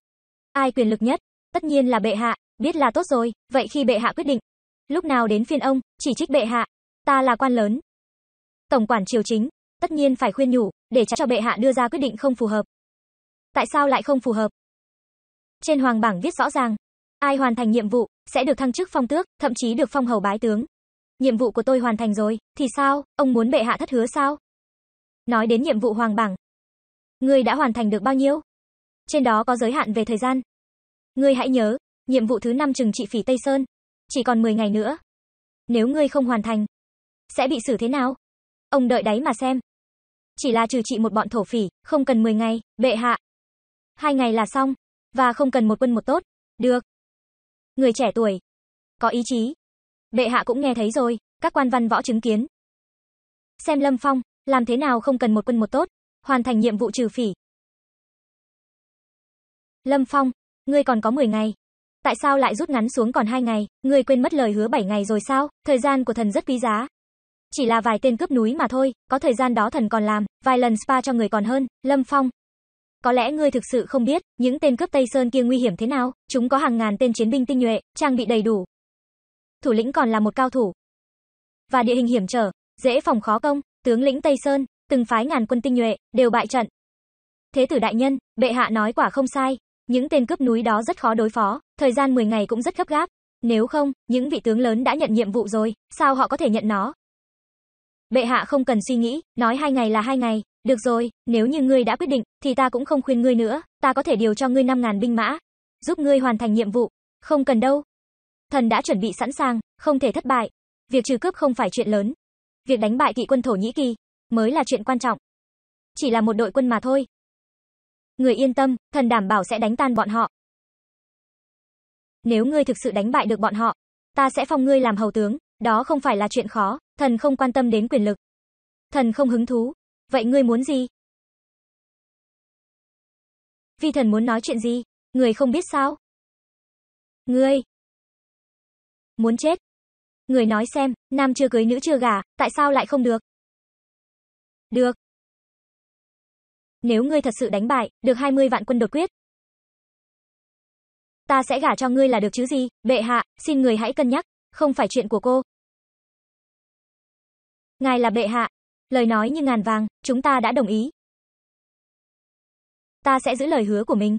S1: ai quyền lực nhất? Tất nhiên là bệ hạ, Biết là tốt rồi, vậy khi bệ hạ quyết định, lúc nào đến phiên ông, chỉ trích bệ hạ, ta là quan lớn. Tổng quản triều chính, tất nhiên phải khuyên nhủ, để tránh cho bệ hạ đưa ra quyết định không phù hợp. Tại sao lại không phù hợp? Trên hoàng bảng viết rõ ràng, ai hoàn thành nhiệm vụ sẽ được thăng chức phong tước, thậm chí được phong hầu bái tướng. Nhiệm vụ của tôi hoàn thành rồi, thì sao, ông muốn bệ hạ thất hứa sao? Nói đến nhiệm vụ hoàng bảng, người đã hoàn thành được bao nhiêu? Trên đó có giới hạn về thời gian. Ngươi hãy nhớ, Nhiệm vụ thứ 5 trừng trị phỉ Tây Sơn. Chỉ còn 10 ngày nữa. Nếu ngươi không hoàn thành, sẽ bị xử thế nào? Ông đợi đấy mà xem. Chỉ là trừ trị một bọn thổ phỉ, không cần 10 ngày, bệ hạ. Hai ngày là xong, và không cần một quân một tốt. Được. Người trẻ tuổi, có ý chí. Bệ hạ cũng nghe thấy rồi, các quan văn võ chứng kiến. Xem Lâm Phong, làm thế nào không cần một quân một tốt, hoàn thành nhiệm vụ trừ phỉ. Lâm Phong, ngươi còn có 10 ngày. Tại sao lại rút ngắn xuống còn hai ngày? Người quên mất lời hứa 7 ngày rồi sao? Thời gian của thần rất quý giá. Chỉ là vài tên cướp núi mà thôi, có thời gian đó thần còn làm, vài lần spa cho người còn hơn, Lâm Phong. Có lẽ ngươi thực sự không biết, những tên cướp Tây Sơn kia nguy hiểm thế nào, chúng có hàng ngàn tên chiến binh tinh nhuệ, trang bị đầy đủ. Thủ lĩnh còn là một cao thủ. Và địa hình hiểm trở, dễ phòng khó công, tướng lĩnh Tây Sơn, từng phái ngàn quân tinh nhuệ, đều bại trận. Thế tử đại nhân, bệ hạ nói quả không sai, những tên cướp núi đó rất khó đối phó, thời gian 10 ngày cũng rất gấp gáp. Nếu không, những vị tướng lớn đã nhận nhiệm vụ rồi, sao họ có thể nhận nó? Bệ hạ không cần suy nghĩ, nói hai ngày là hai ngày, được rồi, nếu như ngươi đã quyết định, thì ta cũng không khuyên ngươi nữa, ta có thể điều cho ngươi 5.000 binh mã, giúp ngươi hoàn thành nhiệm vụ. Không cần đâu. Thần đã chuẩn bị sẵn sàng, không thể thất bại. Việc trừ cướp không phải chuyện lớn. Việc đánh bại kỵ quân Thổ Nhĩ Kỳ mới là chuyện quan trọng. Chỉ là một đội quân mà thôi, Người yên tâm, thần đảm bảo sẽ đánh tan bọn họ. Nếu ngươi thực sự đánh bại được bọn họ, ta sẽ phong ngươi làm hầu tướng, đó không phải là chuyện khó, thần không quan tâm đến quyền lực. Thần không hứng thú. Vậy ngươi muốn gì? Vì thần muốn nói chuyện gì? Người không biết sao? Ngươi muốn chết. Ngươi nói xem, nam chưa cưới nữ chưa gả, tại sao lại không được? Được, nếu ngươi thật sự đánh bại, được 20 vạn quân đột quyết. Ta sẽ gả cho ngươi là được chứ gì, bệ hạ, xin người hãy cân nhắc, không phải chuyện của cô. Ngài là bệ hạ. Lời nói như ngàn vàng, chúng ta đã đồng ý. Ta sẽ giữ lời hứa của mình.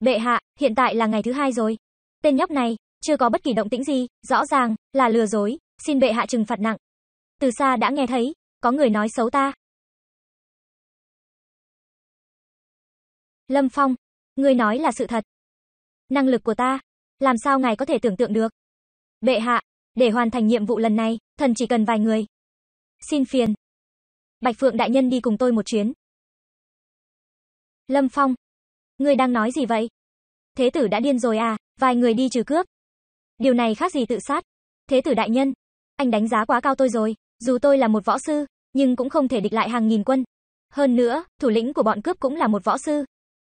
S1: Bệ hạ, hiện tại là ngày thứ hai rồi. Tên nhóc này, chưa có bất kỳ động tĩnh gì, rõ ràng, là lừa dối, xin bệ hạ trừng phạt nặng. Từ xa đã nghe thấy, có người nói xấu ta, Lâm Phong, người nói là sự thật. Năng lực của ta, làm sao ngài có thể tưởng tượng được? Bệ hạ, để hoàn thành nhiệm vụ lần này, thần chỉ cần vài người. Xin phiền. Bạch Phượng đại nhân đi cùng tôi một chuyến. Lâm Phong, người đang nói gì vậy? Thế tử đã điên rồi à, vài người đi trừ cướp. Điều này khác gì tự sát. Thế tử đại nhân, anh đánh giá quá cao tôi rồi, dù tôi là một võ sư, nhưng cũng không thể địch lại hàng nghìn quân. Hơn nữa, thủ lĩnh của bọn cướp cũng là một võ sư,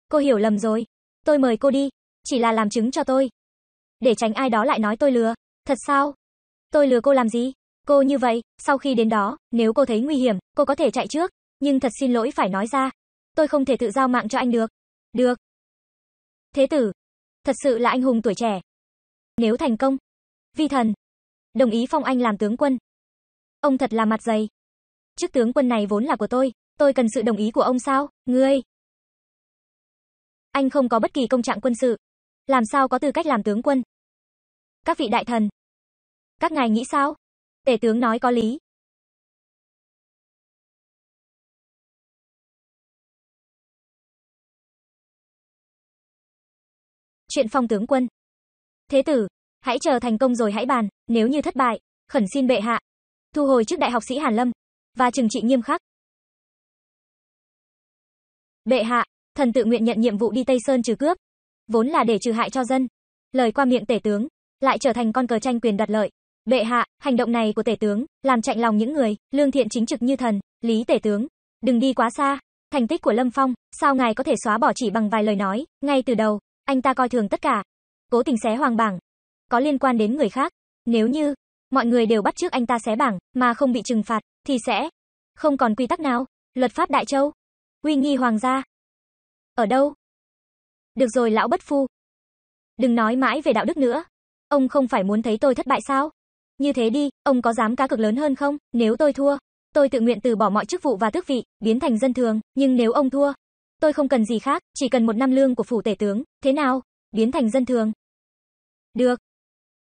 S1: Cô hiểu lầm rồi. Tôi mời cô đi, chỉ là làm chứng cho tôi. Để tránh ai đó lại nói tôi lừa. Thật sao? Tôi lừa cô làm gì? Cô như vậy, sau khi đến đó, nếu cô thấy nguy hiểm, cô có thể chạy trước, nhưng thật xin lỗi phải nói ra. Tôi không thể tự giao mạng cho anh được. Được. Thế tử, thật sự là anh hùng tuổi trẻ. Nếu thành công, vi thần, đồng ý phong anh làm tướng quân. Ông thật là mặt dày. Chức tướng quân này vốn là của tôi, tôi cần sự đồng ý của ông sao? Ngươi, anh không có bất kỳ công trạng quân sự, làm sao có tư cách làm tướng quân? Các vị đại thần, các ngài nghĩ sao? Tể tướng nói có lý. Chuyện phong tướng quân. Thế tử, hãy chờ thành công rồi hãy bàn, nếu như thất bại, khẩn xin bệ hạ thu hồi chức đại học sĩ Hàn Lâm và trừng trị nghiêm khắc. Bệ hạ, Thần tự nguyện nhận nhiệm vụ đi Tây Sơn trừ cướp, vốn là để trừ hại cho dân. Lời qua miệng tể tướng, lại trở thành con cờ tranh quyền đoạt lợi. Bệ hạ, hành động này của tể tướng, làm chạnh lòng những người, lương thiện chính trực như thần, lý tể tướng. Đừng đi quá xa, thành tích của Lâm Phong, sao ngài có thể xóa bỏ chỉ bằng vài lời nói, ngay từ đầu, anh ta coi thường tất cả. Cố tình xé hoàng bảng, có liên quan đến người khác. Nếu như, mọi người đều bắt trước anh ta xé bảng, mà không bị trừng phạt, thì sẽ không còn quy tắc nào. Luật pháp Đại Châu, uy nghi hoàng gia, ở đâu? Được rồi lão bất phu. Đừng nói mãi về đạo đức nữa. Ông không phải muốn thấy tôi thất bại sao? Như thế đi, ông có dám cá cực lớn hơn không? Nếu tôi thua, tôi tự nguyện từ bỏ mọi chức vụ và tước vị, biến thành dân thường, nhưng nếu ông thua, tôi không cần gì khác, chỉ cần một năm lương của phủ tể tướng, thế nào? Biến thành dân thường. Được.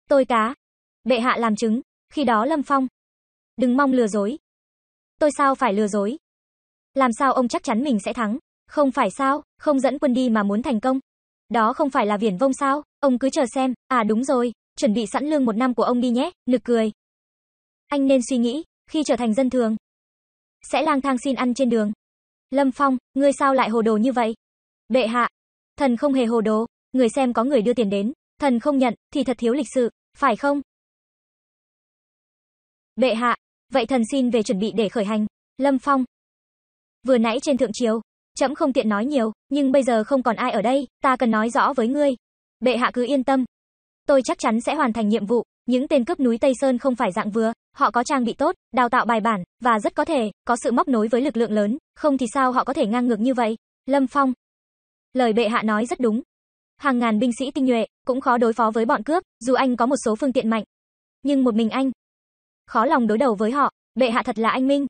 S1: Tôi cá. Bệ hạ làm chứng, khi đó Lâm Phong. Đừng mong lừa dối. Tôi sao phải lừa dối? Làm sao ông chắc chắn mình sẽ thắng? Không phải sao, không dẫn quân đi mà muốn thành công. Đó không phải là viển vông sao, ông cứ chờ xem, à đúng rồi, chuẩn bị sẵn lương một năm của ông đi nhé, nực cười. Anh nên suy nghĩ, khi trở thành dân thường, sẽ lang thang xin ăn trên đường. Lâm Phong, ngươi sao lại hồ đồ như vậy? Bệ hạ, thần không hề hồ đồ, người xem có người đưa tiền đến, thần không nhận, thì thật thiếu lịch sự, phải không? Bệ hạ, vậy thần xin về chuẩn bị để khởi hành. Lâm Phong. Vừa nãy trên thượng triều, Trẫm không tiện nói nhiều, nhưng bây giờ không còn ai ở đây, ta cần nói rõ với ngươi. Bệ hạ cứ yên tâm. Tôi chắc chắn sẽ hoàn thành nhiệm vụ, những tên cướp núi Tây Sơn không phải dạng vừa, họ có trang bị tốt, đào tạo bài bản và rất có thể có sự móc nối với lực lượng lớn, không thì sao họ có thể ngang ngược như vậy? Lâm Phong. Lời bệ hạ nói rất đúng. Hàng ngàn binh sĩ tinh nhuệ cũng khó đối phó với bọn cướp, dù anh có một số phương tiện mạnh, nhưng một mình anh khó lòng đối đầu với họ, bệ hạ thật là anh minh.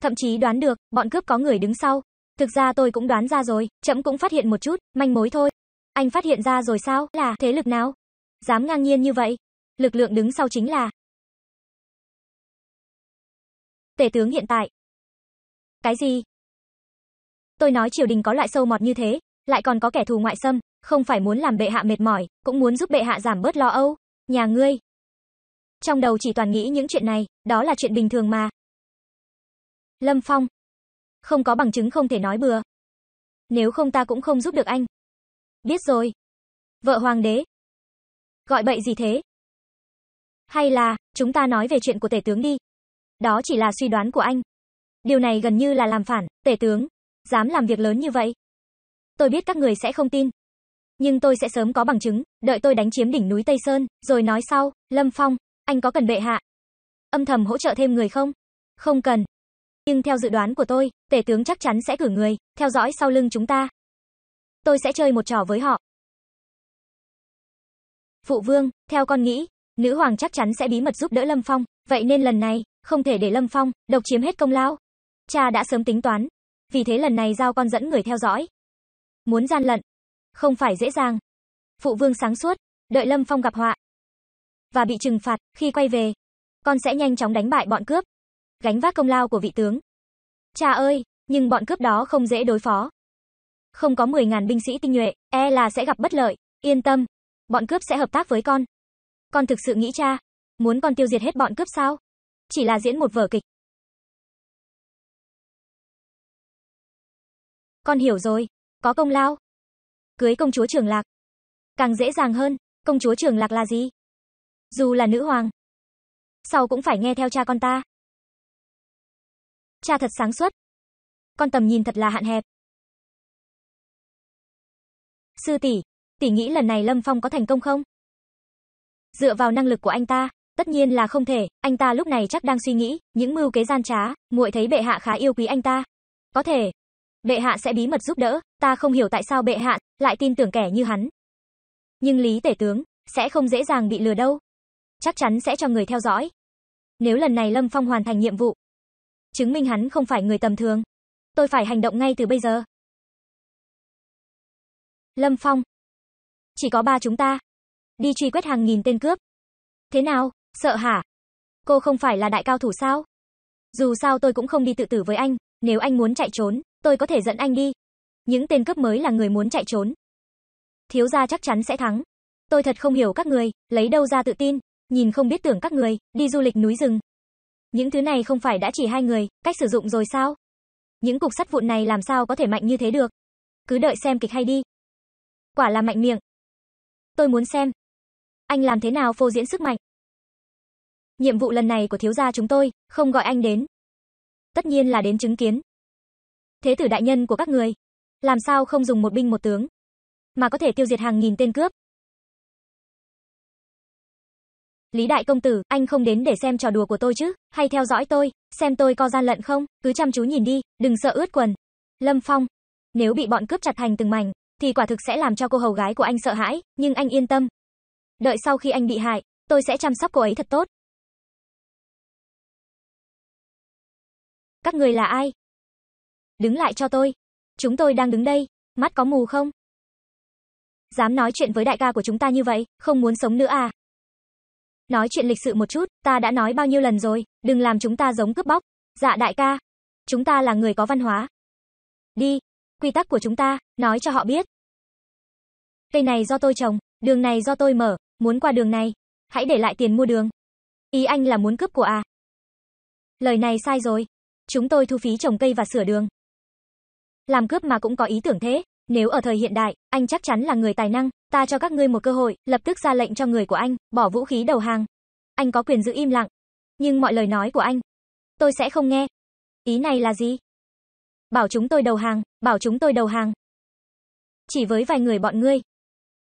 S1: Thậm chí đoán được, bọn cướp có người đứng sau, Thực ra tôi cũng đoán ra rồi, chậm cũng phát hiện một chút, manh mối thôi. Anh phát hiện ra rồi sao, là thế lực nào? Dám ngang nhiên như vậy? Lực lượng đứng sau chính là Tể tướng hiện tại. Cái gì? Tôi nói triều đình có loại sâu mọt như thế, lại còn có kẻ thù ngoại xâm, không phải muốn làm bệ hạ mệt mỏi, cũng muốn giúp bệ hạ giảm bớt lo âu. Nhà ngươi. Trong đầu chỉ toàn nghĩ những chuyện này, đó là chuyện bình thường mà. Lâm Phong, không có bằng chứng không thể nói bừa. Nếu không ta cũng không giúp được anh. Biết rồi. Vợ hoàng đế. Gọi bậy gì thế? Hay là, chúng ta nói về chuyện của tể tướng đi. Đó chỉ là suy đoán của anh. Điều này gần như là làm phản, tể tướng. Dám làm việc lớn như vậy. Tôi biết các người sẽ không tin. Nhưng tôi sẽ sớm có bằng chứng, đợi tôi đánh chiếm đỉnh núi Tây Sơn, rồi nói sau, Lâm Phong, anh có cần bệ hạ. Âm thầm hỗ trợ thêm người không? Không cần, nhưng theo dự đoán của tôi, tể tướng chắc chắn sẽ cử người, theo dõi sau lưng chúng ta. Tôi sẽ chơi một trò với họ. Phụ vương, theo con nghĩ, nữ hoàng chắc chắn sẽ bí mật giúp đỡ Lâm Phong, vậy nên lần này, không thể để Lâm Phong, độc chiếm hết công lao. Cha đã sớm tính toán, vì thế lần này giao con dẫn người theo dõi. Muốn gian lận, không phải dễ dàng. Phụ vương sáng suốt, đợi Lâm Phong gặp họa. Và bị trừng phạt, khi quay về, con sẽ nhanh chóng đánh bại bọn cướp gánh vác công lao của vị tướng. Cha ơi, nhưng bọn cướp đó không dễ đối phó. Không có 10.000 binh sĩ tinh nhuệ, e là sẽ gặp bất lợi, yên tâm, bọn cướp sẽ hợp tác với con. Con thực sự nghĩ cha, muốn con tiêu diệt hết bọn cướp sao? Chỉ là diễn một vở kịch. Con hiểu rồi, có công lao. Cưới công chúa Trường Lạc. Càng dễ dàng hơn, công chúa Trường Lạc là gì? Dù là nữ hoàng, sau cũng phải nghe theo cha con ta. Cha thật sáng suốt. Con tầm nhìn thật là hạn hẹp. Sư tỷ, tỷ nghĩ lần này Lâm Phong có thành công không? Dựa vào năng lực của anh ta, tất nhiên là không thể, anh ta lúc này chắc đang suy nghĩ, những mưu kế gian trá, muội thấy bệ hạ khá yêu quý anh ta. Có thể, bệ hạ sẽ bí mật giúp đỡ, ta không hiểu tại sao bệ hạ lại tin tưởng kẻ như hắn. Nhưng Lý Tể tướng sẽ không dễ dàng bị lừa đâu. Chắc chắn sẽ cho người theo dõi. Nếu lần này Lâm Phong hoàn thành nhiệm vụ, chứng minh hắn không phải người tầm thường. Tôi phải hành động ngay từ bây giờ. Lâm Phong. Chỉ có ba chúng ta. Đi truy quét hàng nghìn tên cướp. Thế nào, sợ hả? Cô không phải là đại cao thủ sao? Dù sao tôi cũng không đi tự tử với anh, nếu anh muốn chạy trốn, tôi có thể dẫn anh đi. Những tên cướp mới là người muốn chạy trốn. Thiếu gia chắc chắn sẽ thắng. Tôi thật không hiểu các người, lấy đâu ra tự tin, nhìn không biết tưởng các người, đi du lịch núi rừng, những thứ này không phải đã chỉ hai người, cách sử dụng rồi sao? Những cục sắt vụn này làm sao có thể mạnh như thế được? Cứ đợi xem kịch hay đi. Quả là mạnh miệng. Tôi muốn xem. Anh làm thế nào phô diễn sức mạnh? Nhiệm vụ lần này của thiếu gia chúng tôi, không gọi anh đến. Tất nhiên là đến chứng kiến. Thế tử đại nhân của các người. Làm sao không dùng một binh một tướng? Mà có thể tiêu diệt hàng nghìn tên cướp, Lý đại công tử, anh không đến để xem trò đùa của tôi chứ, hay theo dõi tôi, xem tôi có gian lận không, cứ chăm chú nhìn đi, đừng sợ ướt quần. Lâm Phong, nếu bị bọn cướp chặt thành từng mảnh, thì quả thực sẽ làm cho cô hầu gái của anh sợ hãi, nhưng anh yên tâm. Đợi sau khi anh bị hại, tôi sẽ chăm sóc cô ấy thật tốt. Các người là ai? Đứng lại cho tôi. Chúng tôi đang đứng đây, mắt có mù không? Dám nói chuyện với đại ca của chúng ta như vậy, không muốn sống nữa à? Nói chuyện lịch sự một chút, ta đã nói bao nhiêu lần rồi, đừng làm chúng ta giống cướp bóc. Dạ đại ca, chúng ta là người có văn hóa. Đi, quy tắc của chúng ta, nói cho họ biết. Cây này do tôi trồng, đường này do tôi mở, muốn qua đường này, hãy để lại tiền mua đường. Ý anh là muốn cướp của à? Lời này sai rồi. Chúng tôi thu phí trồng cây và sửa đường. Làm cướp mà cũng có ý tưởng thế. Nếu ở thời hiện đại, anh chắc chắn là người tài năng, ta cho các ngươi một cơ hội, lập tức ra lệnh cho người của anh, bỏ vũ khí đầu hàng. Anh có quyền giữ im lặng, nhưng mọi lời nói của anh, tôi sẽ không nghe. Ý này là gì? Bảo chúng tôi đầu hàng, bảo chúng tôi đầu hàng. Chỉ với vài người bọn ngươi,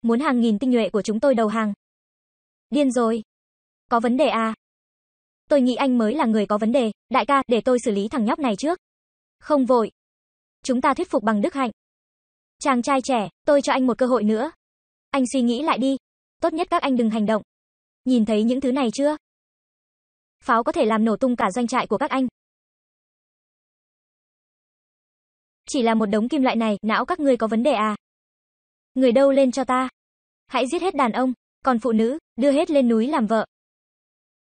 S1: muốn hàng nghìn tinh nhuệ của chúng tôi đầu hàng. Điên rồi. Có vấn đề à? Tôi nghĩ anh mới là người có vấn đề, đại ca, để tôi xử lý thằng nhóc này trước. Không vội. Chúng ta thuyết phục bằng đức hạnh, Chàng trai trẻ, tôi cho anh một cơ hội nữa. Anh suy nghĩ lại đi. Tốt nhất các anh đừng hành động. Nhìn thấy những thứ này chưa? Pháo có thể làm nổ tung cả doanh trại của các anh. Chỉ là một đống kim loại này, não các ngươi có vấn đề à? Người đâu lên cho ta? Hãy giết hết đàn ông, còn phụ nữ, đưa hết lên núi làm vợ.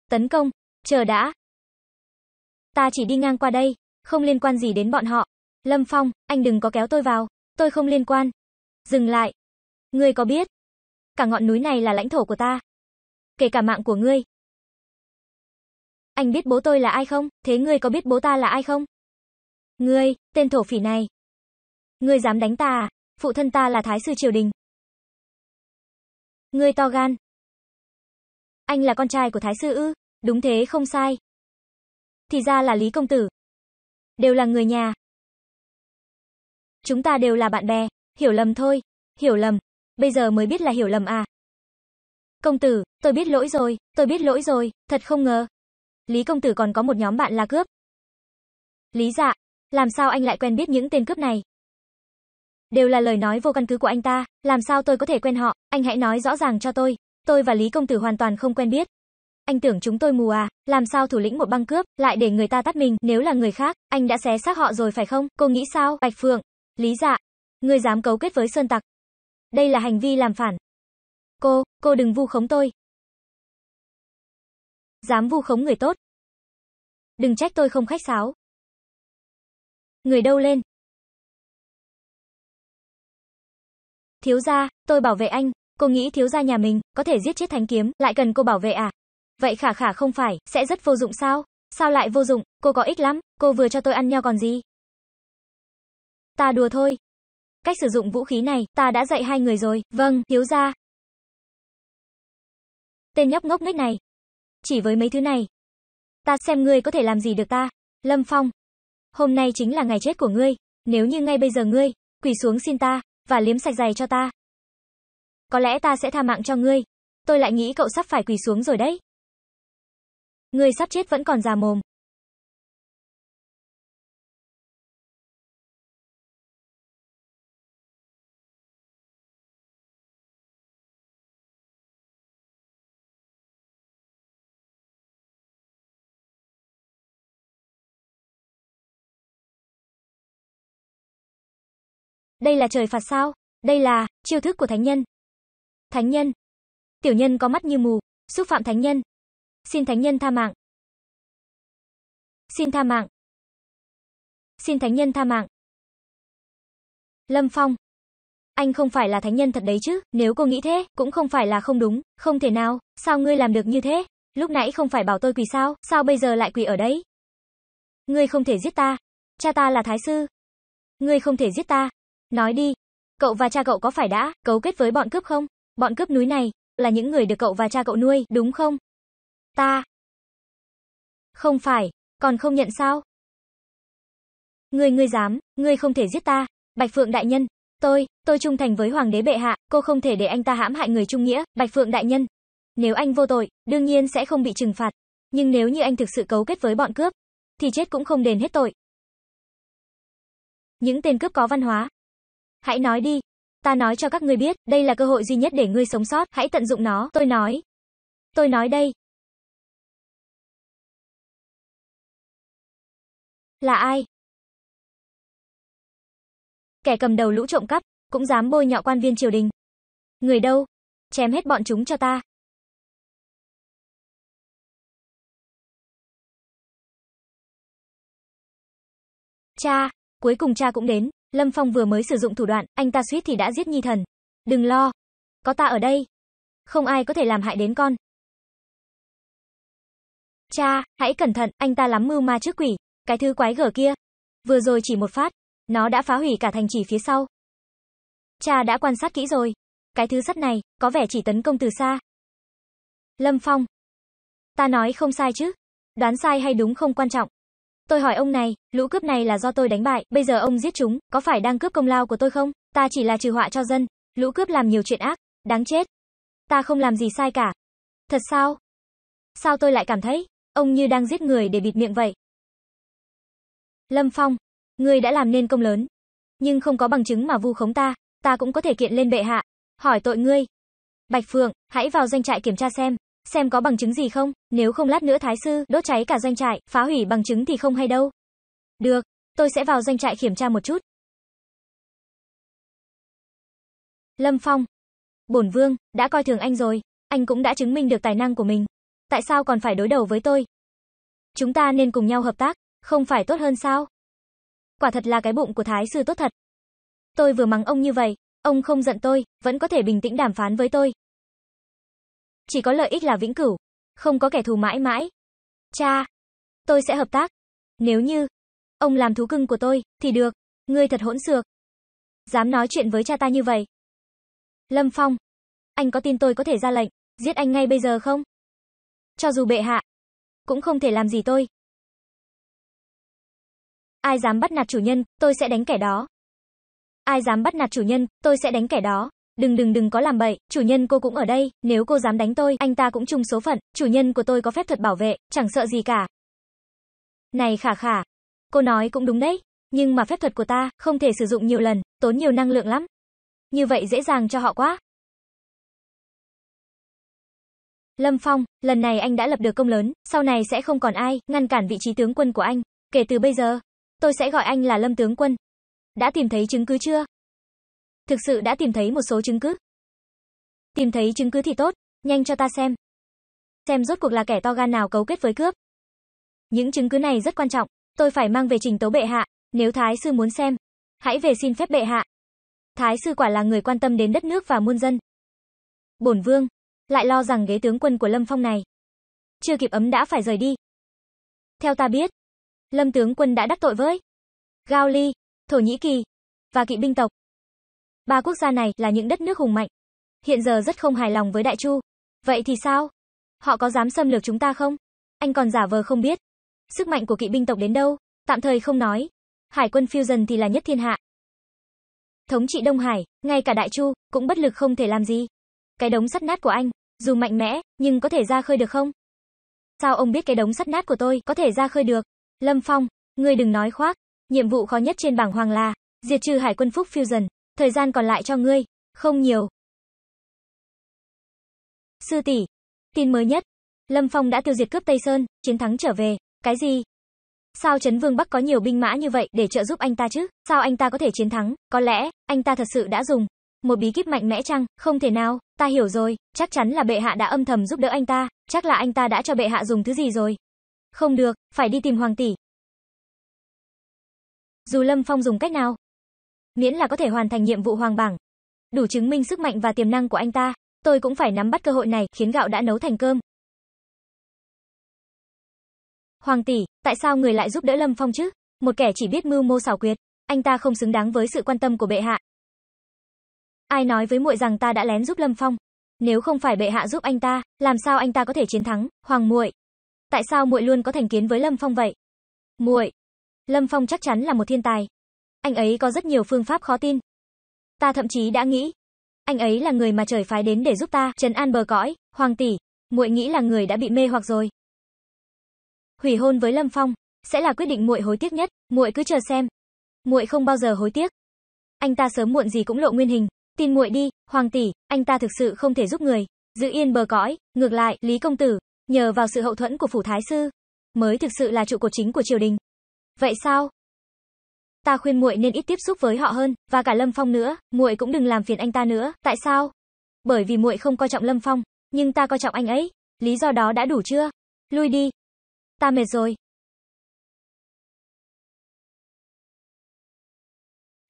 S1: Tấn công, chờ đã. Ta chỉ đi ngang qua đây, không liên quan gì đến bọn họ. Lâm Phong, anh đừng có kéo tôi vào. Tôi không liên quan. Dừng lại. Ngươi có biết? Cả ngọn núi này là lãnh thổ của ta. Kể cả mạng của ngươi. Anh biết bố tôi là ai không? Thế ngươi có biết bố ta là ai không? Ngươi, tên thổ phỉ này. Ngươi dám đánh ta à? Phụ thân ta là thái sư triều đình. Ngươi to gan. Anh là con trai của thái sư ư? Đúng thế, không sai. Thì ra là Lý công tử. Đều là người nhà, Chúng ta đều là bạn bè, hiểu lầm thôi, hiểu lầm, bây giờ mới biết là hiểu lầm à. Công tử, tôi biết lỗi rồi, tôi biết lỗi rồi, thật không ngờ. Lý công tử còn có một nhóm bạn là cướp. Lý dạ, làm sao anh lại quen biết những tên cướp này? Đều là lời nói vô căn cứ của anh ta, làm sao tôi có thể quen họ, anh hãy nói rõ ràng cho tôi, tôi và Lý công tử hoàn toàn không quen biết. Anh tưởng chúng tôi mù à, làm sao thủ lĩnh một băng cướp lại để người ta tắt mình, nếu là người khác, anh đã xé xác họ rồi phải không? Cô nghĩ sao? Bạch Phượng, Lý dạ, ngươi dám cấu kết với Sơn Tặc. Đây là hành vi làm phản. Cô, cô đừng vu khống tôi. Dám vu khống người tốt. Đừng trách tôi không khách sáo. Người đâu lên? Thiếu gia, tôi bảo vệ anh, cô nghĩ thiếu gia nhà mình có thể giết chết thánh kiếm, lại cần cô bảo vệ à? Vậy khả khả không phải, sẽ rất vô dụng sao? Sao lại vô dụng, cô có ích lắm, cô vừa cho tôi ăn nho còn gì? Ta đùa thôi. Cách sử dụng vũ khí này, ta đã dạy hai người rồi, vâng, thiếu gia. Tên nhóc ngốc nghếch này. Chỉ với mấy thứ này. Ta xem ngươi có thể làm gì được ta. Lâm Phong. Hôm nay chính là ngày chết của ngươi. Nếu như ngay bây giờ ngươi, quỳ xuống xin ta, và liếm sạch giày cho ta. Có lẽ ta sẽ tha mạng cho ngươi. Tôi lại nghĩ cậu sắp phải quỳ xuống rồi đấy. Ngươi sắp chết vẫn còn già mồm. Đây là trời phạt sao? Đây là chiêu thức của thánh nhân. Thánh nhân. Tiểu nhân có mắt như mù, xúc phạm thánh nhân. Xin thánh nhân tha mạng. Xin tha mạng. Xin thánh nhân tha mạng. Lâm Phong. Anh không phải là thánh nhân thật đấy chứ, nếu cô nghĩ thế, cũng không phải là không đúng, không thể nào, sao ngươi làm được như thế? Lúc nãy không phải bảo tôi quỳ sao, sao bây giờ lại quỳ ở đấy? Ngươi không thể giết ta. Cha ta là thái sư. Ngươi không thể giết ta. Nói đi, cậu và cha cậu có phải đã cấu kết với bọn cướp không? Bọn cướp núi này là những người được cậu và cha cậu nuôi, đúng không? Ta. Không phải, còn không nhận sao? Ngươi ngươi dám, ngươi không thể giết ta, Bạch Phượng đại nhân, tôi, tôi trung thành với hoàng đế bệ hạ, cô không thể để anh ta hãm hại người trung nghĩa, Bạch Phượng đại nhân. Nếu anh vô tội, đương nhiên sẽ không bị trừng phạt, nhưng nếu như anh thực sự cấu kết với bọn cướp, thì chết cũng không đền hết tội. Những tên cướp có văn hóa, Hãy nói đi. Ta nói cho các ngươi biết, đây là cơ hội duy nhất để ngươi sống sót, hãy tận dụng nó, tôi nói. Tôi nói đây. Là ai? Kẻ cầm đầu lũ trộm cắp, cũng dám bôi nhọ quan viên triều đình. Người đâu? Chém hết bọn chúng cho ta. Cha, cuối cùng cha cũng đến. Lâm Phong vừa mới sử dụng thủ đoạn, anh ta suýt thì đã giết Nhi Thần. Đừng lo, có ta ở đây. Không ai có thể làm hại đến con. Cha, hãy cẩn thận, anh ta lắm mưu ma trước quỷ, cái thứ quái gở kia. Vừa rồi chỉ một phát, nó đã phá hủy cả thành trì phía sau. Cha đã quan sát kỹ rồi. Cái thứ sắt này, có vẻ chỉ tấn công từ xa. Lâm Phong. Ta nói không sai chứ. Đoán sai hay đúng không quan trọng. Tôi hỏi ông này, lũ cướp này là do tôi đánh bại, bây giờ ông giết chúng, có phải đang cướp công lao của tôi không? Ta chỉ là trừ họa cho dân, lũ cướp làm nhiều chuyện ác, đáng chết. Ta không làm gì sai cả. Thật sao? Sao tôi lại cảm thấy, ông như đang giết người để bịt miệng vậy? Lâm Phong, ngươi đã làm nên công lớn, nhưng không có bằng chứng mà vu khống ta, ta cũng có thể kiện lên bệ hạ, hỏi tội ngươi. Bạch Phượng, hãy vào doanh trại kiểm tra xem, xem có bằng chứng gì không, nếu không lát nữa thái sư đốt cháy cả doanh trại, phá hủy bằng chứng thì không hay đâu. Được, tôi sẽ vào doanh trại kiểm tra một chút. Lâm Phong, bổn vương đã coi thường anh rồi, anh cũng đã chứng minh được tài năng của mình, tại sao còn phải đối đầu với tôi? Chúng ta nên cùng nhau hợp tác, không phải tốt hơn sao? Quả thật là cái bụng của thái sư tốt thật. Tôi vừa mắng ông như vậy, ông không giận tôi, vẫn có thể bình tĩnh đàm phán với tôi, chỉ có lợi ích là vĩnh cửu, không có kẻ thù mãi mãi. Cha, tôi sẽ hợp tác. Nếu như ông làm thú cưng của tôi thì được, ngươi thật hỗn xược. Dám nói chuyện với cha ta như vậy. Lâm Phong, anh có tin tôi có thể ra lệnh giết anh ngay bây giờ không? Cho dù bệ hạ cũng không thể làm gì tôi. Ai dám bắt nạt chủ nhân, tôi sẽ đánh kẻ đó. Ai dám bắt nạt chủ nhân, tôi sẽ đánh kẻ đó. Đừng đừng đừng có làm bậy, chủ nhân cô cũng ở đây, nếu cô dám đánh tôi, anh ta cũng chung số phận, chủ nhân của tôi có phép thuật bảo vệ, chẳng sợ gì cả. Này khả khả, cô nói cũng đúng đấy, nhưng mà phép thuật của ta không thể sử dụng nhiều lần, tốn nhiều năng lượng lắm. Như vậy dễ dàng cho họ quá. Lâm Phong, lần này anh đã lập được công lớn, sau này sẽ không còn ai ngăn cản vị trí tướng quân của anh. Kể từ bây giờ, tôi sẽ gọi anh là Lâm tướng quân. Đã tìm thấy chứng cứ chưa? Thực sự đã tìm thấy một số chứng cứ. Tìm thấy chứng cứ thì tốt, nhanh cho ta xem. Xem rốt cuộc là kẻ to gan nào cấu kết với cướp. Những chứng cứ này rất quan trọng, tôi phải mang về trình tấu bệ hạ, nếu thái sư muốn xem, hãy về xin phép bệ hạ. Thái sư quả là người quan tâm đến đất nước và muôn dân. Bổn vương lại lo rằng ghế tướng quân của Lâm Phong này chưa kịp ấm đã phải rời đi. Theo ta biết, Lâm tướng quân đã đắc tội với Gao Ly, Thổ Nhĩ Kỳ và kỵ binh tộc. Ba quốc gia này là những đất nước hùng mạnh. Hiện giờ rất không hài lòng với Đại Chu. Vậy thì sao? Họ có dám xâm lược chúng ta không? Anh còn giả vờ không biết. Sức mạnh của kỵ binh tộc đến đâu, tạm thời không nói. Hải quân Fusion thì là nhất thiên hạ. Thống trị Đông Hải, ngay cả Đại Chu, cũng bất lực không thể làm gì. Cái đống sắt nát của anh, dù mạnh mẽ, nhưng có thể ra khơi được không? Sao ông biết cái đống sắt nát của tôi có thể ra khơi được? Lâm Phong, ngươi đừng nói khoác. Nhiệm vụ khó nhất trên bảng hoàng là diệt trừ hải quân Phúc Fusion. Thời gian còn lại cho ngươi, không nhiều. Sư tỷ, tin mới nhất, Lâm Phong đã tiêu diệt cướp Tây Sơn, chiến thắng trở về, cái gì? Sao Trấn Vương Bắc có nhiều binh mã như vậy để trợ giúp anh ta chứ? Sao anh ta có thể chiến thắng? Có lẽ, anh ta thật sự đã dùng một bí kíp mạnh mẽ chăng? Không thể nào, ta hiểu rồi, chắc chắn là bệ hạ đã âm thầm giúp đỡ anh ta, chắc là anh ta đã cho bệ hạ dùng thứ gì rồi. Không được, phải đi tìm hoàng tỷ. Dù Lâm Phong dùng cách nào, miễn là có thể hoàn thành nhiệm vụ hoàng bảng, đủ chứng minh sức mạnh và tiềm năng của anh ta, tôi cũng phải nắm bắt cơ hội này, khiến gạo đã nấu thành cơm. Hoàng tỷ, tại sao người lại giúp đỡ Lâm Phong chứ? Một kẻ chỉ biết mưu mô xảo quyệt, anh ta không xứng đáng với sự quan tâm của bệ hạ. Ai nói với muội rằng ta đã lén giúp Lâm Phong? Nếu không phải bệ hạ giúp anh ta, làm sao anh ta có thể chiến thắng? Hoàng muội, tại sao muội luôn có thành kiến với Lâm Phong vậy? Muội, Lâm Phong chắc chắn là một thiên tài, anh ấy có rất nhiều phương pháp khó tin. Ta thậm chí đã nghĩ, anh ấy là người mà trời phái đến để giúp ta trấn an bờ cõi, hoàng tỷ, muội nghĩ là người đã bị mê hoặc rồi. Hủy hôn với Lâm Phong sẽ là quyết định muội hối tiếc nhất, muội cứ chờ xem. Muội không bao giờ hối tiếc. Anh ta sớm muộn gì cũng lộ nguyên hình, tin muội đi, hoàng tỷ, anh ta thực sự không thể giúp người, giữ yên bờ cõi, ngược lại, Lý công tử, nhờ vào sự hậu thuẫn của phủ thái sư, mới thực sự là trụ cột chính của triều đình. Vậy sao? ta khuyên muội nên ít tiếp xúc với họ hơn, và cả Lâm Phong nữa, muội cũng đừng làm phiền anh ta nữa, tại sao? Bởi vì muội không coi trọng Lâm Phong, nhưng ta coi trọng anh ấy, lý do đó đã đủ chưa? Lui đi. Ta mệt rồi.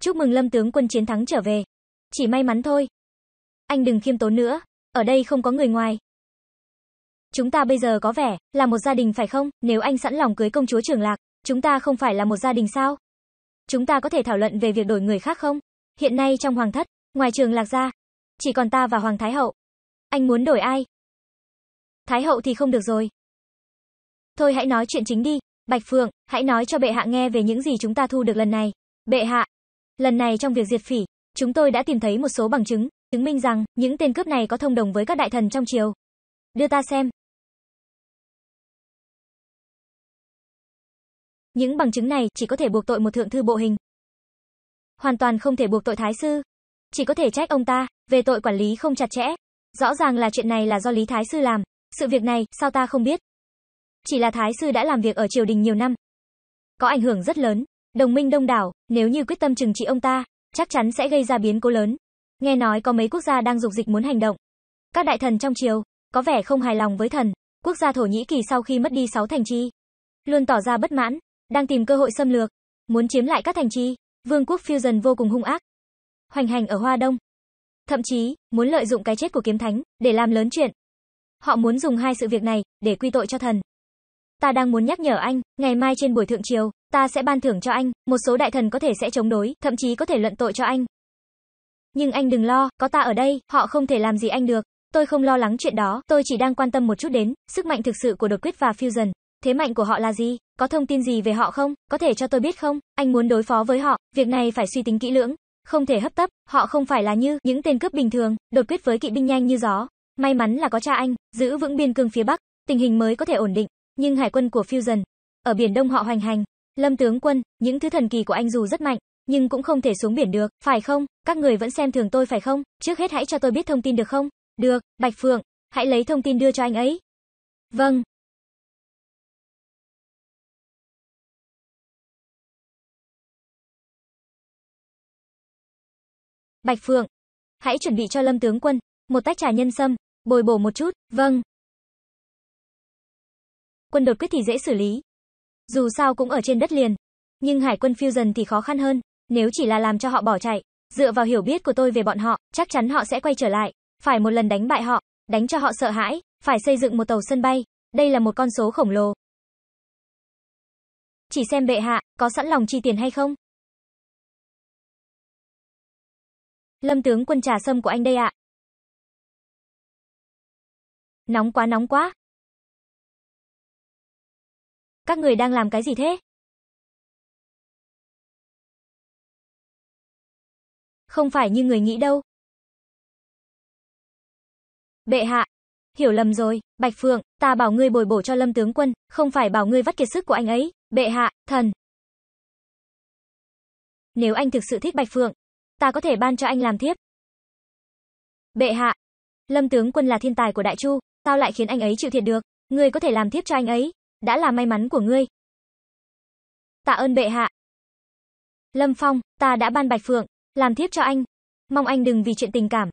S1: Chúc mừng Lâm tướng quân chiến thắng trở về. Chỉ may mắn thôi. Anh đừng khiêm tốn nữa, ở đây không có người ngoài. Chúng ta bây giờ có vẻ là một gia đình phải không? Nếu anh sẵn lòng cưới công chúa Trường Lạc, chúng ta không phải là một gia đình sao? Chúng ta có thể thảo luận về việc đổi người khác không? Hiện nay trong hoàng thất, ngoài trường lạc gia, chỉ còn ta và hoàng thái hậu. Anh muốn đổi ai? Thái hậu thì không được rồi. Thôi hãy nói chuyện chính đi, Bạch Phượng, hãy nói cho bệ hạ nghe về những gì chúng ta thu được lần này. Bệ hạ, lần này trong việc diệt phỉ, chúng tôi đã tìm thấy một số bằng chứng, chứng minh rằng những tên cướp này có thông đồng với các đại thần trong triều. Đưa ta xem, Những bằng chứng này chỉ có thể buộc tội một thượng thư bộ hình. Hoàn toàn không thể buộc tội thái sư. Chỉ có thể trách ông ta về tội quản lý không chặt chẽ. Rõ ràng là chuyện này là do Lý thái sư làm, sự việc này sao ta không biết? Chỉ là thái sư đã làm việc ở triều đình nhiều năm, có ảnh hưởng rất lớn, đồng minh đông đảo, nếu như quyết tâm trừng trị ông ta, chắc chắn sẽ gây ra biến cố lớn. Nghe nói có mấy quốc gia đang dục dịch muốn hành động. Các đại thần trong triều có vẻ không hài lòng với thần, quốc gia Thổ Nhĩ Kỳ sau khi mất đi 6 thành trì, luôn tỏ ra bất mãn, đang tìm cơ hội xâm lược, muốn chiếm lại các thành trì, vương quốc Fusion vô cùng hung ác, hoành hành ở Hoa Đông. Thậm chí, muốn lợi dụng cái chết của kiếm thánh để làm lớn chuyện. Họ muốn dùng hai sự việc này để quy tội cho thần. Ta đang muốn nhắc nhở anh, ngày mai trên buổi thượng triều, ta sẽ ban thưởng cho anh, một số đại thần có thể sẽ chống đối, thậm chí có thể luận tội cho anh. Nhưng anh đừng lo, có ta ở đây, họ không thể làm gì anh được. Tôi không lo lắng chuyện đó, tôi chỉ đang quan tâm một chút đến sức mạnh thực sự của đột quyết và fusion. Thế mạnh của họ là gì? Có thông tin gì về họ không? Có thể cho tôi biết không? Anh muốn đối phó với họ, việc này phải suy tính kỹ lưỡng, không thể hấp tấp, họ không phải là như những tên cướp bình thường, đột quyết với kỵ binh nhanh như gió. May mắn là có cha anh, giữ vững biên cương phía Bắc, tình hình mới có thể ổn định, nhưng hải quân của Fusion ở biển Đông họ hoành hành. Lâm tướng quân, những thứ thần kỳ của anh dù rất mạnh, nhưng cũng không thể xuống biển được, phải không? Các người vẫn xem thường tôi phải không? Trước hết hãy cho tôi biết thông tin được không? Được, Bạch Phượng, hãy lấy thông tin đưa cho anh ấy. Vâng, Bạch Phượng, hãy chuẩn bị cho Lâm tướng quân một tách trà nhân sâm, bồi bổ một chút, vâng. Quân đột quyết thì dễ xử lý. Dù sao cũng ở trên đất liền, nhưng hải quân Fusion thì khó khăn hơn, nếu chỉ là làm cho họ bỏ chạy, dựa vào hiểu biết của tôi về bọn họ, chắc chắn họ sẽ quay trở lại, phải một lần đánh bại họ, đánh cho họ sợ hãi, phải xây dựng một tàu sân bay, đây là một con số khổng lồ. Chỉ xem bệ hạ có sẵn lòng chi tiền hay không. Lâm tướng quân trà sâm của anh đây ạ. Nóng quá nóng quá. Các người đang làm cái gì thế? Không phải như người nghĩ đâu. Bệ hạ, hiểu lầm rồi, Bạch Phượng, ta bảo ngươi bồi bổ cho Lâm tướng quân, không phải bảo ngươi vắt kiệt sức của anh ấy, bệ hạ, thần. Nếu anh thực sự thích Bạch Phượng, ta có thể ban cho anh làm thiếp. Bệ hạ, Lâm tướng quân là thiên tài của Đại Chu, sao lại khiến anh ấy chịu thiệt được, ngươi có thể làm thiếp cho anh ấy, đã là may mắn của ngươi. Tạ ơn bệ hạ. Lâm Phong, ta đã ban Bạch Phượng, làm thiếp cho anh, mong anh đừng vì chuyện tình cảm.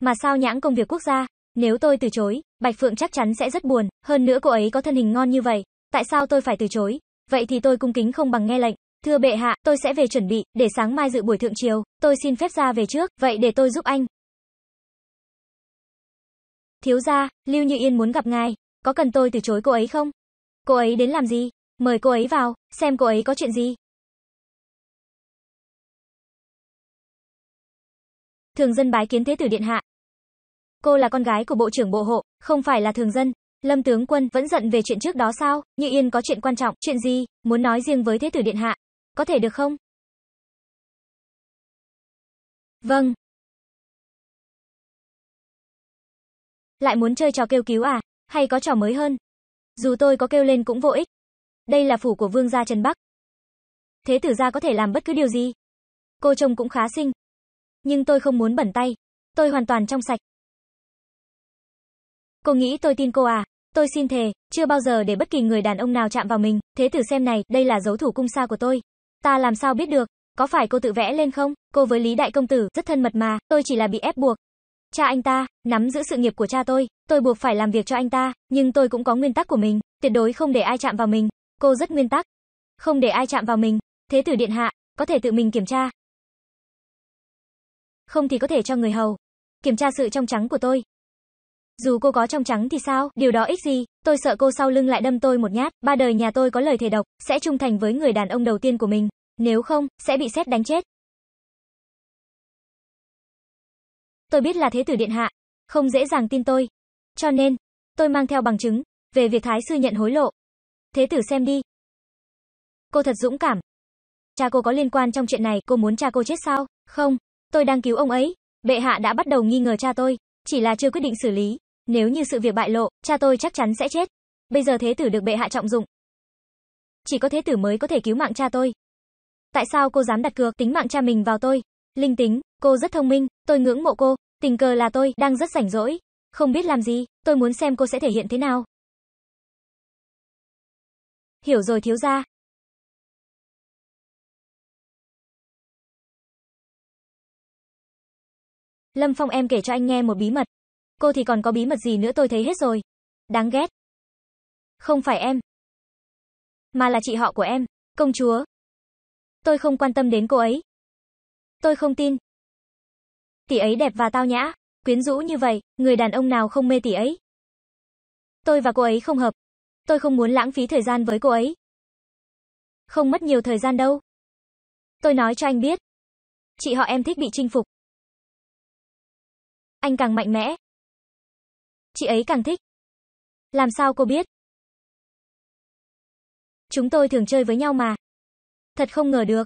S1: Mà sao nhãng công việc quốc gia, nếu tôi từ chối, Bạch Phượng chắc chắn sẽ rất buồn, hơn nữa cô ấy có thân hình ngon như vậy, tại sao tôi phải từ chối? Vậy thì tôi cung kính không bằng nghe lệnh. Thưa bệ hạ, tôi sẽ về chuẩn bị, để sáng mai dự buổi thượng triều, tôi xin phép ra về trước, vậy để tôi giúp anh. Thiếu gia, Lưu Như Yên muốn gặp ngài, có cần tôi từ chối cô ấy không? Cô ấy đến làm gì? Mời cô ấy vào, xem cô ấy có chuyện gì. Thường dân bái kiến thế tử điện hạ. Cô là con gái của bộ trưởng bộ hộ, không phải là thường dân. Lâm tướng quân vẫn giận về chuyện trước đó sao? Như Yên có chuyện quan trọng, chuyện gì? Muốn nói riêng với thế tử điện hạ. Có thể được không? Vâng. Lại muốn chơi trò kêu cứu à? Hay có trò mới hơn? Dù tôi có kêu lên cũng vô ích. Đây là phủ của vương gia Trần Bắc. Thế tử gia có thể làm bất cứ điều gì. Cô trông cũng khá xinh. Nhưng tôi không muốn bẩn tay. Tôi hoàn toàn trong sạch. Cô nghĩ tôi tin cô à? Tôi xin thề, chưa bao giờ để bất kỳ người đàn ông nào chạm vào mình. Thế tử xem này, đây là dấu thủ cung sa của tôi. Ta làm sao biết được, có phải cô tự vẽ lên không? Cô với Lý Đại Công Tử rất thân mật mà, tôi chỉ là bị ép buộc. Cha anh ta, nắm giữ sự nghiệp của cha tôi, tôi buộc phải làm việc cho anh ta, nhưng tôi cũng có nguyên tắc của mình, tuyệt đối không để ai chạm vào mình. Cô rất nguyên tắc. Không để ai chạm vào mình, thế tử điện hạ, có thể tự mình kiểm tra. Không thì có thể cho người hầu. Kiểm tra sự trong trắng của tôi, dù cô có trong trắng thì sao, điều đó ích gì, tôi sợ cô sau lưng lại đâm tôi một nhát, ba đời nhà tôi có lời thề độc, sẽ trung thành với người đàn ông đầu tiên của mình, nếu không, sẽ bị xét đánh chết. Tôi biết là thế tử điện hạ, không dễ dàng tin tôi. Cho nên, tôi mang theo bằng chứng, về việc thái sư nhận hối lộ. Thế tử xem đi. Cô thật dũng cảm. Cha cô có liên quan trong chuyện này, cô muốn cha cô chết sao? Không, tôi đang cứu ông ấy. Bệ hạ đã bắt đầu nghi ngờ cha tôi. Chỉ là chưa quyết định xử lý, nếu như sự việc bại lộ, cha tôi chắc chắn sẽ chết. Bây giờ thế tử được bệ hạ trọng dụng. Chỉ có thế tử mới có thể cứu mạng cha tôi. Tại sao cô dám đặt cược tính mạng cha mình vào tôi? Linh tính, cô rất thông minh, tôi ngưỡng mộ cô, tình cờ là tôi đang rất rảnh rỗi, không biết làm gì, tôi muốn xem cô sẽ thể hiện thế nào. Hiểu rồi thiếu gia, Lâm Phong em kể cho anh nghe một bí mật. Cô thì còn có bí mật gì nữa tôi thấy hết rồi. Đáng ghét. Không phải em. Mà là chị họ của em, công chúa. Tôi không quan tâm đến cô ấy. Tôi không tin. Tỷ ấy đẹp và tao nhã, quyến rũ như vậy, người đàn ông nào không mê tỷ ấy. Tôi và cô ấy không hợp. Tôi không muốn lãng phí thời gian với cô ấy. Không mất nhiều thời gian đâu. Tôi nói cho anh biết. Chị họ em thích bị chinh phục, anh càng mạnh mẽ. Chị ấy càng thích. Làm sao cô biết? Chúng tôi thường chơi với nhau mà. Thật không ngờ được.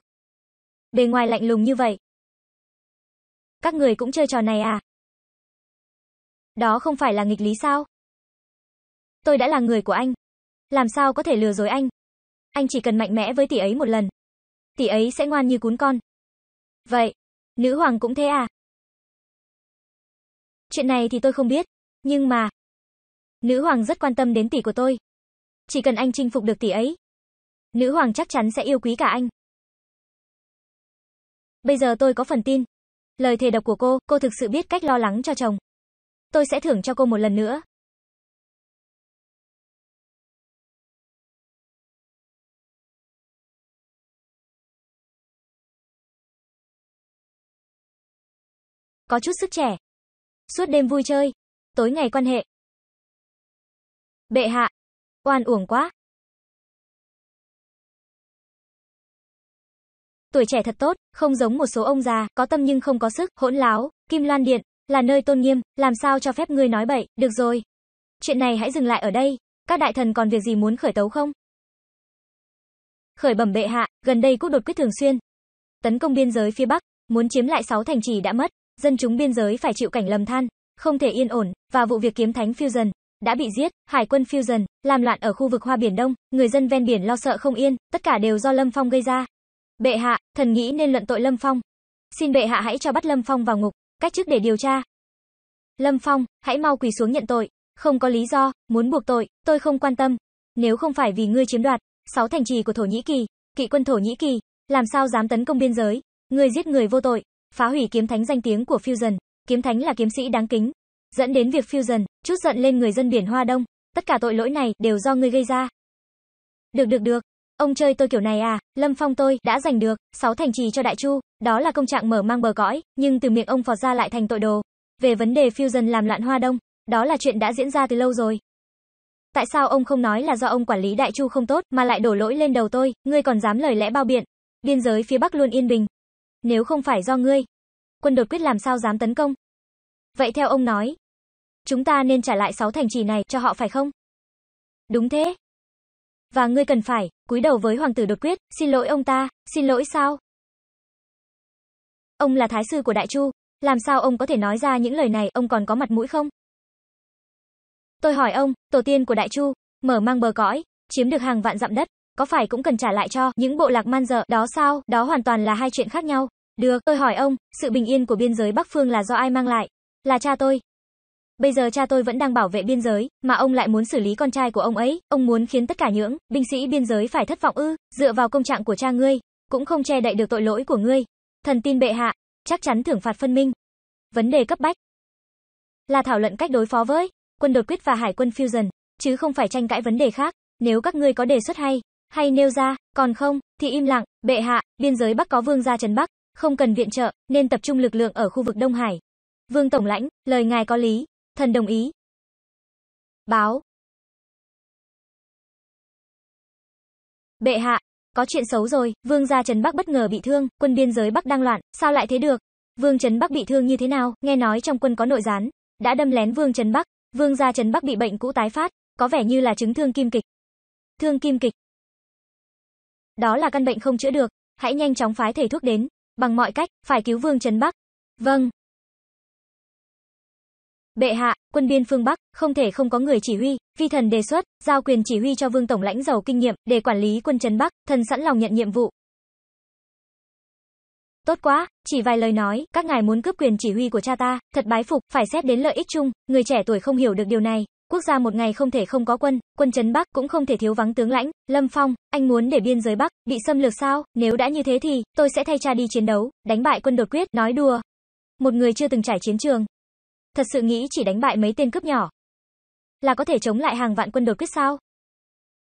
S1: Bề ngoài lạnh lùng như vậy. Các người cũng chơi trò này à? Đó không phải là nghịch lý sao? Tôi đã là người của anh. Làm sao có thể lừa dối anh? Anh chỉ cần mạnh mẽ với tỷ ấy một lần. Tỷ ấy sẽ ngoan như cún con. Vậy, nữ hoàng cũng thế à? Chuyện này thì tôi không biết, nhưng mà nữ hoàng rất quan tâm đến tỷ của tôi. Chỉ cần anh chinh phục được tỷ ấy, nữ hoàng chắc chắn sẽ yêu quý cả anh. Bây giờ tôi có phần tin. Lời thề độc của cô, cô thực sự biết cách lo lắng cho chồng. Tôi sẽ thưởng cho cô một lần nữa. Có chút sức trẻ, Suốt đêm vui chơi. Tối ngày quan hệ. Bệ hạ. Oan uổng quá. Tuổi trẻ thật tốt, không giống một số ông già, có tâm nhưng không có sức, hỗn láo, kim loan điện, là nơi tôn nghiêm, làm sao cho phép ngươi nói bậy, được rồi. Chuyện này hãy dừng lại ở đây, các đại thần còn việc gì muốn khởi tấu không? Khởi bẩm bệ hạ, gần đây quốc đột quyết thường xuyên. Tấn công biên giới phía Bắc, muốn chiếm lại 6 thành trì đã mất, dân chúng biên giới phải chịu cảnh lầm than, không thể yên ổn, và vụ việc kiếm thánh Fusion đã bị giết, Hải quân Fusion làm loạn ở khu vực Hoa Biển Đông, người dân ven biển lo sợ không yên, tất cả đều do Lâm Phong gây ra. Bệ hạ, thần nghĩ nên luận tội Lâm Phong. Xin bệ hạ hãy cho bắt Lâm Phong vào ngục, cách chức để điều tra. Lâm Phong, hãy mau quỳ xuống nhận tội, không có lý do, muốn buộc tội, tôi không quan tâm. Nếu không phải vì ngươi chiếm đoạt sáu thành trì của Thổ Nhĩ Kỳ, kỵ quân Thổ Nhĩ Kỳ, làm sao dám tấn công biên giới? Ngươi giết người vô tội, phá hủy kiếm thánh danh tiếng của Fusion, kiếm thánh là kiếm sĩ đáng kính, dẫn đến việc Fusion chút giận lên người dân biển Hoa Đông, tất cả tội lỗi này đều do ngươi gây ra. Được được được, ông chơi tôi kiểu này à, Lâm Phong tôi đã giành được sáu thành trì cho Đại Chu, đó là công trạng mở mang bờ cõi, nhưng từ miệng ông Phọt ra lại thành tội đồ. Về vấn đề Fusion làm loạn Hoa Đông, đó là chuyện đã diễn ra từ lâu rồi. Tại sao ông không nói là do ông quản lý Đại Chu không tốt mà lại đổ lỗi lên đầu tôi, ngươi còn dám lời lẽ bao biện. Biên giới phía Bắc luôn yên bình, nếu không phải do ngươi, quân đột quyết làm sao dám tấn công? Vậy theo ông nói, chúng ta nên trả lại sáu thành trì này cho họ phải không? Đúng thế. Và ngươi cần phải cúi đầu với hoàng tử đột quyết, xin lỗi ông ta, xin lỗi sao? Ông là thái sư của Đại Chu, làm sao ông có thể nói ra những lời này, ông còn có mặt mũi không? Tôi hỏi ông, tổ tiên của Đại Chu, mở mang bờ cõi, chiếm được hàng vạn dặm đất, có phải cũng cần trả lại cho những bộ lạc man dợ đó sao? Đó hoàn toàn là hai chuyện khác nhau. Được, tôi hỏi ông, sự bình yên của biên giới Bắc Phương là do ai mang lại? Là cha tôi. Bây giờ cha tôi vẫn đang bảo vệ biên giới, mà ông lại muốn xử lý con trai của ông ấy, ông muốn khiến tất cả những binh sĩ biên giới phải thất vọng ư? Dựa vào công trạng của cha ngươi, cũng không che đậy được tội lỗi của ngươi. Thần tin bệ hạ, chắc chắn thưởng phạt phân minh. Vấn đề cấp bách là thảo luận cách đối phó với quân đột quyết và hải quân fusion, chứ không phải tranh cãi vấn đề khác. Nếu các ngươi có đề xuất hay, hay nêu ra, còn không thì im lặng, bệ hạ, biên giới Bắc có vương gia trần Bắc, không cần viện trợ, nên tập trung lực lượng ở khu vực Đông Hải. Vương Tổng lãnh, lời ngài có lý, thần đồng ý. Báo. Bệ hạ, có chuyện xấu rồi, Vương gia Trấn Bắc bất ngờ bị thương, quân biên giới Bắc đang loạn, sao lại thế được? Vương Trấn Bắc bị thương như thế nào? Nghe nói trong quân có nội gián, đã đâm lén Vương Trấn Bắc, Vương gia Trấn Bắc bị bệnh cũ tái phát, có vẻ như là chứng thương kim kịch. Thương kim kịch. Đó là căn bệnh không chữa được, hãy nhanh chóng phái thầy thuốc đến, Bằng mọi cách, phải cứu vương Trấn Bắc. Vâng. Bệ hạ, quân biên phương Bắc, không thể không có người chỉ huy, phi thần đề xuất, giao quyền chỉ huy cho vương tổng lãnh giàu kinh nghiệm, để quản lý quân Trấn Bắc, thần sẵn lòng nhận nhiệm vụ. Tốt quá, chỉ vài lời nói, các ngài muốn cướp quyền chỉ huy của cha ta, thật bái phục, phải xét đến lợi ích chung, người trẻ tuổi không hiểu được điều này, Quốc gia một ngày không thể không có quân, quân trấn Bắc cũng không thể thiếu vắng tướng lãnh, Lâm Phong, anh muốn để biên giới Bắc bị xâm lược sao? Nếu đã như thế thì tôi sẽ thay cha đi chiến đấu, đánh bại quân đột quyết, nói đùa. Một người chưa từng trải chiến trường, thật sự nghĩ chỉ đánh bại mấy tên cướp nhỏ là có thể chống lại hàng vạn quân đột quyết sao?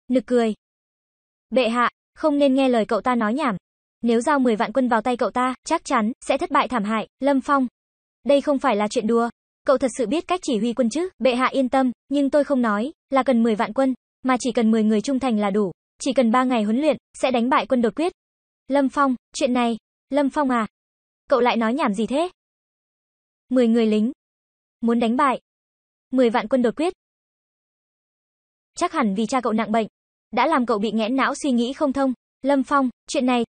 S1: Nực cười. Bệ hạ, không nên nghe lời cậu ta nói nhảm. Nếu giao 10 vạn quân vào tay cậu ta, chắc chắn sẽ thất bại thảm hại, Lâm Phong. Đây không phải là chuyện đùa, Cậu thật sự biết cách chỉ huy quân chứ? Bệ hạ yên tâm, nhưng tôi không nói là cần 10 vạn quân, mà chỉ cần 10 người trung thành là đủ, chỉ cần 3 ngày huấn luyện sẽ đánh bại quân đột quyết. Lâm Phong, chuyện này, Lâm Phong à, cậu lại nói nhảm gì thế? 10 người lính, muốn đánh bại 10 vạn quân đột quyết. Chắc hẳn vì cha cậu nặng bệnh, đã làm cậu bị nghẽn não suy nghĩ không thông. Lâm Phong, chuyện này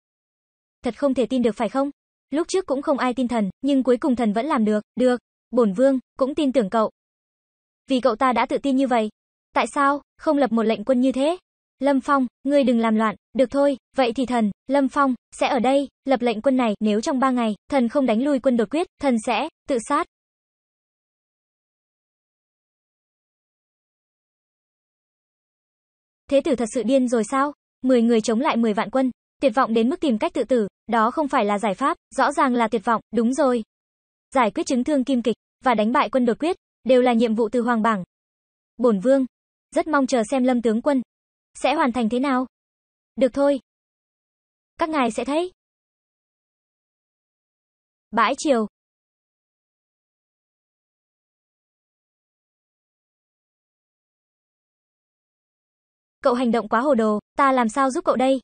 S1: thật không thể tin được phải không? Lúc trước cũng không ai tin thần, nhưng cuối cùng thần vẫn làm được, được, bổn vương cũng tin tưởng cậu. Vì cậu ta đã tự tin như vậy, tại sao không lập một lệnh quân như thế? Lâm Phong, ngươi đừng làm loạn, được thôi, vậy thì thần, Lâm Phong, sẽ ở đây, lập lệnh quân này, nếu trong ba ngày, thần không đánh lui quân đột quyết, thần sẽ, tự sát. Thế tử thật sự điên rồi sao? Mười người chống lại mười vạn quân, tuyệt vọng đến mức tìm cách tự tử, đó không phải là giải pháp, rõ ràng là tuyệt vọng, đúng rồi, giải quyết chứng thương kim kịch và đánh bại quân đột quyết đều là nhiệm vụ từ hoàng bảng. Bổn vương rất mong chờ xem Lâm tướng quân sẽ hoàn thành thế nào. Được thôi. Các ngài sẽ thấy. Bãi chiều. Cậu hành động quá hồ đồ, ta làm sao giúp cậu đây?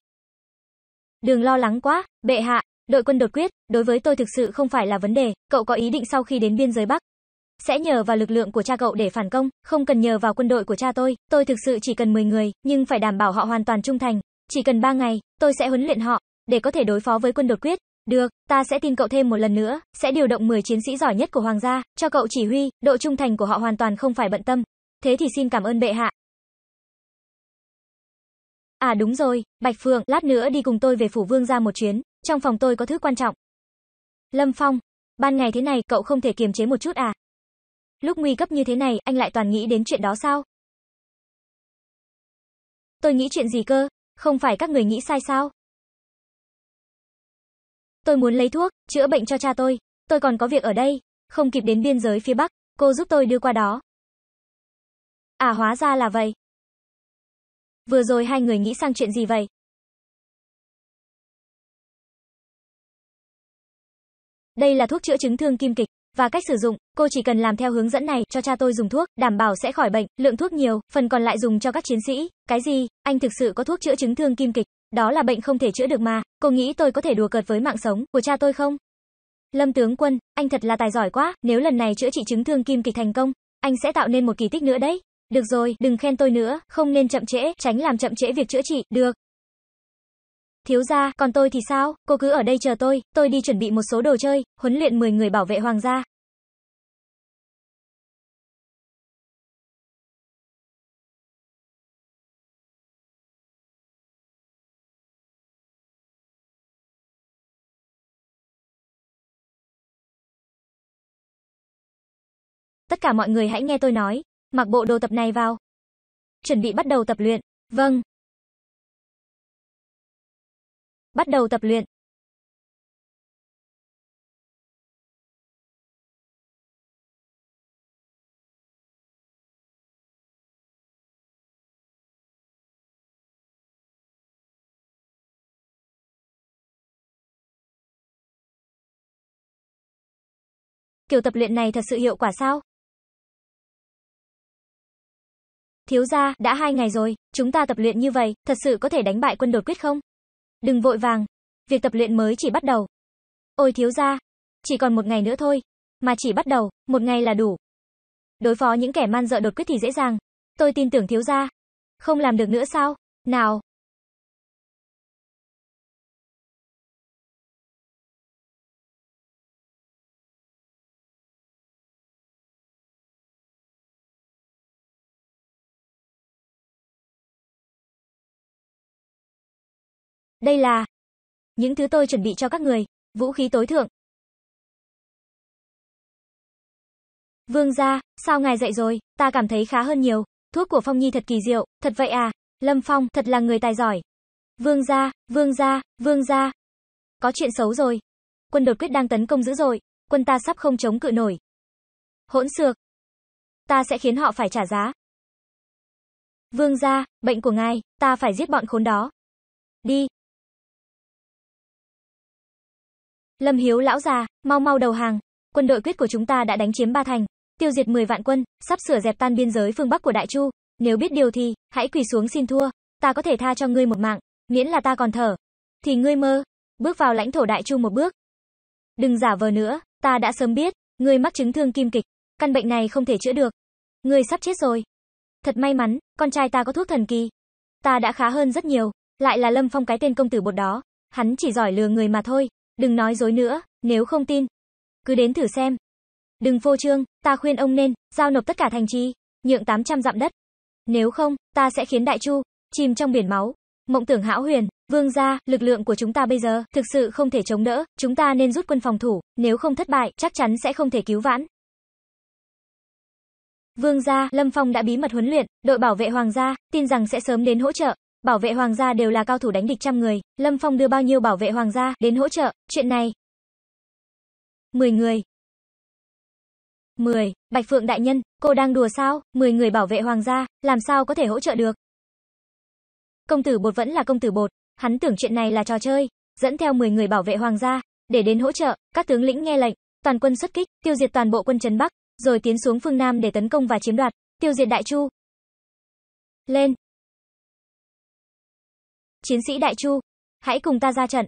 S1: Đừng lo lắng quá, bệ hạ, Đội quân đột quyết, đối với tôi thực sự không phải là vấn đề, cậu có ý định sau khi đến biên giới Bắc sẽ nhờ vào lực lượng của cha cậu để phản công, không cần nhờ vào quân đội của cha tôi, tôi thực sự chỉ cần 10 người, nhưng phải đảm bảo họ hoàn toàn trung thành, chỉ cần 3 ngày, tôi sẽ huấn luyện họ để có thể đối phó với quân đột quyết. Được, ta sẽ tin cậu thêm một lần nữa, sẽ điều động 10 chiến sĩ giỏi nhất của hoàng gia, cho cậu chỉ huy, độ trung thành của họ hoàn toàn không phải bận tâm. Thế thì xin cảm ơn bệ hạ. À đúng rồi, Bạch Phượng, lát nữa đi cùng tôi về phủ vương gia một chuyến, trong phòng tôi có thứ quan trọng. Lâm Phong, ban ngày thế này cậu không thể kiềm chế một chút à? Lúc nguy cấp như thế này anh lại toàn nghĩ đến chuyện đó sao? Tôi nghĩ chuyện gì cơ, không phải các người nghĩ sai sao? Tôi muốn lấy thuốc, chữa bệnh cho cha tôi, tôi còn có việc ở đây, không kịp đến biên giới phía Bắc, cô giúp tôi đưa qua đó. À hóa ra là vậy. Vừa rồi hai người nghĩ sang chuyện gì vậy? Đây là thuốc chữa chứng thương kim kịch và cách sử dụng, cô chỉ cần làm theo hướng dẫn này cho cha tôi dùng thuốc, đảm bảo sẽ khỏi bệnh, lượng thuốc nhiều, phần còn lại dùng cho các chiến sĩ. Cái gì? Anh thực sự có thuốc chữa chứng thương kim kịch? Đó là bệnh không thể chữa được mà. Cô nghĩ tôi có thể đùa cợt với mạng sống của cha tôi không? Lâm tướng quân, anh thật là tài giỏi quá, nếu lần này chữa trị chứng thương kim kịch thành công, anh sẽ tạo nên một kỳ tích nữa đấy. Được rồi, đừng khen tôi nữa, không nên chậm trễ, tránh làm chậm trễ việc chữa trị, được. Thiếu gia, còn tôi thì sao? Cô cứ ở đây chờ tôi, tôi đi chuẩn bị một số đồ chơi, huấn luyện 10 người bảo vệ hoàng gia. Tất cả mọi người hãy nghe tôi nói, mặc bộ đồ tập này vào. Chuẩn bị bắt đầu tập luyện. Vâng, bắt đầu tập luyện. Kiểu tập luyện này thật sự hiệu quả sao? Thiếu gia, đã hai ngày rồi, chúng ta tập luyện như vậy, thật sự có thể đánh bại quân đột quyết không? Đừng vội vàng, việc tập luyện mới chỉ bắt đầu. Ôi thiếu gia, chỉ còn một ngày nữa thôi, mà chỉ bắt đầu, một ngày là đủ. Đối phó những kẻ man dợ đột quyết thì dễ dàng, tôi tin tưởng thiếu gia. Không làm được nữa sao? Nào, Đây là những thứ tôi chuẩn bị cho các người, vũ khí tối thượng. Vương gia, sao ngài dậy rồi, ta cảm thấy khá hơn nhiều. Thuốc của Phong Nhi thật kỳ diệu, thật vậy à? Lâm Phong, thật là người tài giỏi. Vương gia, vương gia, vương gia. Có chuyện xấu rồi. Quân đột quyết đang tấn công dữ dội, quân ta sắp không chống cự nổi. Hỗn xược. Ta sẽ khiến họ phải trả giá. Vương gia, bệnh của ngài, ta phải giết bọn khốn đó. Đi, Lâm Hiếu lão già, mau mau đầu hàng, quân đội quyết của chúng ta đã đánh chiếm Ba Thành, tiêu diệt 10 vạn quân, sắp sửa dẹp tan biên giới phương Bắc của Đại Chu, nếu biết điều thì hãy quỳ xuống xin thua, ta có thể tha cho ngươi một mạng, miễn là ta còn thở. Thì ngươi mơ, bước vào lãnh thổ Đại Chu một bước. Đừng giả vờ nữa, ta đã sớm biết, ngươi mắc chứng thương kim kịch, căn bệnh này không thể chữa được. Ngươi sắp chết rồi. Thật may mắn, con trai ta có thuốc thần kỳ. Ta đã khá hơn rất nhiều, lại là Lâm Phong cái tên công tử bột đó, hắn chỉ giỏi lừa người mà thôi. Đừng nói dối nữa, nếu không tin, cứ đến thử xem. Đừng phô trương, ta khuyên ông nên giao nộp tất cả thành trì, nhượng 800 dặm đất. Nếu không, ta sẽ khiến Đại Chu chìm trong biển máu. Mộng tưởng hão huyền, vương gia, lực lượng của chúng ta bây giờ thực sự không thể chống đỡ, chúng ta nên rút quân phòng thủ, nếu không thất bại, chắc chắn sẽ không thể cứu vãn. Vương gia, Lâm Phong đã bí mật huấn luyện, đội bảo vệ hoàng gia, tin rằng sẽ sớm đến hỗ trợ. Bảo vệ hoàng gia đều là cao thủ đánh địch trăm người, Lâm Phong đưa bao nhiêu bảo vệ hoàng gia đến hỗ trợ, chuyện này. 10 người. 10, Bạch Phượng đại nhân, cô đang đùa sao? 10 người bảo vệ hoàng gia, làm sao có thể hỗ trợ được? Công tử bột vẫn là công tử bột, hắn tưởng chuyện này là trò chơi, dẫn theo 10 người bảo vệ hoàng gia để đến hỗ trợ, các tướng lĩnh nghe lệnh, toàn quân xuất kích, tiêu diệt toàn bộ quân trấn Bắc, rồi tiến xuống phương Nam để tấn công và chiếm đoạt, tiêu diệt Đại Chu. Lên, Chiến sĩ Đại Chu, hãy cùng ta ra trận.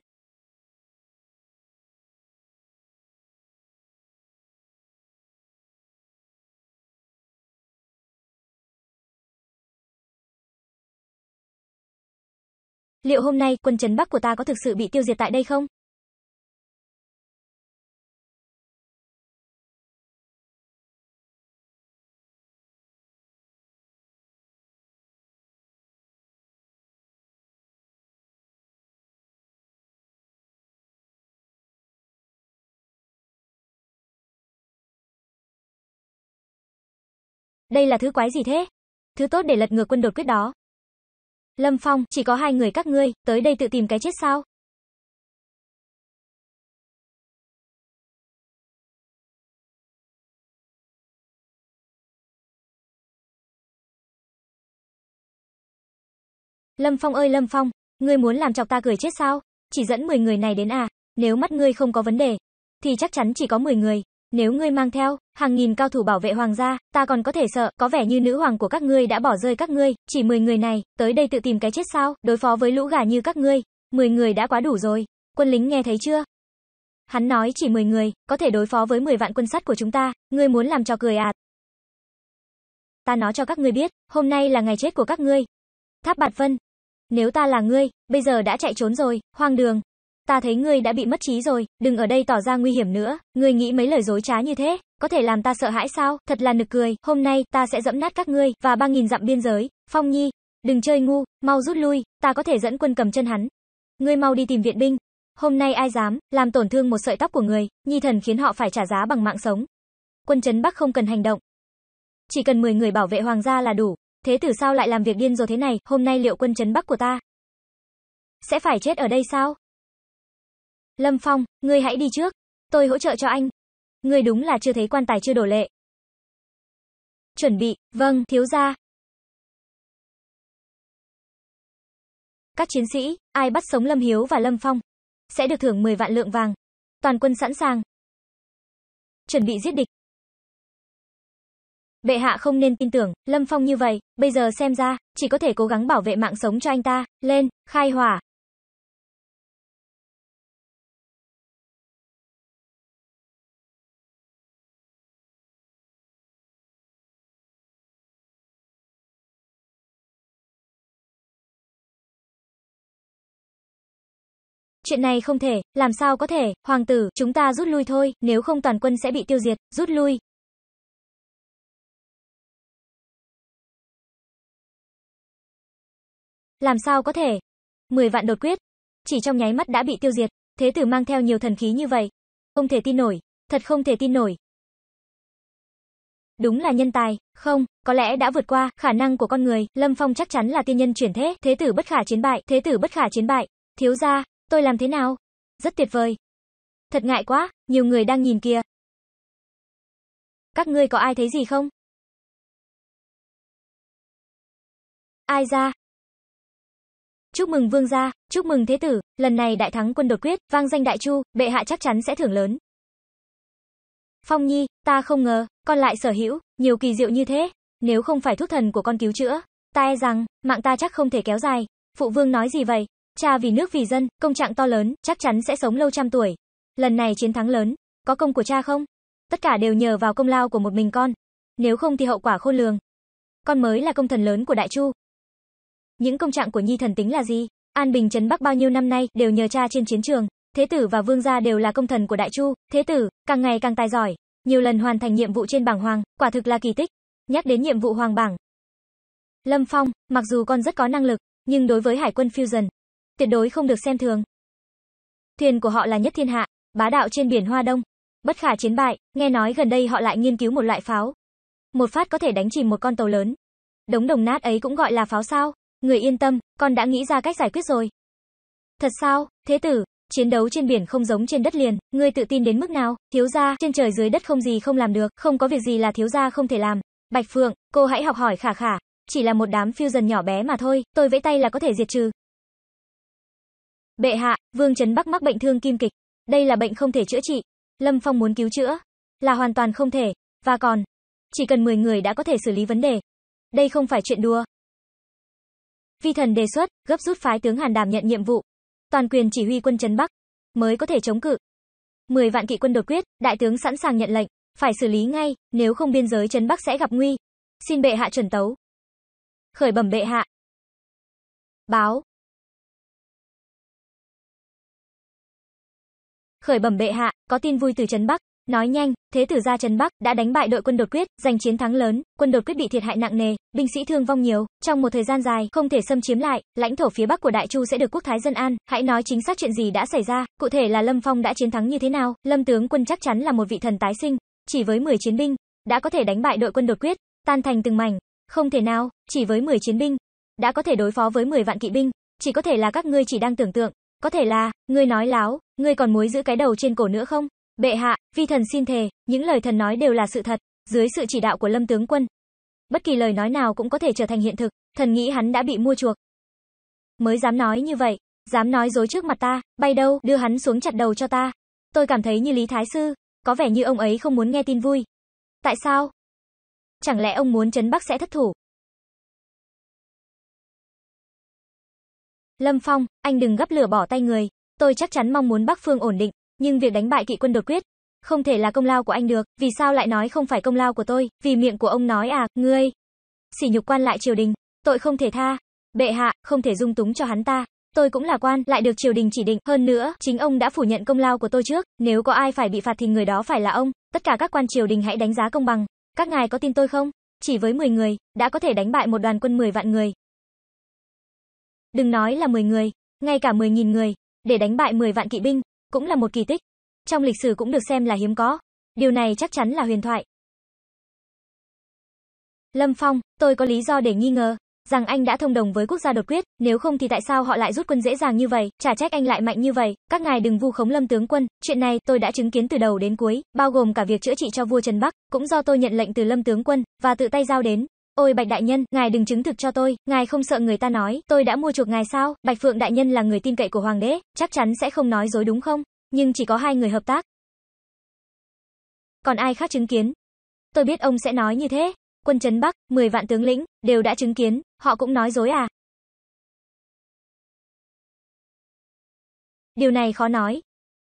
S1: Liệu hôm nay quân trấn Bắc của ta có thực sự bị tiêu diệt tại đây không? Đây là thứ quái gì thế? Thứ tốt để lật ngược quân đột quyết đó. Lâm Phong, chỉ có hai người các ngươi, tới đây tự tìm cái chết sao? Lâm Phong ơi Lâm Phong, ngươi muốn làm chọc ta cười chết sao? Chỉ dẫn 10 người này đến à? Nếu mắt ngươi không có vấn đề, thì chắc chắn chỉ có 10 người. Nếu ngươi mang theo hàng nghìn cao thủ bảo vệ hoàng gia, ta còn có thể sợ, có vẻ như nữ hoàng của các ngươi đã bỏ rơi các ngươi, chỉ 10 người này, tới đây tự tìm cái chết sao? Đối phó với lũ gà như các ngươi, 10 người đã quá đủ rồi. Quân lính nghe thấy chưa? Hắn nói chỉ 10 người, có thể đối phó với 10 vạn quân sắt của chúng ta, ngươi muốn làm cho cười à? Ta nói cho các ngươi biết, hôm nay là ngày chết của các ngươi. Tháp Bạt Vân, nếu ta là ngươi, bây giờ đã chạy trốn rồi, hoang đường ta thấy ngươi đã bị mất trí rồi, đừng ở đây tỏ ra nguy hiểm nữa, ngươi nghĩ mấy lời dối trá như thế, có thể làm ta sợ hãi sao, thật là nực cười, hôm nay ta sẽ dẫm nát các ngươi và 3000 dặm biên giới, Phong Nhi, đừng chơi ngu, mau rút lui, ta có thể dẫn quân cầm chân hắn. Ngươi mau đi tìm viện binh. Hôm nay ai dám làm tổn thương một sợi tóc của người, Nhi thần khiến họ phải trả giá bằng mạng sống. Quân trấn Bắc không cần hành động. Chỉ cần 10 người bảo vệ hoàng gia là đủ. Thế tử sao lại làm việc điên rồi thế này, hôm nay liệu quân trấn Bắc của ta sẽ phải chết ở đây sao? Lâm Phong, ngươi hãy đi trước, tôi hỗ trợ cho anh. Ngươi đúng là chưa thấy quan tài chưa đổ lệ. Chuẩn bị, vâng, thiếu gia. Các chiến sĩ, ai bắt sống Lâm Hiếu và Lâm Phong, sẽ được thưởng 10 vạn lượng vàng. Toàn quân sẵn sàng. Chuẩn bị giết địch. Bệ hạ không nên tin tưởng, Lâm Phong như vậy, bây giờ xem ra, chỉ có thể cố gắng bảo vệ mạng sống cho anh ta, lên, khai hỏa. chuyện này không thể, làm sao có thể, hoàng tử, chúng ta rút lui thôi, nếu không toàn quân sẽ bị tiêu diệt, rút lui. Làm sao có thể? 10 vạn đột quyết, chỉ trong nháy mắt đã bị tiêu diệt, thế tử mang theo nhiều thần khí như vậy, không thể tin nổi, thật không thể tin nổi. Đúng là nhân tài, không, có lẽ đã vượt qua khả năng của con người, Lâm Phong chắc chắn là tiên nhân chuyển thế, thế tử bất khả chiến bại, thế tử bất khả chiến bại. Thiếu gia, Tôi làm thế nào? Rất tuyệt vời. Thật ngại quá, nhiều người đang nhìn kìa. Các ngươi có ai thấy gì không? Ai ra? Chúc mừng vương gia, chúc mừng thế tử, lần này đại thắng quân đột quyết, vang danh đại chu, bệ hạ chắc chắn sẽ thưởng lớn. Phong Nhi, ta không ngờ, con lại sở hữu, nhiều kỳ diệu như thế. Nếu không phải thuốc thần của con cứu chữa, ta e rằng, mạng ta chắc không thể kéo dài. Phụ vương nói gì vậy? Cha vì nước vì dân, công trạng to lớn, chắc chắn sẽ sống lâu trăm tuổi. Lần này chiến thắng lớn, có công của cha không? Tất cả đều nhờ vào công lao của một mình con. Nếu không thì hậu quả khôn lường. Con mới là công thần lớn của Đại Chu. Những công trạng của Nhi thần tính là gì? An Bình trấn Bắc bao nhiêu năm nay đều nhờ cha trên chiến trường. Thế tử và vương gia đều là công thần của Đại Chu. Thế tử càng ngày càng tài giỏi, nhiều lần hoàn thành nhiệm vụ trên bảng hoàng, quả thực là kỳ tích. Nhắc đến nhiệm vụ hoàng bảng, Lâm Phong, mặc dù con rất có năng lực, nhưng đối với Hải quân Fusion, tuyệt đối không được xem thường. Thuyền của họ là nhất thiên hạ, bá đạo trên biển Hoa Đông, bất khả chiến bại, nghe nói gần đây họ lại nghiên cứu một loại pháo. Một phát có thể đánh chìm một con tàu lớn. Đống đồng nát ấy cũng gọi là pháo sao? Người yên tâm, con đã nghĩ ra cách giải quyết rồi. Thật sao, thế tử, chiến đấu trên biển không giống trên đất liền, ngươi tự tin đến mức nào? Thiếu gia, trên trời dưới đất không gì không làm được, không có việc gì là thiếu gia không thể làm. Bạch Phượng, cô hãy học hỏi khả khả, chỉ là một đám fusion nhỏ bé mà thôi, tôi vẫy tay là có thể diệt trừ, Bệ hạ, Vương Trấn Bắc mắc bệnh thương kim kịch, đây là bệnh không thể chữa trị, Lâm Phong muốn cứu chữa là hoàn toàn không thể, và còn chỉ cần 10 người đã có thể xử lý vấn đề. Đây không phải chuyện đùa. Vi thần đề xuất, gấp rút phái tướng Hàn Đàm nhận nhiệm vụ, toàn quyền chỉ huy quân trấn Bắc, mới có thể chống cự. 10 vạn kỵ quân đột quyết, đại tướng sẵn sàng nhận lệnh, phải xử lý ngay, nếu không biên giới trấn Bắc sẽ gặp nguy. Xin bệ hạ chuẩn tấu. Khởi bẩm bệ hạ. Báo Khởi bẩm bệ hạ, có tin vui từ Trấn Bắc. Nói nhanh, thế tử gia Trấn Bắc đã đánh bại đội quân đột quyết, giành chiến thắng lớn, quân đột quyết bị thiệt hại nặng nề, binh sĩ thương vong nhiều, trong một thời gian dài không thể xâm chiếm lại, lãnh thổ phía bắc của Đại Chu sẽ được quốc thái dân an, hãy nói chính xác chuyện gì đã xảy ra, cụ thể là Lâm Phong đã chiến thắng như thế nào, Lâm tướng quân chắc chắn là một vị thần tái sinh, chỉ với 10 chiến binh, đã có thể đánh bại đội quân đột quyết, tan thành từng mảnh, không thể nào, chỉ với 10 chiến binh, đã có thể đối phó với 10 vạn kỵ binh, chỉ có thể là các ngươi chỉ đang tưởng tượng, có thể là, ngươi nói láo, ngươi còn muối giữ cái đầu trên cổ nữa không? Bệ hạ, vi thần xin thề, những lời thần nói đều là sự thật, dưới sự chỉ đạo của Lâm tướng quân. Bất kỳ lời nói nào cũng có thể trở thành hiện thực, thần nghĩ hắn đã bị mua chuộc. Mới dám nói như vậy, dám nói dối trước mặt ta, bay đâu, đưa hắn xuống chặt đầu cho ta. Tôi cảm thấy như Lý Thái Sư, có vẻ như ông ấy không muốn nghe tin vui. Tại sao? Chẳng lẽ ông muốn Trấn Bắc sẽ thất thủ, Lâm Phong, anh đừng gấp lửa bỏ tay người, tôi chắc chắn mong muốn Bắc Phương ổn định, nhưng việc đánh bại kỵ quân đột quyết, không thể là công lao của anh được, vì sao lại nói không phải công lao của tôi, vì miệng của ông nói à, ngươi. Sỉ nhục quan lại triều đình, tội không thể tha, bệ hạ, không thể dung túng cho hắn ta. Tôi cũng là quan, lại được triều đình chỉ định, hơn nữa, chính ông đã phủ nhận công lao của tôi trước, nếu có ai phải bị phạt thì người đó phải là ông, tất cả các quan triều đình hãy đánh giá công bằng. Các ngài có tin tôi không? Chỉ với 10 người, đã có thể đánh bại một đoàn quân 10 vạn người, Đừng nói là 10 người, ngay cả 10.000 người, để đánh bại 10 vạn kỵ binh, cũng là một kỳ tích. Trong lịch sử cũng được xem là hiếm có. Điều này chắc chắn là huyền thoại. Lâm Phong, tôi có lý do để nghi ngờ rằng anh đã thông đồng với quốc gia đột quyết, nếu không thì tại sao họ lại rút quân dễ dàng như vậy, trả trách anh lại mạnh như vậy, các ngài đừng vu khống Lâm tướng quân, chuyện này tôi đã chứng kiến từ đầu đến cuối, bao gồm cả việc chữa trị cho vua Trần Bắc, cũng do tôi nhận lệnh từ Lâm tướng quân và tự tay giao đến, Ôi Bạch đại nhân, ngài đừng chứng thực cho tôi, ngài không sợ người ta nói, tôi đã mua chuộc ngài sao? Bạch Phượng đại nhân là người tin cậy của hoàng đế, chắc chắn sẽ không nói dối đúng không? Nhưng chỉ có hai người hợp tác. Còn ai khác chứng kiến? Tôi biết ông sẽ nói như thế. Quân trấn Bắc, 10 vạn tướng lĩnh, đều đã chứng kiến, họ cũng nói dối à? Điều này khó nói.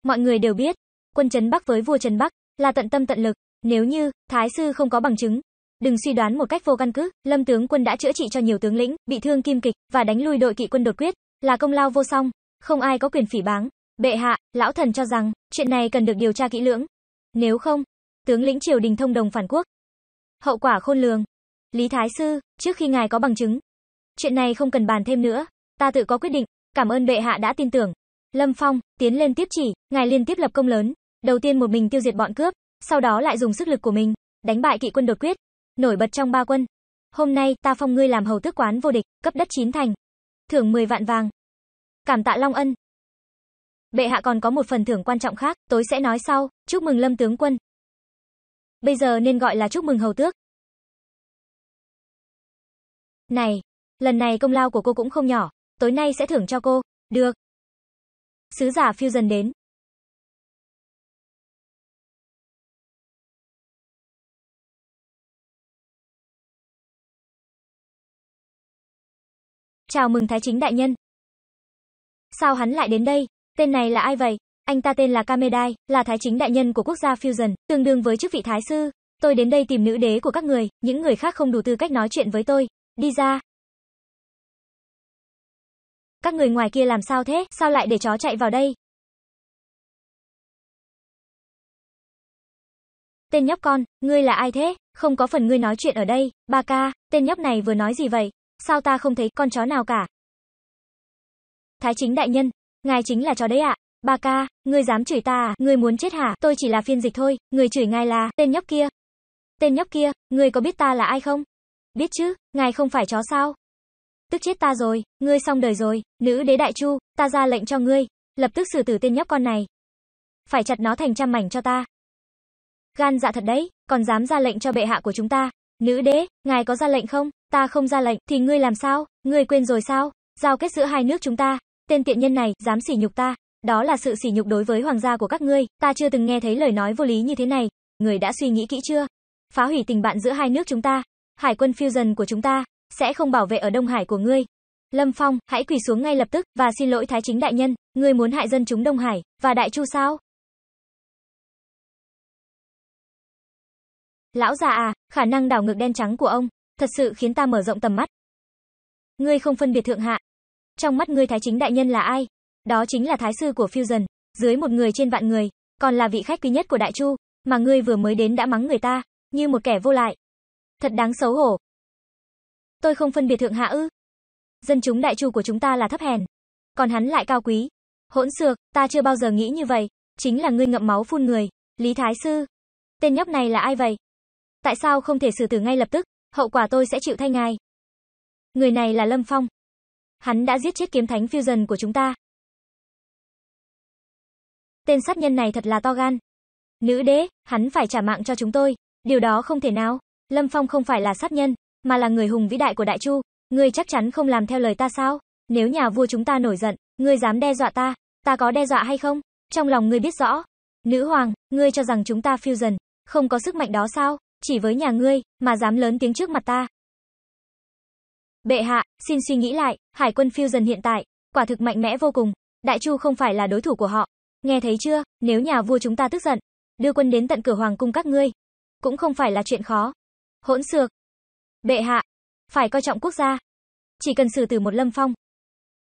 S1: Mọi người đều biết, quân trấn Bắc với vua Trấn Bắc là tận tâm tận lực, nếu như Thái sư không có bằng chứng, đừng suy đoán một cách vô căn cứ, Lâm tướng quân đã chữa trị cho nhiều tướng lĩnh, bị thương kim kịch và đánh lui đội kỵ quân đột quyết, là công lao vô song, không ai có quyền phỉ báng. Bệ hạ, lão thần cho rằng chuyện này cần được điều tra kỹ lưỡng. Nếu không, tướng lĩnh triều đình thông đồng phản quốc, hậu quả khôn lường. Lý Thái sư, trước khi ngài có bằng chứng, chuyện này không cần bàn thêm nữa, ta tự có quyết định, cảm ơn bệ hạ đã tin tưởng. Lâm Phong tiến lên tiếp chỉ, ngài liên tiếp lập công lớn, đầu tiên một mình tiêu diệt bọn cướp, sau đó lại dùng sức lực của mình đánh bại kỵ quân đột quyết, nổi bật trong ba quân. Hôm nay ta phong ngươi làm hầu tước quán vô địch, cấp đất chín thành, thưởng 10 vạn vàng. Cảm tạ Long Ân. Bệ hạ còn có một phần thưởng quan trọng khác, tối sẽ nói sau, chúc mừng Lâm tướng quân. Bây giờ nên gọi là chúc mừng hầu tước. Này, lần này công lao của cô cũng không nhỏ, tối nay sẽ thưởng cho cô. Được. Sứ giả Fusion đến, Chào mừng Thái Chính Đại Nhân. Sao hắn lại đến đây? Tên này là ai vậy? Anh ta tên là Kamedai, là Thái Chính Đại Nhân của quốc gia Fusion, tương đương với chức vị Thái Sư. Tôi đến đây tìm nữ đế của các người, những người khác không đủ tư cách nói chuyện với tôi. Đi ra. Các người ngoài kia làm sao thế? Sao lại để chó chạy vào đây? Tên nhóc con, ngươi là ai thế? Không có phần ngươi nói chuyện ở đây. Ba ca, tên nhóc này vừa nói gì vậy? Sao ta không thấy con chó nào cả? Thái chính đại nhân, ngài chính là chó đấy ạ. Ba ca, ngươi dám chửi ta à? Ngươi muốn chết hả? Tôi chỉ là phiên dịch thôi, người chửi ngài là tên nhóc kia. Tên nhóc kia, ngươi có biết ta là ai không? Biết chứ, ngài không phải chó sao? Tức chết ta rồi, ngươi xong đời rồi, nữ đế đại chu, ta ra lệnh cho ngươi, lập tức xử tử tên nhóc con này. Phải chặt nó thành trăm mảnh cho ta. Gan dạ thật đấy, còn dám ra lệnh cho bệ hạ của chúng ta. Nữ đế, ngài có ra lệnh không? ta không ra lệnh, thì ngươi làm sao? Ngươi quên rồi sao? Giao kết giữa hai nước chúng ta, tên tiện nhân này dám sỉ nhục ta, đó là sự sỉ nhục đối với hoàng gia của các ngươi, ta chưa từng nghe thấy lời nói vô lý như thế này, người đã suy nghĩ kỹ chưa? Phá hủy tình bạn giữa hai nước chúng ta, hải quân Fusion của chúng ta sẽ không bảo vệ ở Đông Hải của ngươi. Lâm Phong, hãy quỳ xuống ngay lập tức và xin lỗi Thái chính đại nhân, ngươi muốn hại dân chúng Đông Hải và Đại Chu sao? Lão già à, khả năng đảo ngược đen trắng của ông thật sự khiến ta mở rộng tầm mắt. Ngươi không phân biệt thượng hạ. Trong mắt ngươi thái chính đại nhân là ai? Đó chính là thái sư của Fusion, dưới một người trên vạn người, còn là vị khách quý nhất của Đại Chu, mà ngươi vừa mới đến đã mắng người ta, như một kẻ vô lại. Thật đáng xấu hổ. Tôi không phân biệt thượng hạ ư? Dân chúng Đại Chu của chúng ta là thấp hèn, còn hắn lại cao quý. Hỗn xược, ta chưa bao giờ nghĩ như vậy, chính là ngươi ngậm máu phun người, Lý Thái sư. Tên nhóc này là ai vậy? Tại sao không thể xử tử ngay lập tức? hậu quả tôi sẽ chịu thay ngài. Người này là Lâm Phong. Hắn đã giết chết kiếm thánh Fusion của chúng ta. Tên sát nhân này thật là to gan. Nữ đế, hắn phải trả mạng cho chúng tôi. Điều đó không thể nào. Lâm Phong không phải là sát nhân, mà là người hùng vĩ đại của Đại Chu. Ngươi chắc chắn không làm theo lời ta sao? Nếu nhà vua chúng ta nổi giận, ngươi dám đe dọa ta, ta có đe dọa hay không? Trong lòng ngươi biết rõ. Nữ hoàng, ngươi cho rằng chúng ta Fusion, không có sức mạnh đó sao? chỉ với nhà ngươi, mà dám lớn tiếng trước mặt ta. Bệ hạ, xin suy nghĩ lại, Hải quân Fusion hiện tại, quả thực mạnh mẽ vô cùng, Đại Chu không phải là đối thủ của họ. Nghe thấy chưa, nếu nhà vua chúng ta tức giận, đưa quân đến tận cửa hoàng cung các ngươi, cũng không phải là chuyện khó. Hỗn xược. Bệ hạ, phải coi trọng quốc gia. Chỉ cần xử tử một lâm phong,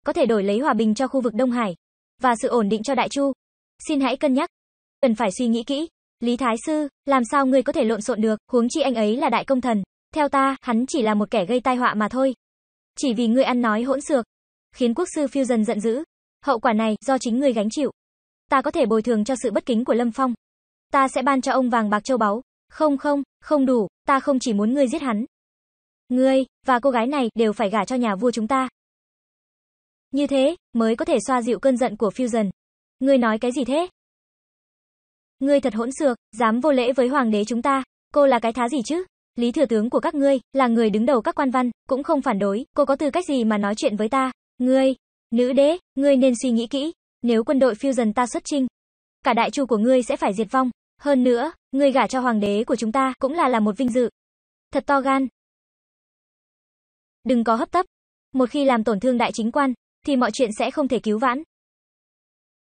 S1: có thể đổi lấy hòa bình cho khu vực Đông Hải và sự ổn định cho Đại Chu. Xin hãy cân nhắc, cần phải suy nghĩ kỹ. Lý Thái Sư, làm sao ngươi có thể lộn xộn được, huống chi anh ấy là đại công thần. Theo ta, hắn chỉ là một kẻ gây tai họa mà thôi. Chỉ vì ngươi ăn nói hỗn xược, khiến quốc sư phiêu dần giận dữ. Hậu quả này, do chính ngươi gánh chịu. Ta có thể bồi thường cho sự bất kính của Lâm Phong. Ta sẽ ban cho ông vàng bạc châu báu. Không không, không đủ, ta không chỉ muốn ngươi giết hắn. Ngươi, và cô gái này đều phải gả cho nhà vua chúng ta. Như thế, mới có thể xoa dịu cơn giận của Fusion. Ngươi nói cái gì thế? Ngươi thật hỗn xược, dám vô lễ với hoàng đế chúng ta, cô là cái thá gì chứ? Lý thừa tướng của các ngươi, là người đứng đầu các quan văn, cũng không phản đối, cô có tư cách gì mà nói chuyện với ta? Ngươi, nữ đế, ngươi nên suy nghĩ kỹ, nếu quân đội phiêu dần ta xuất chinh, cả đại chu của ngươi sẽ phải diệt vong, hơn nữa, ngươi gả cho hoàng đế của chúng ta cũng là là một vinh dự. Thật to gan. Đừng có hấp tấp, một khi làm tổn thương đại chính quan, thì mọi chuyện sẽ không thể cứu vãn.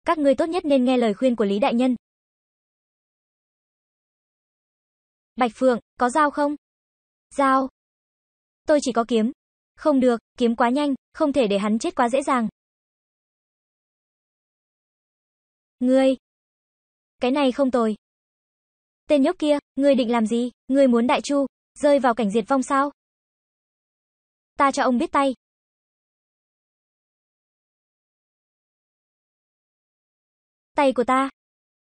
S1: Các ngươi tốt nhất nên nghe lời khuyên của Lý đại nhân, Bạch Phượng, có dao không? Dao. Tôi chỉ có kiếm. Không được, kiếm quá nhanh, không thể để hắn chết quá dễ dàng. Ngươi. Cái này không tồi. Tên nhóc kia, ngươi định làm gì? Ngươi muốn đại chu, rơi vào cảnh diệt vong sao? Ta cho ông biết tay. Tay của ta.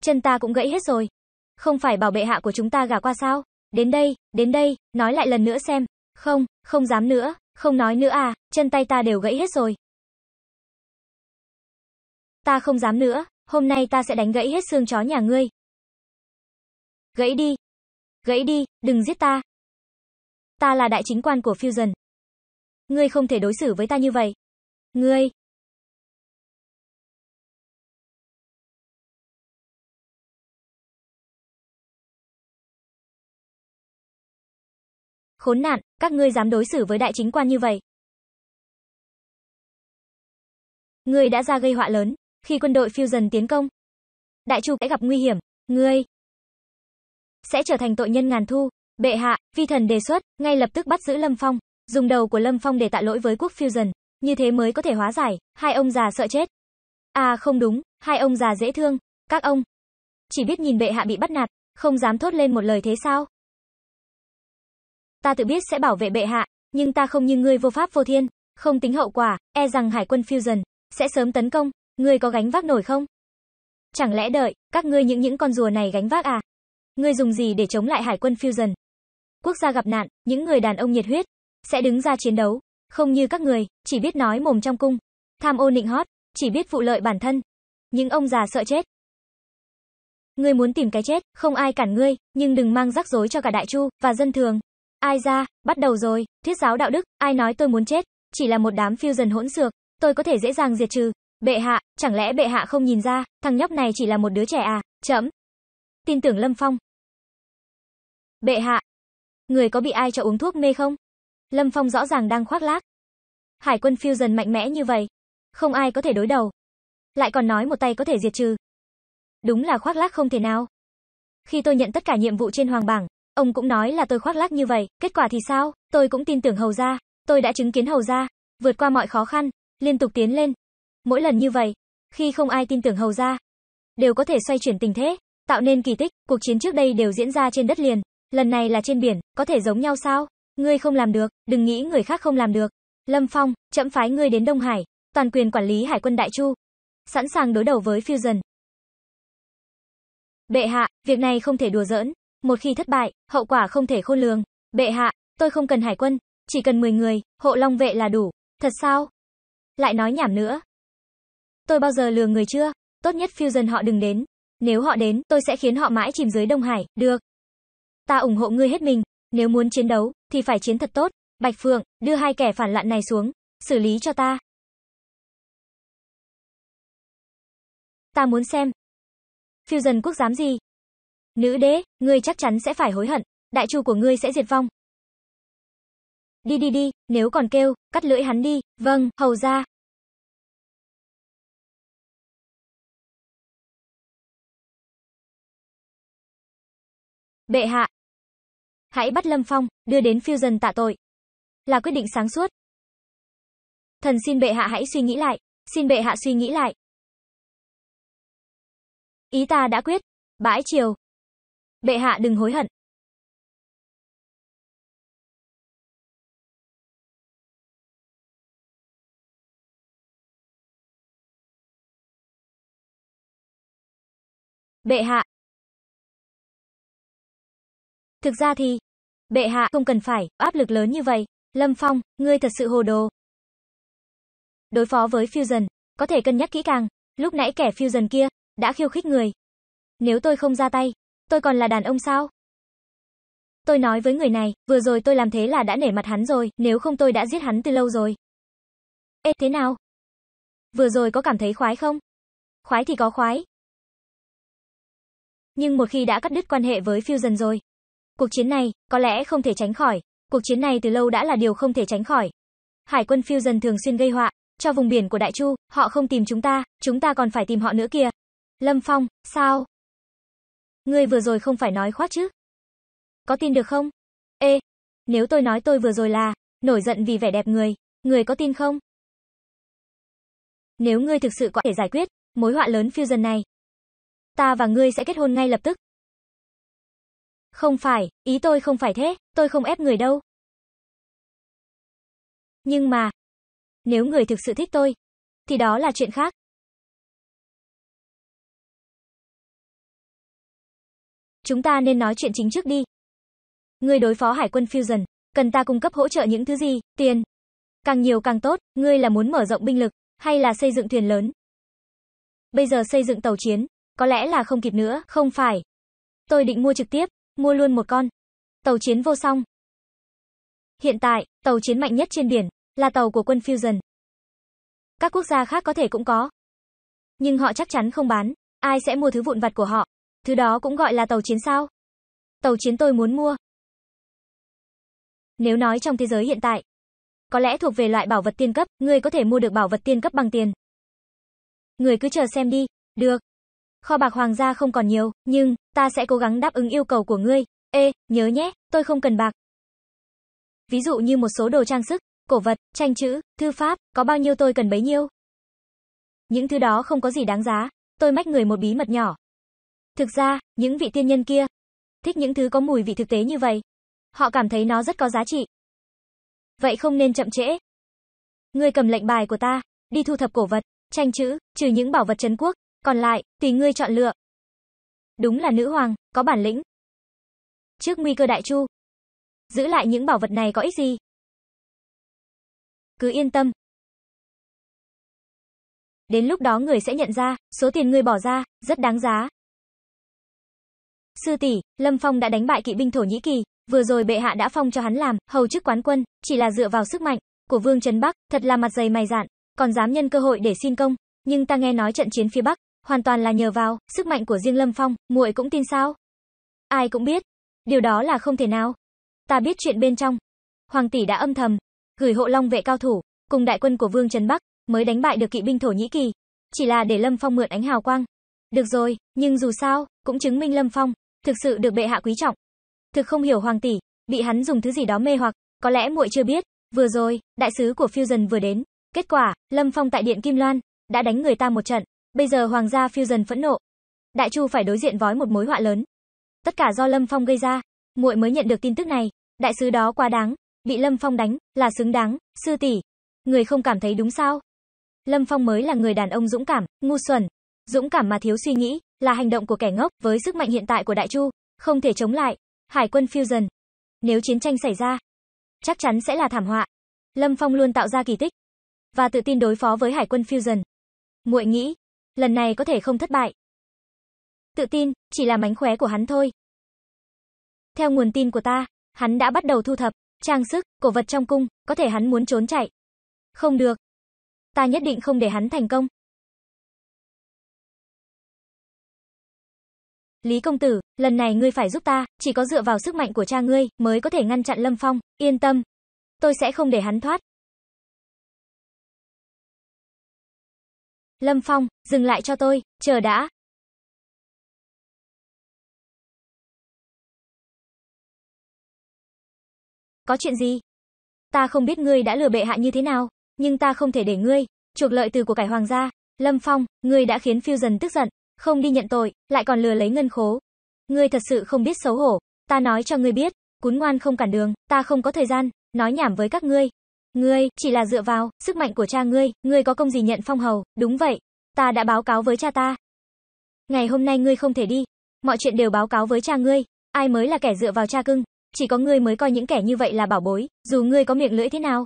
S1: Chân ta cũng gãy hết rồi. Không phải bảo bệ hạ của chúng ta gả qua sao? Đến đây, đến đây, nói lại lần nữa xem. Không, không dám nữa, không nói nữa à, chân tay ta đều gãy hết rồi. Ta không dám nữa, hôm nay ta sẽ đánh gãy hết xương chó nhà ngươi. Gãy đi. Gãy đi, đừng giết ta. Ta là đại chính quan của Fusion. Ngươi không thể đối xử với ta như vậy. Ngươi, Khốn nạn, các ngươi dám đối xử với đại chính quan như vậy. Ngươi đã ra gây họa lớn, khi quân đội Fusion tiến công. Đại Chu sẽ gặp nguy hiểm, ngươi sẽ trở thành tội nhân ngàn thu. Bệ hạ, vi thần đề xuất, ngay lập tức bắt giữ Lâm Phong, dùng đầu của Lâm Phong để tạ lỗi với quốc Fusion, như thế mới có thể hóa giải, hai ông già sợ chết. À không đúng, hai ông già dễ thương, các ông chỉ biết nhìn bệ hạ bị bắt nạt, không dám thốt lên một lời thế sao? ta tự biết sẽ bảo vệ bệ hạ, nhưng ta không như ngươi vô pháp vô thiên, không tính hậu quả, e rằng hải quân Fusion sẽ sớm tấn công, ngươi có gánh vác nổi không? Chẳng lẽ đợi các ngươi những những con rùa này gánh vác à? Ngươi dùng gì để chống lại hải quân Fusion? Quốc gia gặp nạn, những người đàn ông nhiệt huyết sẽ đứng ra chiến đấu, không như các người, chỉ biết nói mồm trong cung, tham ô nịnh hót, chỉ biết vụ lợi bản thân. Những ông già sợ chết. Ngươi muốn tìm cái chết, không ai cản ngươi, nhưng đừng mang rắc rối cho cả đại chu và dân thường. Ai ra, bắt đầu rồi, thuyết giáo đạo đức, ai nói tôi muốn chết, chỉ là một đám fusion hỗn xược, tôi có thể dễ dàng diệt trừ. Bệ hạ, chẳng lẽ bệ hạ không nhìn ra, thằng nhóc này chỉ là một đứa trẻ à? Chấm. Tin tưởng Lâm Phong. Bệ hạ, người có bị ai cho uống thuốc mê không? Lâm Phong rõ ràng đang khoác lác. Hải quân fusion mạnh mẽ như vậy, không ai có thể đối đầu. Lại còn nói một tay có thể diệt trừ. Đúng là khoác lác không thể nào. Khi tôi nhận tất cả nhiệm vụ trên hoàng bảng, Ông cũng nói là tôi khoác lác như vậy, kết quả thì sao? Tôi cũng tin tưởng Hầu gia, tôi đã chứng kiến Hầu gia vượt qua mọi khó khăn, liên tục tiến lên. Mỗi lần như vậy, khi không ai tin tưởng Hầu gia, đều có thể xoay chuyển tình thế, tạo nên kỳ tích, cuộc chiến trước đây đều diễn ra trên đất liền, lần này là trên biển, có thể giống nhau sao? Ngươi không làm được, đừng nghĩ người khác không làm được. Lâm Phong, chậm phái ngươi đến Đông Hải, toàn quyền quản lý Hải quân Đại Chu, sẵn sàng đối đầu với Fusion. Bệ hạ, việc này không thể đùa giỡn, một khi thất bại, hậu quả không thể khôn lường. Bệ hạ, tôi không cần hải quân, chỉ cần 10 người, hộ long vệ là đủ. Thật sao? Lại nói nhảm nữa. Tôi bao giờ lừa người chưa? Tốt nhất Fusion họ đừng đến. Nếu họ đến, tôi sẽ khiến họ mãi chìm dưới Đông Hải, được. Ta ủng hộ ngươi hết mình, nếu muốn chiến đấu, thì phải chiến thật tốt. Bạch Phượng, đưa hai kẻ phản loạn này xuống, xử lý cho ta. Ta muốn xem. Fusion quốc dám gì, Nữ đế, ngươi chắc chắn sẽ phải hối hận, đại chu của ngươi sẽ diệt vong. Đi đi đi, nếu còn kêu, cắt lưỡi hắn đi, vâng, hầu ra. Bệ hạ. Hãy bắt Lâm Phong, đưa đến phiêu dần tạ tội. Là quyết định sáng suốt. Thần xin bệ hạ hãy suy nghĩ lại, xin bệ hạ suy nghĩ lại. Ý ta đã quyết, bãi chiều, Bệ hạ đừng hối hận. Bệ hạ. Thực ra thì, bệ hạ không cần phải áp lực lớn như vậy. Lâm Phong, ngươi thật sự hồ đồ. Đối phó với Fusion, có thể cân nhắc kỹ càng, lúc nãy kẻ Fusion kia đã khiêu khích người. Nếu tôi không ra tay, Tôi còn là đàn ông sao? Tôi nói với người này, vừa rồi tôi làm thế là đã nể mặt hắn rồi, nếu không tôi đã giết hắn từ lâu rồi. Ê, thế nào? Vừa rồi có cảm thấy khoái không? Khoái thì có khoái. Nhưng một khi đã cắt đứt quan hệ với Fusion rồi, cuộc chiến này có lẽ không thể tránh khỏi, cuộc chiến này từ lâu đã là điều không thể tránh khỏi. Hải quân Fusion thường xuyên gây họa cho vùng biển của Đại Chu, họ không tìm chúng ta, chúng ta còn phải tìm họ nữa kìa. Lâm Phong, sao? Ngươi vừa rồi không phải nói khoác chứ? Có tin được không? Ê, nếu tôi nói tôi vừa rồi là, nổi giận vì vẻ đẹp người, người có tin không? Nếu ngươi thực sự có thể giải quyết, mối họa lớn fusion này. Ta và ngươi sẽ kết hôn ngay lập tức. Không phải, ý tôi không phải thế, tôi không ép người đâu. Nhưng mà, nếu người thực sự thích tôi, thì đó là chuyện khác. chúng ta nên nói chuyện chính trước đi. Ngươi đối phó Hải quân Fusion, cần ta cung cấp hỗ trợ những thứ gì? Tiền. Càng nhiều càng tốt, ngươi là muốn mở rộng binh lực hay là xây dựng thuyền lớn? Bây giờ xây dựng tàu chiến, có lẽ là không kịp nữa, không phải. Tôi định mua trực tiếp, mua luôn một con. Tàu chiến vô song. Hiện tại, tàu chiến mạnh nhất trên biển là tàu của quân Fusion. Các quốc gia khác có thể cũng có. Nhưng họ chắc chắn không bán, ai sẽ mua thứ vụn vặt của họ? Thứ đó cũng gọi là tàu chiến sao? Tàu chiến tôi muốn mua. Nếu nói trong thế giới hiện tại, có lẽ thuộc về loại bảo vật tiên cấp, người có thể mua được bảo vật tiên cấp bằng tiền. Người cứ chờ xem đi, được. Kho bạc hoàng gia không còn nhiều, nhưng ta sẽ cố gắng đáp ứng yêu cầu của ngươi. Ê, nhớ nhé, tôi không cần bạc. Ví dụ như một số đồ trang sức, cổ vật, tranh chữ, thư pháp, có bao nhiêu tôi cần bấy nhiêu. Những thứ đó không có gì đáng giá, tôi mách người một bí mật nhỏ, Thực ra, những vị tiên nhân kia thích những thứ có mùi vị thực tế như vậy. Họ cảm thấy nó rất có giá trị. Vậy không nên chậm trễ. Ngươi cầm lệnh bài của ta, đi thu thập cổ vật, tranh chữ, trừ những bảo vật trấn quốc, còn lại, tùy ngươi chọn lựa. Đúng là nữ hoàng, có bản lĩnh. Trước nguy cơ đại chu, giữ lại những bảo vật này có ích gì? Cứ yên tâm. Đến lúc đó người sẽ nhận ra, số tiền ngươi bỏ ra, rất đáng giá. Sư tỷ, Lâm Phong đã đánh bại kỵ binh Thổ Nhĩ Kỳ, vừa rồi bệ hạ đã phong cho hắn làm hầu chức quán quân, chỉ là dựa vào sức mạnh của Vương Trấn Bắc, thật là mặt dày mày dạn, còn dám nhân cơ hội để xin công, nhưng ta nghe nói trận chiến phía Bắc hoàn toàn là nhờ vào sức mạnh của riêng Lâm Phong, muội cũng tin sao? Ai cũng biết, điều đó là không thể nào. Ta biết chuyện bên trong. Hoàng tỷ đã âm thầm gửi hộ long vệ cao thủ cùng đại quân của Vương Trấn Bắc mới đánh bại được kỵ binh Thổ Nhĩ Kỳ, chỉ là để Lâm Phong mượn ánh hào quang. Được rồi, nhưng dù sao, cũng chứng minh Lâm Phong thực sự được bệ hạ quý trọng. Thực không hiểu hoàng tỷ, bị hắn dùng thứ gì đó mê hoặc, có lẽ muội chưa biết, vừa rồi, đại sứ của Fusion vừa đến, kết quả, Lâm Phong tại điện Kim Loan đã đánh người ta một trận, bây giờ hoàng gia Fusion phẫn nộ. Đại Chu phải đối diện với một mối họa lớn. Tất cả do Lâm Phong gây ra, muội mới nhận được tin tức này, đại sứ đó quá đáng, bị Lâm Phong đánh là xứng đáng, sư tỷ, người không cảm thấy đúng sao? Lâm Phong mới là người đàn ông dũng cảm, ngu xuẩn, dũng cảm mà thiếu suy nghĩ, là hành động của kẻ ngốc với sức mạnh hiện tại của Đại Chu, không thể chống lại. Hải quân Fusion, nếu chiến tranh xảy ra, chắc chắn sẽ là thảm họa. Lâm Phong luôn tạo ra kỳ tích và tự tin đối phó với Hải quân Fusion. Muội nghĩ, lần này có thể không thất bại. Tự tin chỉ là mánh khóe của hắn thôi. Theo nguồn tin của ta, hắn đã bắt đầu thu thập trang sức, cổ vật trong cung, có thể hắn muốn trốn chạy. Không được. Ta nhất định không để hắn thành công. Lý công tử, lần này ngươi phải giúp ta, chỉ có dựa vào sức mạnh của cha ngươi mới có thể ngăn chặn Lâm Phong, yên tâm. Tôi sẽ không để hắn thoát. Lâm Phong, dừng lại cho tôi, chờ đã. Có chuyện gì? Ta không biết ngươi đã lừa bệ hạ như thế nào, nhưng ta không thể để ngươi chuộc lợi từ của cải hoàng gia. Lâm Phong, ngươi đã khiến Phiêu dần tức giận, không đi nhận tội, lại còn lừa lấy ngân khố. Ngươi thật sự không biết xấu hổ, ta nói cho ngươi biết, cún ngoan không cản đường, ta không có thời gian, nói nhảm với các ngươi. Ngươi, chỉ là dựa vào, sức mạnh của cha ngươi, ngươi có công gì nhận phong hầu, đúng vậy. Ta đã báo cáo với cha ta. Ngày hôm nay ngươi không thể đi. Mọi chuyện đều báo cáo với cha ngươi. Ai mới là kẻ dựa vào cha cưng. Chỉ có ngươi mới coi những kẻ như vậy là bảo bối, dù ngươi có miệng lưỡi thế nào.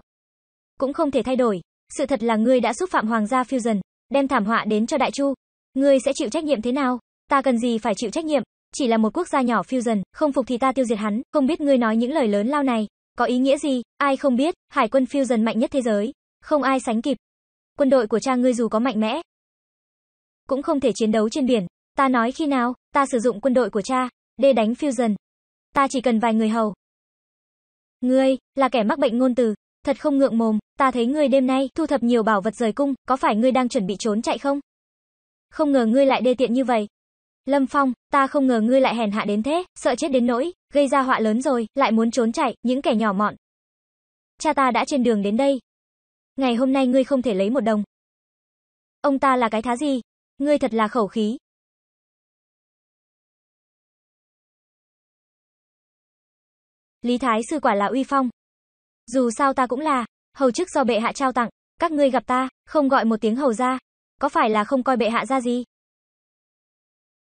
S1: Cũng không thể thay đổi. Sự thật là ngươi đã xúc phạm Hoàng gia Fusion, đem thảm họa đến cho Đại Chu, ngươi sẽ chịu trách nhiệm thế nào? Ta cần gì phải chịu trách nhiệm? Chỉ là một quốc gia nhỏ Fusion, không phục thì ta tiêu diệt hắn, không biết ngươi nói những lời lớn lao này, có ý nghĩa gì? Ai không biết, hải quân Fusion mạnh nhất thế giới, không ai sánh kịp. Quân đội của cha ngươi dù có mạnh mẽ, cũng không thể chiến đấu trên biển. Ta nói khi nào, ta sử dụng quân đội của cha, để đánh Fusion. Ta chỉ cần vài người hầu. Ngươi, là kẻ mắc bệnh ngôn từ, thật không ngượng mồm, ta thấy ngươi đêm nay thu thập nhiều bảo vật rời cung, có phải ngươi đang chuẩn bị trốn chạy không? không ngờ ngươi lại đê tiện như vậy. Lâm Phong, ta không ngờ ngươi lại hèn hạ đến thế, sợ chết đến nỗi, gây ra họa lớn rồi, lại muốn trốn chạy, những kẻ nhỏ mọn. Cha ta đã trên đường đến đây. Ngày hôm nay ngươi không thể lấy một đồng. Ông ta là cái thá gì? Ngươi thật là khẩu khí. Lý Thái sư quả là uy phong. Dù sao ta cũng là, hầu chức do bệ hạ trao tặng, các ngươi gặp ta, không gọi một tiếng hầu ra, có phải là không coi bệ hạ ra gì?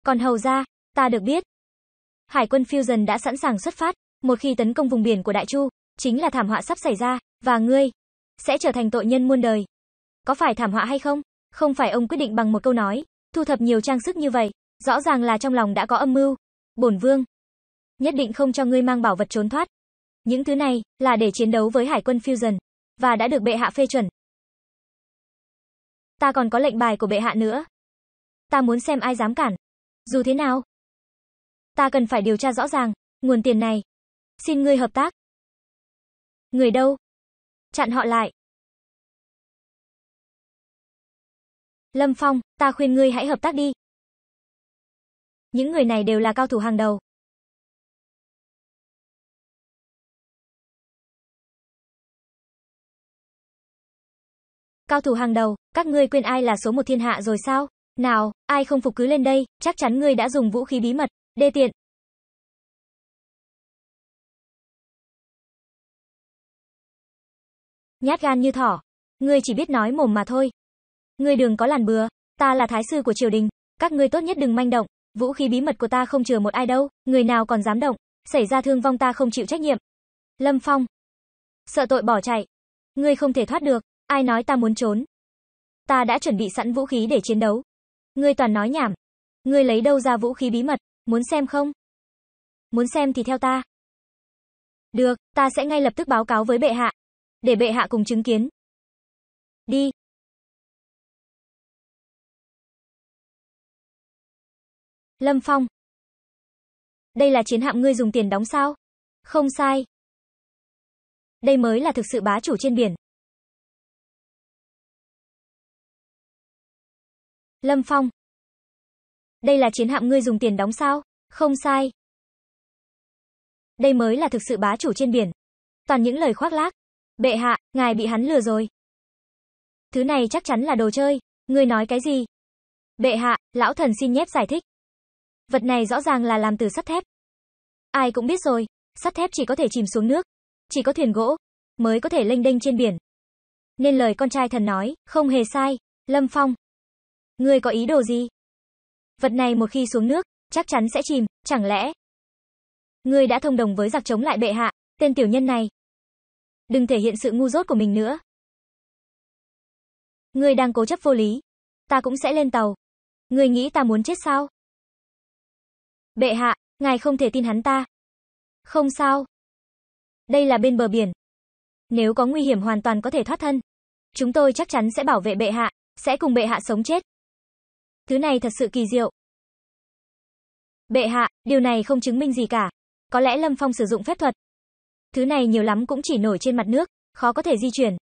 S1: Còn hầu ra, ta được biết. Hải quân Fusion đã sẵn sàng xuất phát, một khi tấn công vùng biển của Đại Chu, chính là thảm họa sắp xảy ra, và ngươi sẽ trở thành tội nhân muôn đời. Có phải thảm họa hay không? Không phải ông quyết định bằng một câu nói, thu thập nhiều trang sức như vậy, rõ ràng là trong lòng đã có âm mưu. Bổn vương nhất định không cho ngươi mang bảo vật trốn thoát. Những thứ này là để chiến đấu với Hải quân Fusion và đã được bệ hạ phê chuẩn, ta còn có lệnh bài của bệ hạ nữa. Ta muốn xem ai dám cản. Dù thế nào, ta cần phải điều tra rõ ràng nguồn tiền này. Xin ngươi hợp tác. Người đâu? Chặn họ lại. Lâm Phong, ta khuyên ngươi hãy hợp tác đi. Những người này đều là cao thủ hàng đầu, Cao thủ hàng đầu, các ngươi quên ai là số một thiên hạ rồi sao? Nào, ai không phục cứ lên đây, chắc chắn ngươi đã dùng vũ khí bí mật, đê tiện. Nhát gan như thỏ, ngươi chỉ biết nói mồm mà thôi. Ngươi đừng có làn bừa, ta là thái sư của triều đình, các ngươi tốt nhất đừng manh động, vũ khí bí mật của ta không chừa một ai đâu, người nào còn dám động, xảy ra thương vong ta không chịu trách nhiệm. Lâm Phong, sợ tội bỏ chạy, ngươi không thể thoát được. Ai nói ta muốn trốn? Ta đã chuẩn bị sẵn vũ khí để chiến đấu. Ngươi toàn nói nhảm. Ngươi lấy đâu ra vũ khí bí mật, muốn xem không? Muốn xem thì theo ta. Được, ta sẽ ngay lập tức báo cáo với bệ hạ. Để bệ hạ cùng chứng kiến. Đi. Lâm Phong. Đây là chiến hạm ngươi dùng tiền đóng sao? Không sai. Đây mới là thực sự bá chủ trên biển. Lâm Phong. Đây là chiến hạm ngươi dùng tiền đóng sao? Không sai. Đây mới là thực sự bá chủ trên biển. Toàn những lời khoác lác. Bệ hạ, ngài bị hắn lừa rồi. Thứ này chắc chắn là đồ chơi, ngươi nói cái gì? Bệ hạ, lão thần xin nhép giải thích. Vật này rõ ràng là làm từ sắt thép. Ai cũng biết rồi, sắt thép chỉ có thể chìm xuống nước, chỉ có thuyền gỗ mới có thể lênh đênh trên biển. Nên lời con trai thần nói, không hề sai, Lâm Phong. Ngươi có ý đồ gì? Vật này một khi xuống nước, chắc chắn sẽ chìm, chẳng lẽ? Ngươi đã thông đồng với giặc chống lại bệ hạ, tên tiểu nhân này. Đừng thể hiện sự ngu dốt của mình nữa. Ngươi đang cố chấp vô lý. Ta cũng sẽ lên tàu. Ngươi nghĩ ta muốn chết sao? Bệ hạ, ngài không thể tin hắn ta. Không sao. Đây là bên bờ biển. Nếu có nguy hiểm hoàn toàn có thể thoát thân. Chúng tôi chắc chắn sẽ bảo vệ bệ hạ, sẽ cùng bệ hạ sống chết. Thứ này thật sự kỳ diệu. Bệ hạ, điều này không chứng minh gì cả. Có lẽ Lâm Phong sử dụng phép thuật. Thứ này nhiều lắm cũng chỉ nổi trên mặt nước, khó có thể di chuyển.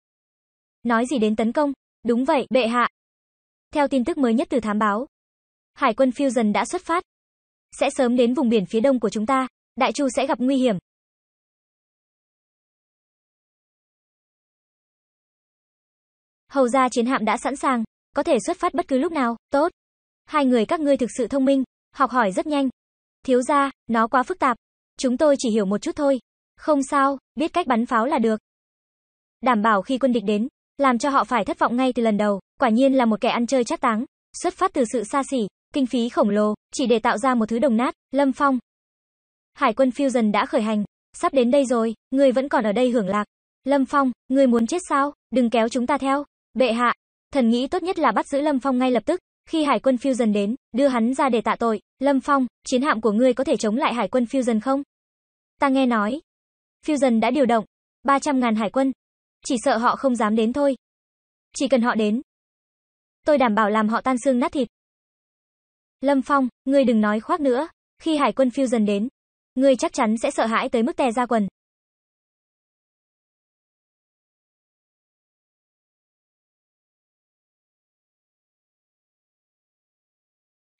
S1: Nói gì đến tấn công? Đúng vậy, bệ hạ. Theo tin tức mới nhất từ thám báo, Hải quân Fusion đã xuất phát. Sẽ sớm đến vùng biển phía đông của chúng ta, Đại Chu sẽ gặp nguy hiểm. Hầu ra chiến hạm đã sẵn sàng, có thể xuất phát bất cứ lúc nào, tốt. Hai người các ngươi thực sự thông minh, học hỏi rất nhanh. Thiếu gia, nó quá phức tạp. Chúng tôi chỉ hiểu một chút thôi. Không sao, biết cách bắn pháo là được. Đảm bảo khi quân địch đến, làm cho họ phải thất vọng ngay từ lần đầu, quả nhiên là một kẻ ăn chơi chắc táng, xuất phát từ sự xa xỉ, kinh phí khổng lồ, chỉ để tạo ra một thứ đồng nát, Lâm Phong. Hải quân Fusion đã khởi hành, sắp đến đây rồi, ngươi vẫn còn ở đây hưởng lạc. Lâm Phong, ngươi muốn chết sao? Đừng kéo chúng ta theo. Bệ hạ, thần nghĩ tốt nhất là bắt giữ Lâm Phong ngay lập tức, khi hải quân Fusion đến, đưa hắn ra để tạ tội, Lâm Phong, chiến hạm của ngươi có thể chống lại hải quân Fusion không? Ta nghe nói, Fusion đã điều động 300 ngàn hải quân, chỉ sợ họ không dám đến thôi. Chỉ cần họ đến, tôi đảm bảo làm họ tan xương nát thịt. Lâm Phong, ngươi đừng nói khoác nữa, khi hải quân Fusion đến, ngươi chắc chắn sẽ sợ hãi tới mức tè ra quần.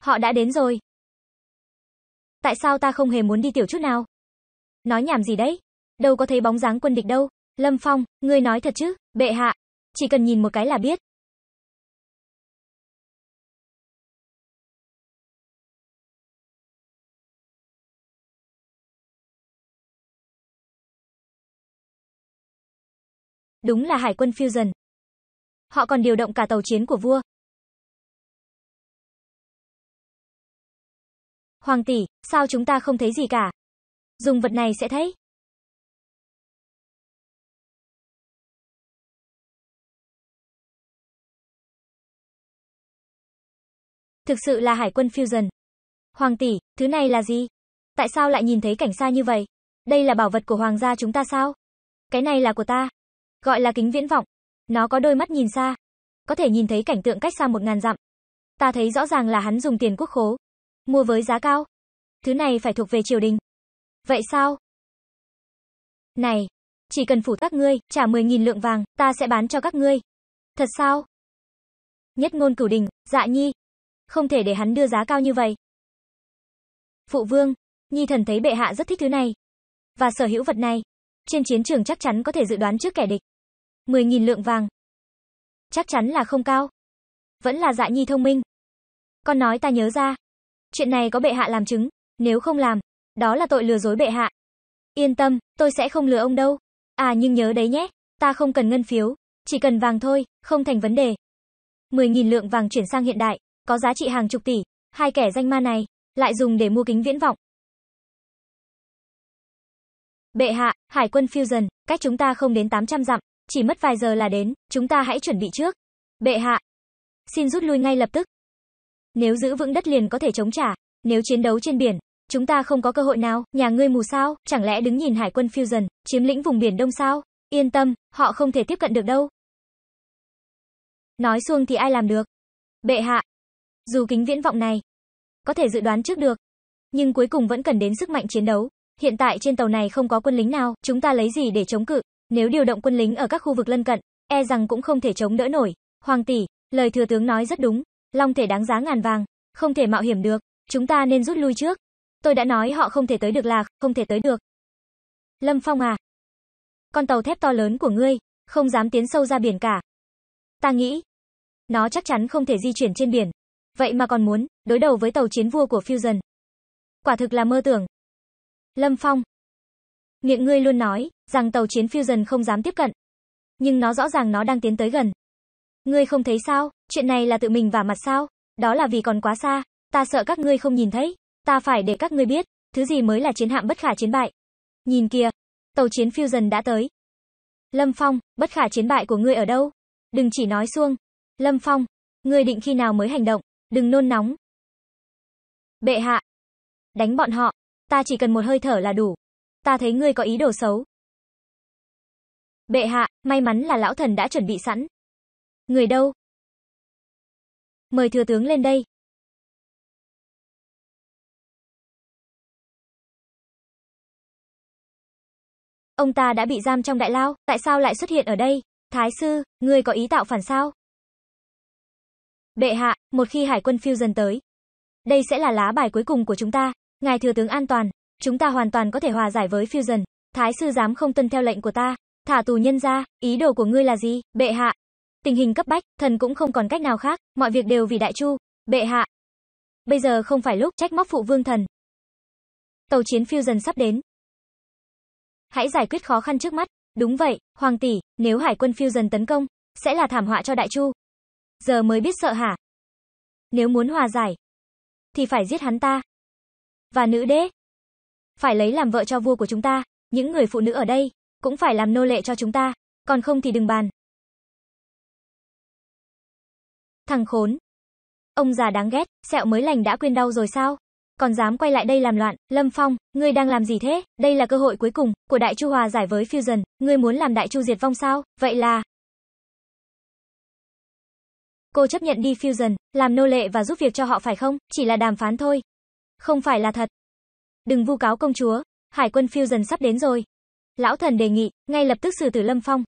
S1: Họ đã đến rồi. Tại sao ta không hề muốn đi tiểu chút nào? Nói nhảm gì đấy? Đâu có thấy bóng dáng quân địch đâu. Lâm Phong, ngươi nói thật chứ? Bệ hạ, chỉ cần nhìn một cái là biết. Đúng là hải quân Fusion. Họ còn điều động cả tàu chiến của vua, Hoàng tỷ, sao chúng ta không thấy gì cả? Dùng vật này sẽ thấy. Thực sự là hải quân Fusion. Hoàng tỷ, thứ này là gì? Tại sao lại nhìn thấy cảnh xa như vậy? Đây là bảo vật của hoàng gia chúng ta sao? Cái này là của ta. Gọi là kính viễn vọng. Nó có đôi mắt nhìn xa. Có thể nhìn thấy cảnh tượng cách xa một ngàn dặm. Ta thấy rõ ràng là hắn dùng tiền quốc khố, Mua với giá cao. Thứ này phải thuộc về triều đình. Vậy sao? Này, chỉ cần phủ các ngươi, trả 10.000 lượng vàng, ta sẽ bán cho các ngươi. Thật sao? Nhất ngôn cửu đình, dạ nhi. Không thể để hắn đưa giá cao như vậy. Phụ vương, nhi thần thấy bệ hạ rất thích thứ này. Và sở hữu vật này. Trên chiến trường chắc chắn có thể dự đoán trước kẻ địch. 10.000 lượng vàng. Chắc chắn là không cao. Vẫn là dạ nhi thông minh. Con nói ta nhớ ra, Chuyện này có bệ hạ làm chứng, nếu không làm, đó là tội lừa dối bệ hạ. Yên tâm, tôi sẽ không lừa ông đâu. À nhưng nhớ đấy nhé, ta không cần ngân phiếu, chỉ cần vàng thôi, không thành vấn đề. 10.000 lượng vàng chuyển sang hiện đại, có giá trị hàng chục tỷ, hai kẻ danh ma này lại dùng để mua kính viễn vọng. Bệ hạ, Hải quân Fusion, cách chúng ta không đến 800 dặm, chỉ mất vài giờ là đến, chúng ta hãy chuẩn bị trước. Bệ hạ, xin rút lui ngay lập tức nếu giữ vững đất liền có thể chống trả, nếu chiến đấu trên biển, chúng ta không có cơ hội nào, nhà ngươi mù sao, chẳng lẽ đứng nhìn hải quân Fusion, chiếm lĩnh vùng biển đông sao? Yên tâm, họ không thể tiếp cận được đâu. Nói xuông thì ai làm được? Bệ hạ, dù kính viễn vọng này, có thể dự đoán trước được, nhưng cuối cùng vẫn cần đến sức mạnh chiến đấu. Hiện tại trên tàu này không có quân lính nào, chúng ta lấy gì để chống cự? Nếu điều động quân lính ở các khu vực lân cận, e rằng cũng không thể chống đỡ nổi. Hoàng tỷ, lời thừa tướng nói rất đúng, Long thể đáng giá ngàn vàng, không thể mạo hiểm được, chúng ta nên rút lui trước. Tôi đã nói họ không thể tới được là không thể tới được. Lâm Phong à, con tàu thép to lớn của ngươi, không dám tiến sâu ra biển cả. Ta nghĩ, nó chắc chắn không thể di chuyển trên biển. Vậy mà còn muốn, đối đầu với tàu chiến vua của Fusion. Quả thực là mơ tưởng. Lâm Phong. Miệng ngươi luôn nói, rằng tàu chiến Fusion không dám tiếp cận. Nhưng nó rõ ràng nó đang tiến tới gần. Ngươi không thấy sao, chuyện này là tự mình vả mặt sao? Đó là vì còn quá xa, ta sợ các ngươi không nhìn thấy, ta phải để các ngươi biết, thứ gì mới là chiến hạm bất khả chiến bại. Nhìn kìa, tàu chiến Fusion đã tới. Lâm Phong, bất khả chiến bại của ngươi ở đâu? Đừng chỉ nói xuông. Lâm Phong, ngươi định khi nào mới hành động, đừng nôn nóng. Bệ hạ, đánh bọn họ, ta chỉ cần một hơi thở là đủ. Ta thấy ngươi có ý đồ xấu. Bệ hạ, may mắn là lão thần đã chuẩn bị sẵn, Người đâu? Mời thừa tướng lên đây. Ông ta đã bị giam trong đại lao, tại sao lại xuất hiện ở đây? Thái sư, ngươi có ý tạo phản sao? Bệ hạ, một khi hải quân Fusion tới, đây sẽ là lá bài cuối cùng của chúng ta. Ngài thừa tướng an toàn, chúng ta hoàn toàn có thể hòa giải với Fusion. Thái sư dám không tuân theo lệnh của ta, thả tù nhân ra, ý đồ của ngươi là gì? Bệ hạ, Tình hình cấp bách, thần cũng không còn cách nào khác, mọi việc đều vì đại chu, bệ hạ. Bây giờ không phải lúc trách móc phụ vương thần. Tàu chiến fusion sắp đến. Hãy giải quyết khó khăn trước mắt. Đúng vậy, hoàng tỷ, nếu hải quân fusion tấn công, sẽ là thảm họa cho đại chu. Giờ mới biết sợ hả? Nếu muốn hòa giải, thì phải giết hắn ta. Và nữ đế, phải lấy làm vợ cho vua của chúng ta, những người phụ nữ ở đây, cũng phải làm nô lệ cho chúng ta, còn không thì đừng bàn. Thằng khốn. Ông già đáng ghét, sẹo mới lành đã quên đau rồi sao? Còn dám quay lại đây làm loạn, Lâm Phong, ngươi đang làm gì thế? Đây là cơ hội cuối cùng của Đại Chu Hòa giải với Fusion, ngươi muốn làm Đại Chu diệt vong sao? Vậy là Cô chấp nhận đi Fusion, làm nô lệ và giúp việc cho họ phải không? Chỉ là đàm phán thôi. Không phải là thật. Đừng vu cáo công chúa, Hải quân Fusion sắp đến rồi. Lão thần đề nghị, ngay lập tức xử tử Lâm Phong.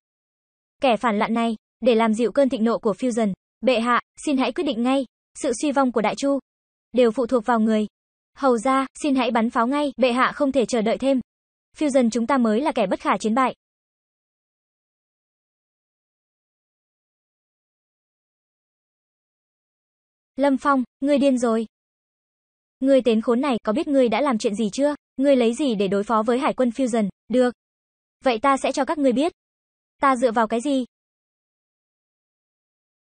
S1: Kẻ phản loạn này, để làm dịu cơn thịnh nộ của Fusion, Bệ hạ, xin hãy quyết định ngay, sự suy vong của Đại Chu đều phụ thuộc vào người. Hầu gia, xin hãy bắn pháo ngay, bệ hạ không thể chờ đợi thêm. Fusion chúng ta mới là kẻ bất khả chiến bại. Lâm Phong, ngươi điên rồi. Ngươi tên khốn này, có biết ngươi đã làm chuyện gì chưa? Ngươi lấy gì để đối phó với hải quân Fusion? Được. Vậy ta sẽ cho các ngươi biết. Ta dựa vào cái gì?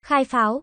S1: Khai pháo